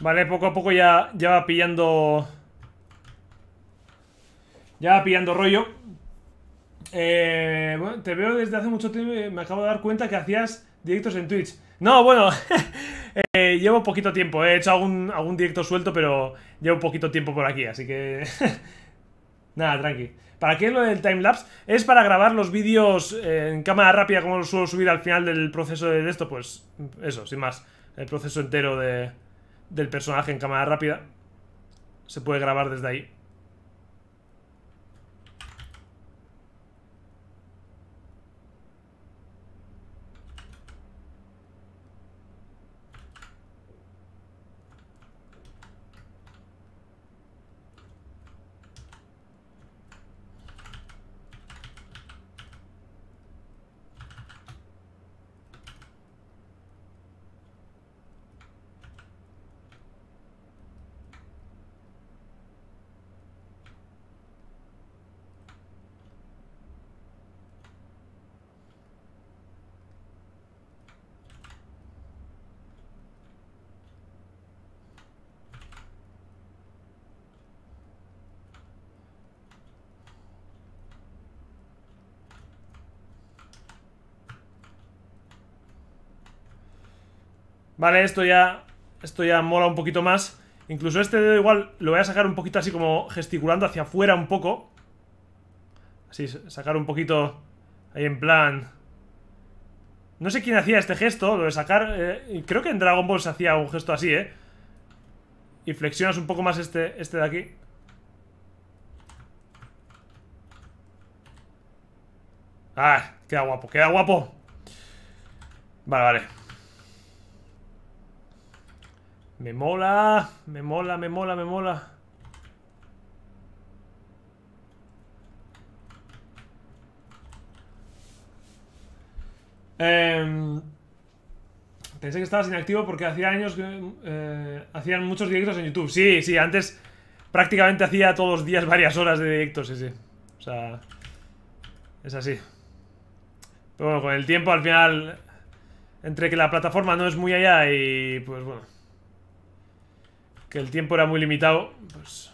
Vale, poco a poco ya, ya va pillando... Ya va pillando rollo. Eh, bueno, te veo desde hace mucho tiempo y me acabo de dar cuenta que hacías directos en Twitch. No, bueno, eh, llevo poquito tiempo. Eh, he hecho algún, directo suelto, pero llevo poquito tiempo por aquí, así que... Nada, tranqui. ¿Para qué es lo del timelapse? Es para grabar los vídeos eh, en cámara rápida, como lo suelo subir al final del proceso de esto, pues eso, sin más. El proceso entero de del personaje en cámara rápida. Se puede grabar desde ahí. Vale, esto ya, esto ya mola un poquito más. Incluso este dedo igual lo voy a sacar un poquito así como gesticulando hacia afuera un poco. Así, sacar un poquito ahí en plan... No sé quién hacía este gesto, lo de sacar... Eh, creo que en Dragon Ball se hacía un gesto así, ¿eh? Y flexionas un poco más este, este de aquí. Ah, queda guapo, queda guapo. Vale, vale. Me mola, me mola, me mola, me mola. Em, pensé que estabas inactivo porque hacía años que eh, hacían muchos directos en YouTube. Sí, sí, antes prácticamente hacía todos los días varias horas de directos, sí, sí. O sea, es así. Pero bueno, con el tiempo al final, entre que la plataforma no es muy allá y pues bueno que el tiempo era muy limitado, pues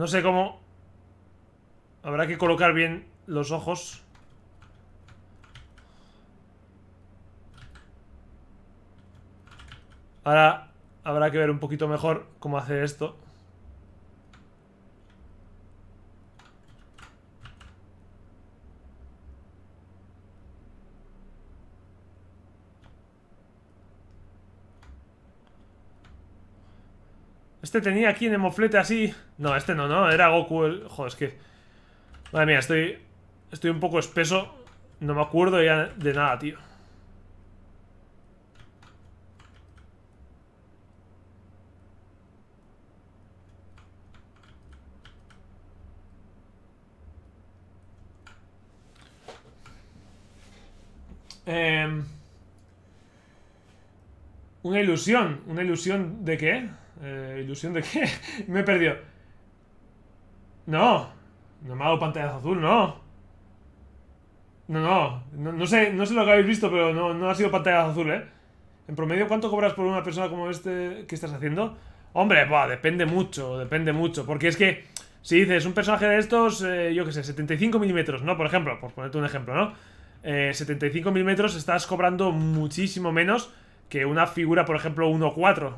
No sé cómo... Habrá que colocar bien los ojos. Ahora habrá que ver un poquito mejor cómo hacer esto. Este tenía aquí en el moflete así. No, este no, no. Era Goku Joder, es que... Madre mía, estoy... Estoy un poco espeso. No me acuerdo ya de nada, tío. Em, una ilusión. ¿Una ilusión de qué? Eh, ¿Ilusión de que... me he perdido. No. No me ha dado pantalla azul, no. No, no. No, sé, no sé lo que habéis visto, pero no, ha sido pantalla azul, ¿eh? En promedio, ¿cuánto cobras por una persona como este que estás haciendo? Hombre, bah, depende mucho, depende mucho. Porque es que, si dices un personaje de estos, eh, yo qué sé, 75 milímetros, ¿no? Por ejemplo, por ponerte un ejemplo, ¿no? Eh, 75 milímetros estás cobrando muchísimo menos que una figura, por ejemplo, 1-4 1-4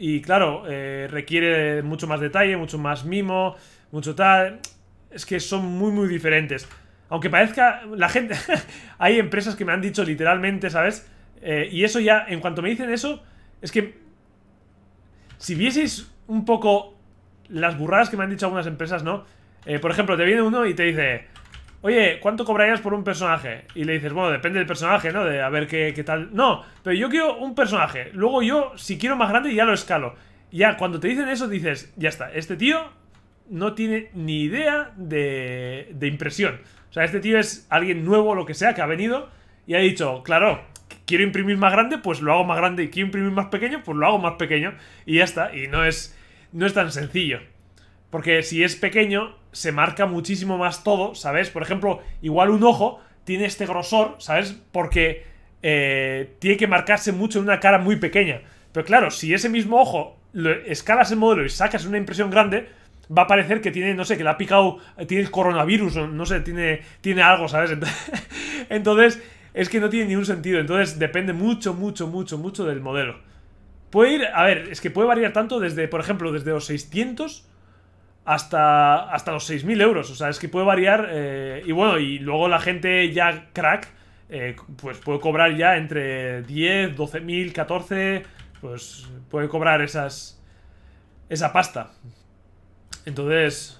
y claro, eh, requiere mucho más detalle, mucho más mimo, mucho tal. Es que son muy, muy diferentes. Aunque parezca, la gente... hay empresas que me han dicho literalmente, ¿sabes? Eh, y eso ya, en cuanto me dicen eso, es que... Si vieseis un poco las burradas que me han dicho algunas empresas, ¿no? Eh, por ejemplo, te viene uno y te dice, oye, ¿cuánto cobrarías por un personaje? Y le dices, bueno, depende del personaje, ¿no? De a ver qué, tal. No, pero yo quiero un personaje. Luego yo, si quiero más grande, ya lo escalo. Ya, cuando te dicen eso, dices, ya está, este tío no tiene ni idea de, de impresión. O sea, este tío es alguien nuevo, lo que sea, que ha venido y ha dicho, claro, quiero imprimir más grande, pues lo hago más grande. Y quiero imprimir más pequeño, pues lo hago más pequeño. Y ya está. Y no es, no es tan sencillo. Porque si es pequeño, se marca muchísimo más todo, ¿sabes? Por ejemplo, igual un ojo tiene este grosor, ¿sabes? Porque eh, tiene que marcarse mucho en una cara muy pequeña. Pero claro, si ese mismo ojo escalas el modelo y sacas una impresión grande, va a parecer que tiene, no sé, que le ha picado, tiene el coronavirus, o no sé, tiene, tiene algo, ¿sabes? Entonces, es que no tiene ningún sentido. Entonces, depende mucho, mucho, mucho, mucho del modelo. Puede ir, a ver, es que puede variar tanto desde, por ejemplo, desde los 600 hasta, hasta los 6.000 euros. O sea, es que puede variar. Eh, y bueno, y luego la gente ya crack, eh, pues puede cobrar ya entre 10, 12.000, 14. Pues puede cobrar esas. Esa pasta. Entonces,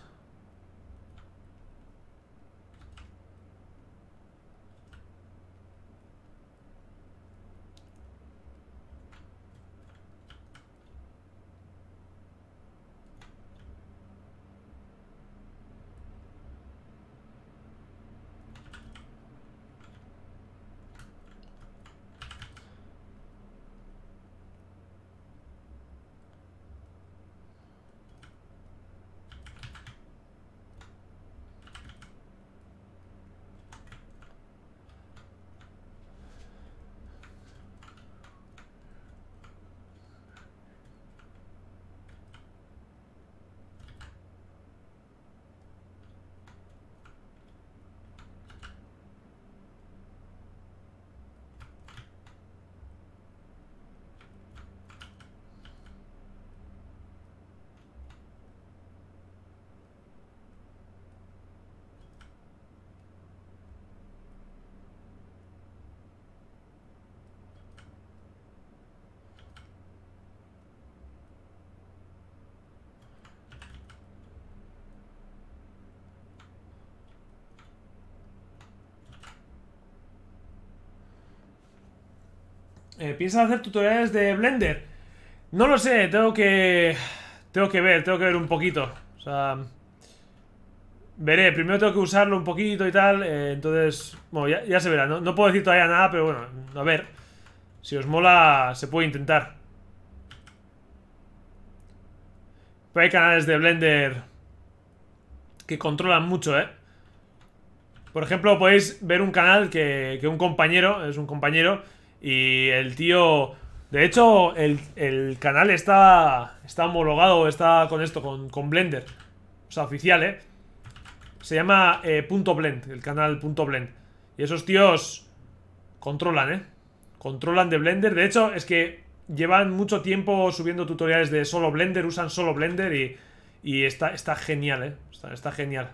Eh, ¿Piensas hacer tutoriales de Blender? No lo sé, tengo que... Tengo que ver, tengo que ver un poquito. O sea... Veré, primero tengo que usarlo un poquito y tal, eh, entonces... Bueno, ya, se verá, no, puedo decir todavía nada, pero bueno, a ver. Si os mola, se puede intentar. Pero hay canales de Blender que controlan mucho, ¿eh? Por ejemplo, podéis ver un canal que un compañero, es un compañero, y el tío. De hecho, el, canal está, está homologado, está con esto, con, con, Blender. O sea, oficial, ¿eh? Se llama eh, punto .blend, el canal punto .blend. Y esos tíos controlan, ¿eh? Controlan de Blender. De hecho, es que llevan mucho tiempo subiendo tutoriales de solo Blender, usan solo Blender y, y está, está genial, ¿eh? está genial.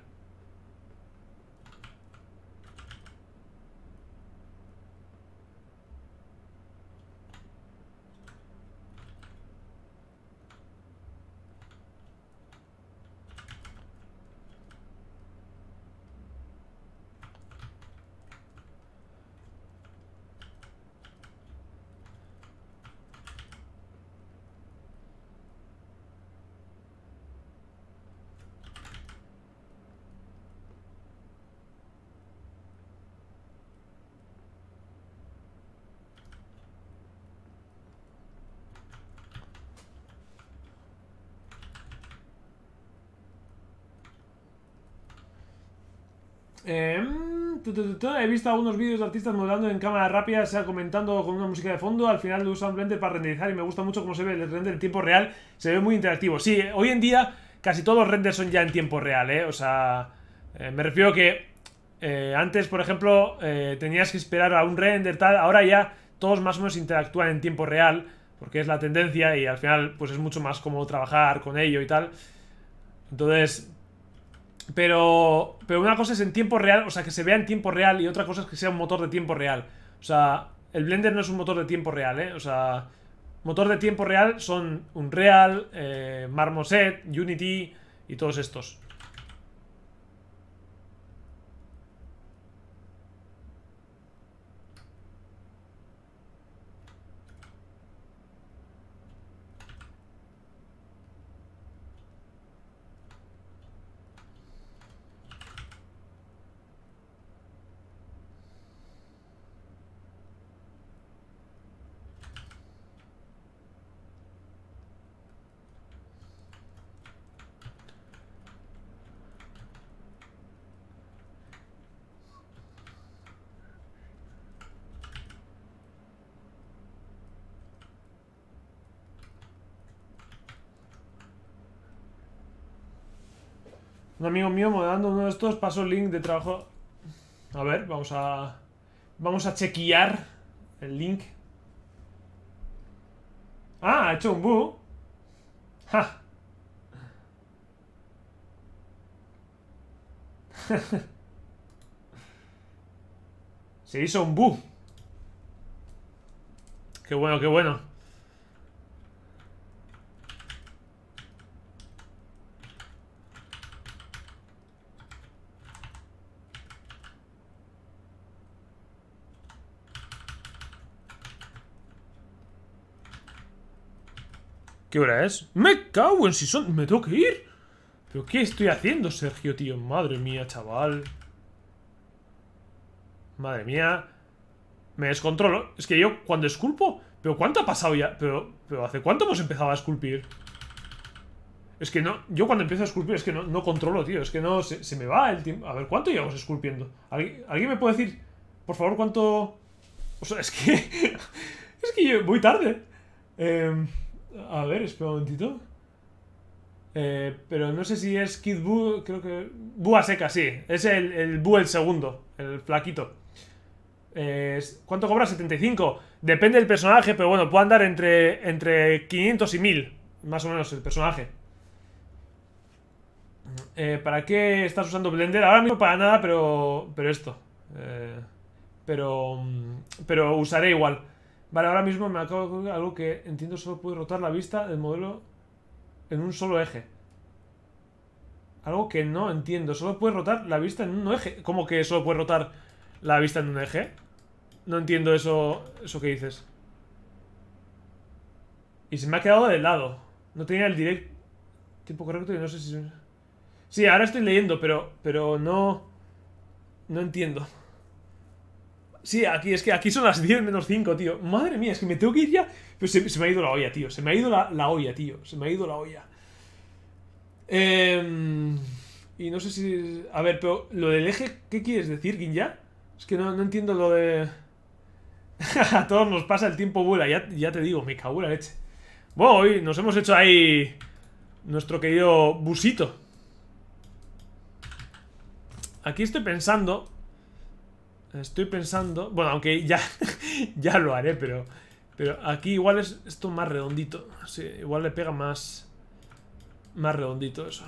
he visto algunos vídeos de artistas modelando en cámara rápida, o sea, comentando con una música de fondo, al final lo usan Blender para renderizar y me gusta mucho cómo se ve el render en tiempo real, se ve muy interactivo. Sí, hoy en día casi todos los renders son ya en tiempo real, ¿eh? O sea, me refiero que antes, por ejemplo, tenías que esperar a un render, tal, ahora ya todos más o menos interactúan en tiempo real, porque es la tendencia y al final pues es mucho más cómodo trabajar con ello y tal. Entonces, pero, pero una cosa es en tiempo real, o sea, que se vea en tiempo real y otra cosa es que sea un motor de tiempo real. O sea, el Blender no es un motor de tiempo real, ¿eh? O sea, motor de tiempo real son Unreal, eh, Marmoset, Unity y todos estos. amigo mío dando uno de estos, paso link de trabajo. A ver, vamos a... Vamos a chequear el link. Ah, ha hecho un bu. Ja. Se hizo un bu. Qué bueno, qué bueno. ¿Qué hora es? ¡Me cago en si son! ¡Me tengo que ir! ¿Pero qué estoy haciendo, Sergio, tío? Madre mía, chaval. Madre mía. Me descontrolo. Es que yo cuando esculpo... ¿Pero cuánto ha pasado ya? ¿Pero, pero hace cuánto hemos empezado a esculpir? Es que no... Yo cuando empiezo a esculpir es que no, controlo, tío. Es que no... Se, me va el tiempo. A ver, ¿cuánto llevamos esculpiendo? ¿Alguien, ¿Alguien me puede decir, por favor, cuánto...? O sea, es que... es que yo voy tarde. Eh... A ver, espera un momentito. Eh, pero no sé si es Kid Buu, creo que... Buu seca, sí. Es el, el Buu el segundo, el flaquito. Eh, ¿Cuánto cobra? 75. Depende del personaje, pero bueno, puede andar entre, entre 500 y 1000. Más o menos el personaje. Eh, ¿Para qué estás usando Blender? Ahora mismo para nada, pero, pero esto. pero, mm, pero usaré igual. Vale, ahora mismo me acabo de algo que entiendo solo puede rotar la vista del modelo en un solo eje. Algo que no entiendo. Solo puede rotar la vista en un eje. ¿Cómo que solo puede rotar la vista en un eje? No entiendo eso, eso que dices. Y se me ha quedado de lado. No tenía el directo tiempo correcto y no sé si... Sí, ahora estoy leyendo, pero, pero no... No entiendo. Sí, aquí es que aquí son las 10 menos 5, tío. Madre mía, es que me tengo que ir ya. Pero se, me ha ido la olla, tío. Se me ha ido la, olla, tío. Se me ha ido la olla. Em, y no sé si. A ver, pero lo del eje, ¿qué quieres decir, Guinja? Es que no, entiendo lo de. A todos nos pasa el tiempo vuela, ya, ya te digo, me cago en la leche. Bueno, hoy nos hemos hecho ahí nuestro querido busito. Aquí estoy pensando Estoy pensando... Bueno, aunque ya, ya lo haré, pero... Pero aquí igual es esto más redondito. Sí, igual le pega más... Más redondito eso.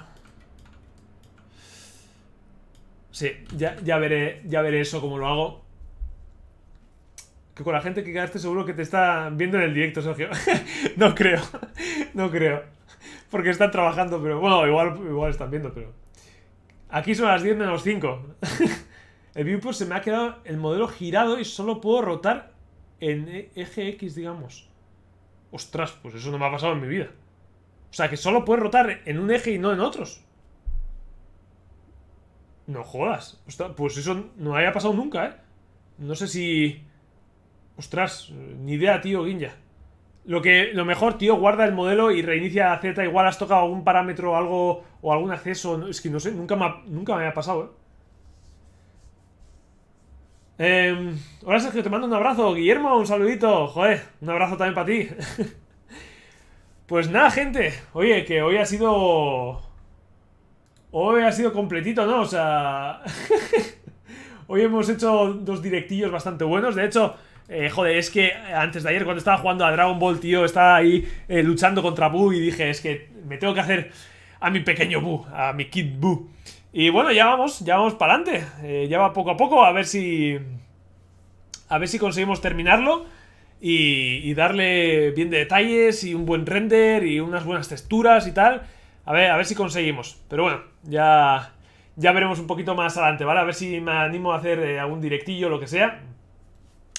Sí, ya, ya veré, ya veré eso como lo hago. Que con la gente que quedaste seguro que te está viendo en el directo, Sergio. no creo. no creo. Porque están trabajando, pero bueno, igual, igual están viendo, pero... Aquí son las 10 menos 5. el viewport se me ha quedado el modelo girado y solo puedo rotar en e-, eje X, digamos. Ostras, pues eso no me ha pasado en mi vida. O sea, que solo puedes rotar en un eje y no en otros. No jodas. pues eso no haya pasado nunca, ¿eh? No sé si... Ostras, ni idea, tío, guinja. Lo, que, lo mejor, tío, guarda el modelo y reinicia Z. Igual has tocado algún parámetro o algo, o algún acceso. Es que no sé, nunca me nunca me ha pasado, ¿eh? Eh, hola Sergio, te mando un abrazo. Guillermo, un saludito. Joder, un abrazo también para ti. pues nada, gente. Oye, que hoy ha sido... Hoy ha sido completito, ¿no? O sea... hoy hemos hecho dos directillos bastante buenos. De hecho, eh, joder, es que antes de ayer cuando estaba jugando a Dragon Ball, tío, estaba ahí eh, luchando contra Boo y dije, es que me tengo que hacer a mi pequeño Boo, a mi Kid Boo y bueno, ya vamos, ya vamos para adelante. Eh, ya va poco a poco, a ver si. A ver si conseguimos terminarlo. Y, darle bien de detalles y un buen render y unas buenas texturas y tal. A ver, a ver si conseguimos. Pero bueno, ya. Ya veremos un poquito más adelante, ¿vale? A ver si me animo a hacer eh, algún directillo o lo que sea.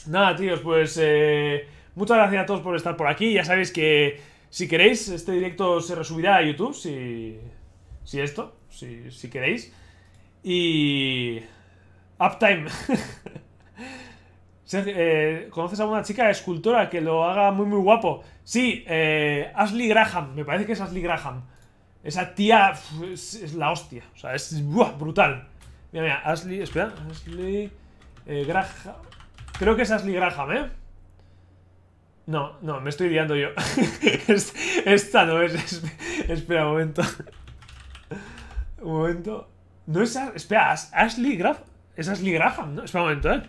Nada, tíos, pues. Eh, muchas gracias a todos por estar por aquí. Ya sabéis que. Si queréis, este directo se resubirá a YouTube, si. Si esto si, queréis. Y... Uptime. Eh, ¿Conoces a una chica escultora que lo haga muy muy guapo? Sí, eh, Ashley Graham, me parece que es Ashley Graham. Esa tía es, la hostia, o sea, es brutal. Mira, mira, Ashley, espera, Ashley eh, Graham. Creo que es Ashley Graham, ¿eh? No, no, me estoy liando yo. esta no es, espera un momento. Un momento. No es. Espera, Ashley Graf. Es Ashley Graham, ¿no? Espera un momento, ¿eh?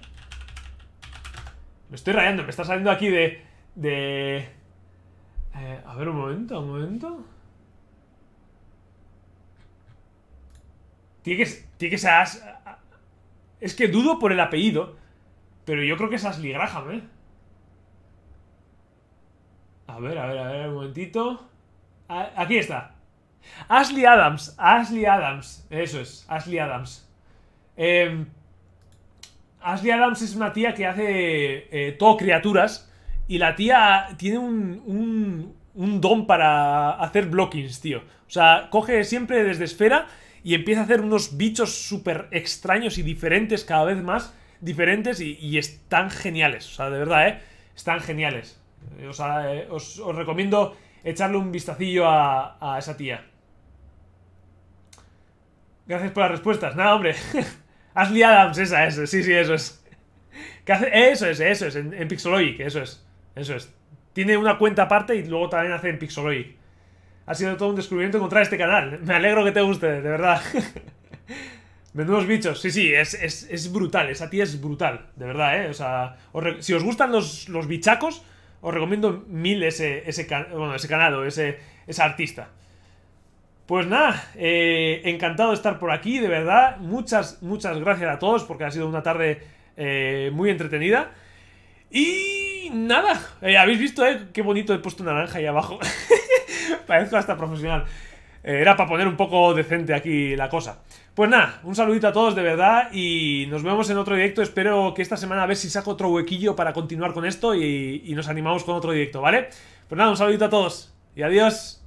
Me estoy rayando, me está saliendo aquí de. De. Eh, a ver, un momento, un momento. Tiene que, ser. es que dudo por el apellido, pero yo creo que es Ashley Graham, ¿eh? A ver, a ver, a ver, un momentito. aquí está. Ashley Adams, Ashley Adams, eso es, Ashley Adams. Em, Ashley Adams es una tía que hace eh, todo criaturas y la tía tiene un, un, don para hacer blockings, tío. O sea, coge siempre desde esfera y empieza a hacer unos bichos súper extraños y diferentes cada vez más, diferentes y, están geniales, o sea, de verdad, ¿eh? Están geniales. Eh, os, recomiendo echarle un vistacillo a, a esa tía. Gracias por las respuestas. Nada, hombre. Ashley Adams, esa eso, Sí, sí, eso es. ¿Qué hace? Eso es, eso es. En, en, Pixologic, eso es. Eso es. Tiene una cuenta aparte y luego también hace en Pixologic. Ha sido todo un descubrimiento encontrar este canal. Me alegro que te guste, de verdad. Menudos bichos. Sí, sí, es, brutal. Esa tía es brutal, de verdad, ¿eh? O sea, si os gustan los, bichacos, os recomiendo mil ese, ese, bueno, ese canal o ese, esa artista. Pues nada, eh, encantado de estar por aquí, de verdad. Muchas, muchas gracias a todos porque ha sido una tarde eh, muy entretenida. Y nada, eh, habéis visto qué bonito he puesto naranja ahí abajo. Parezco hasta profesional. era para poner un poco decente aquí la cosa. Pues nada, un saludito a todos de verdad y nos vemos en otro directo. Espero que esta semana a ver si saco otro huequillo para continuar con esto y, y nos animamos con otro directo, ¿vale? Pues nada, un saludito a todos y adiós.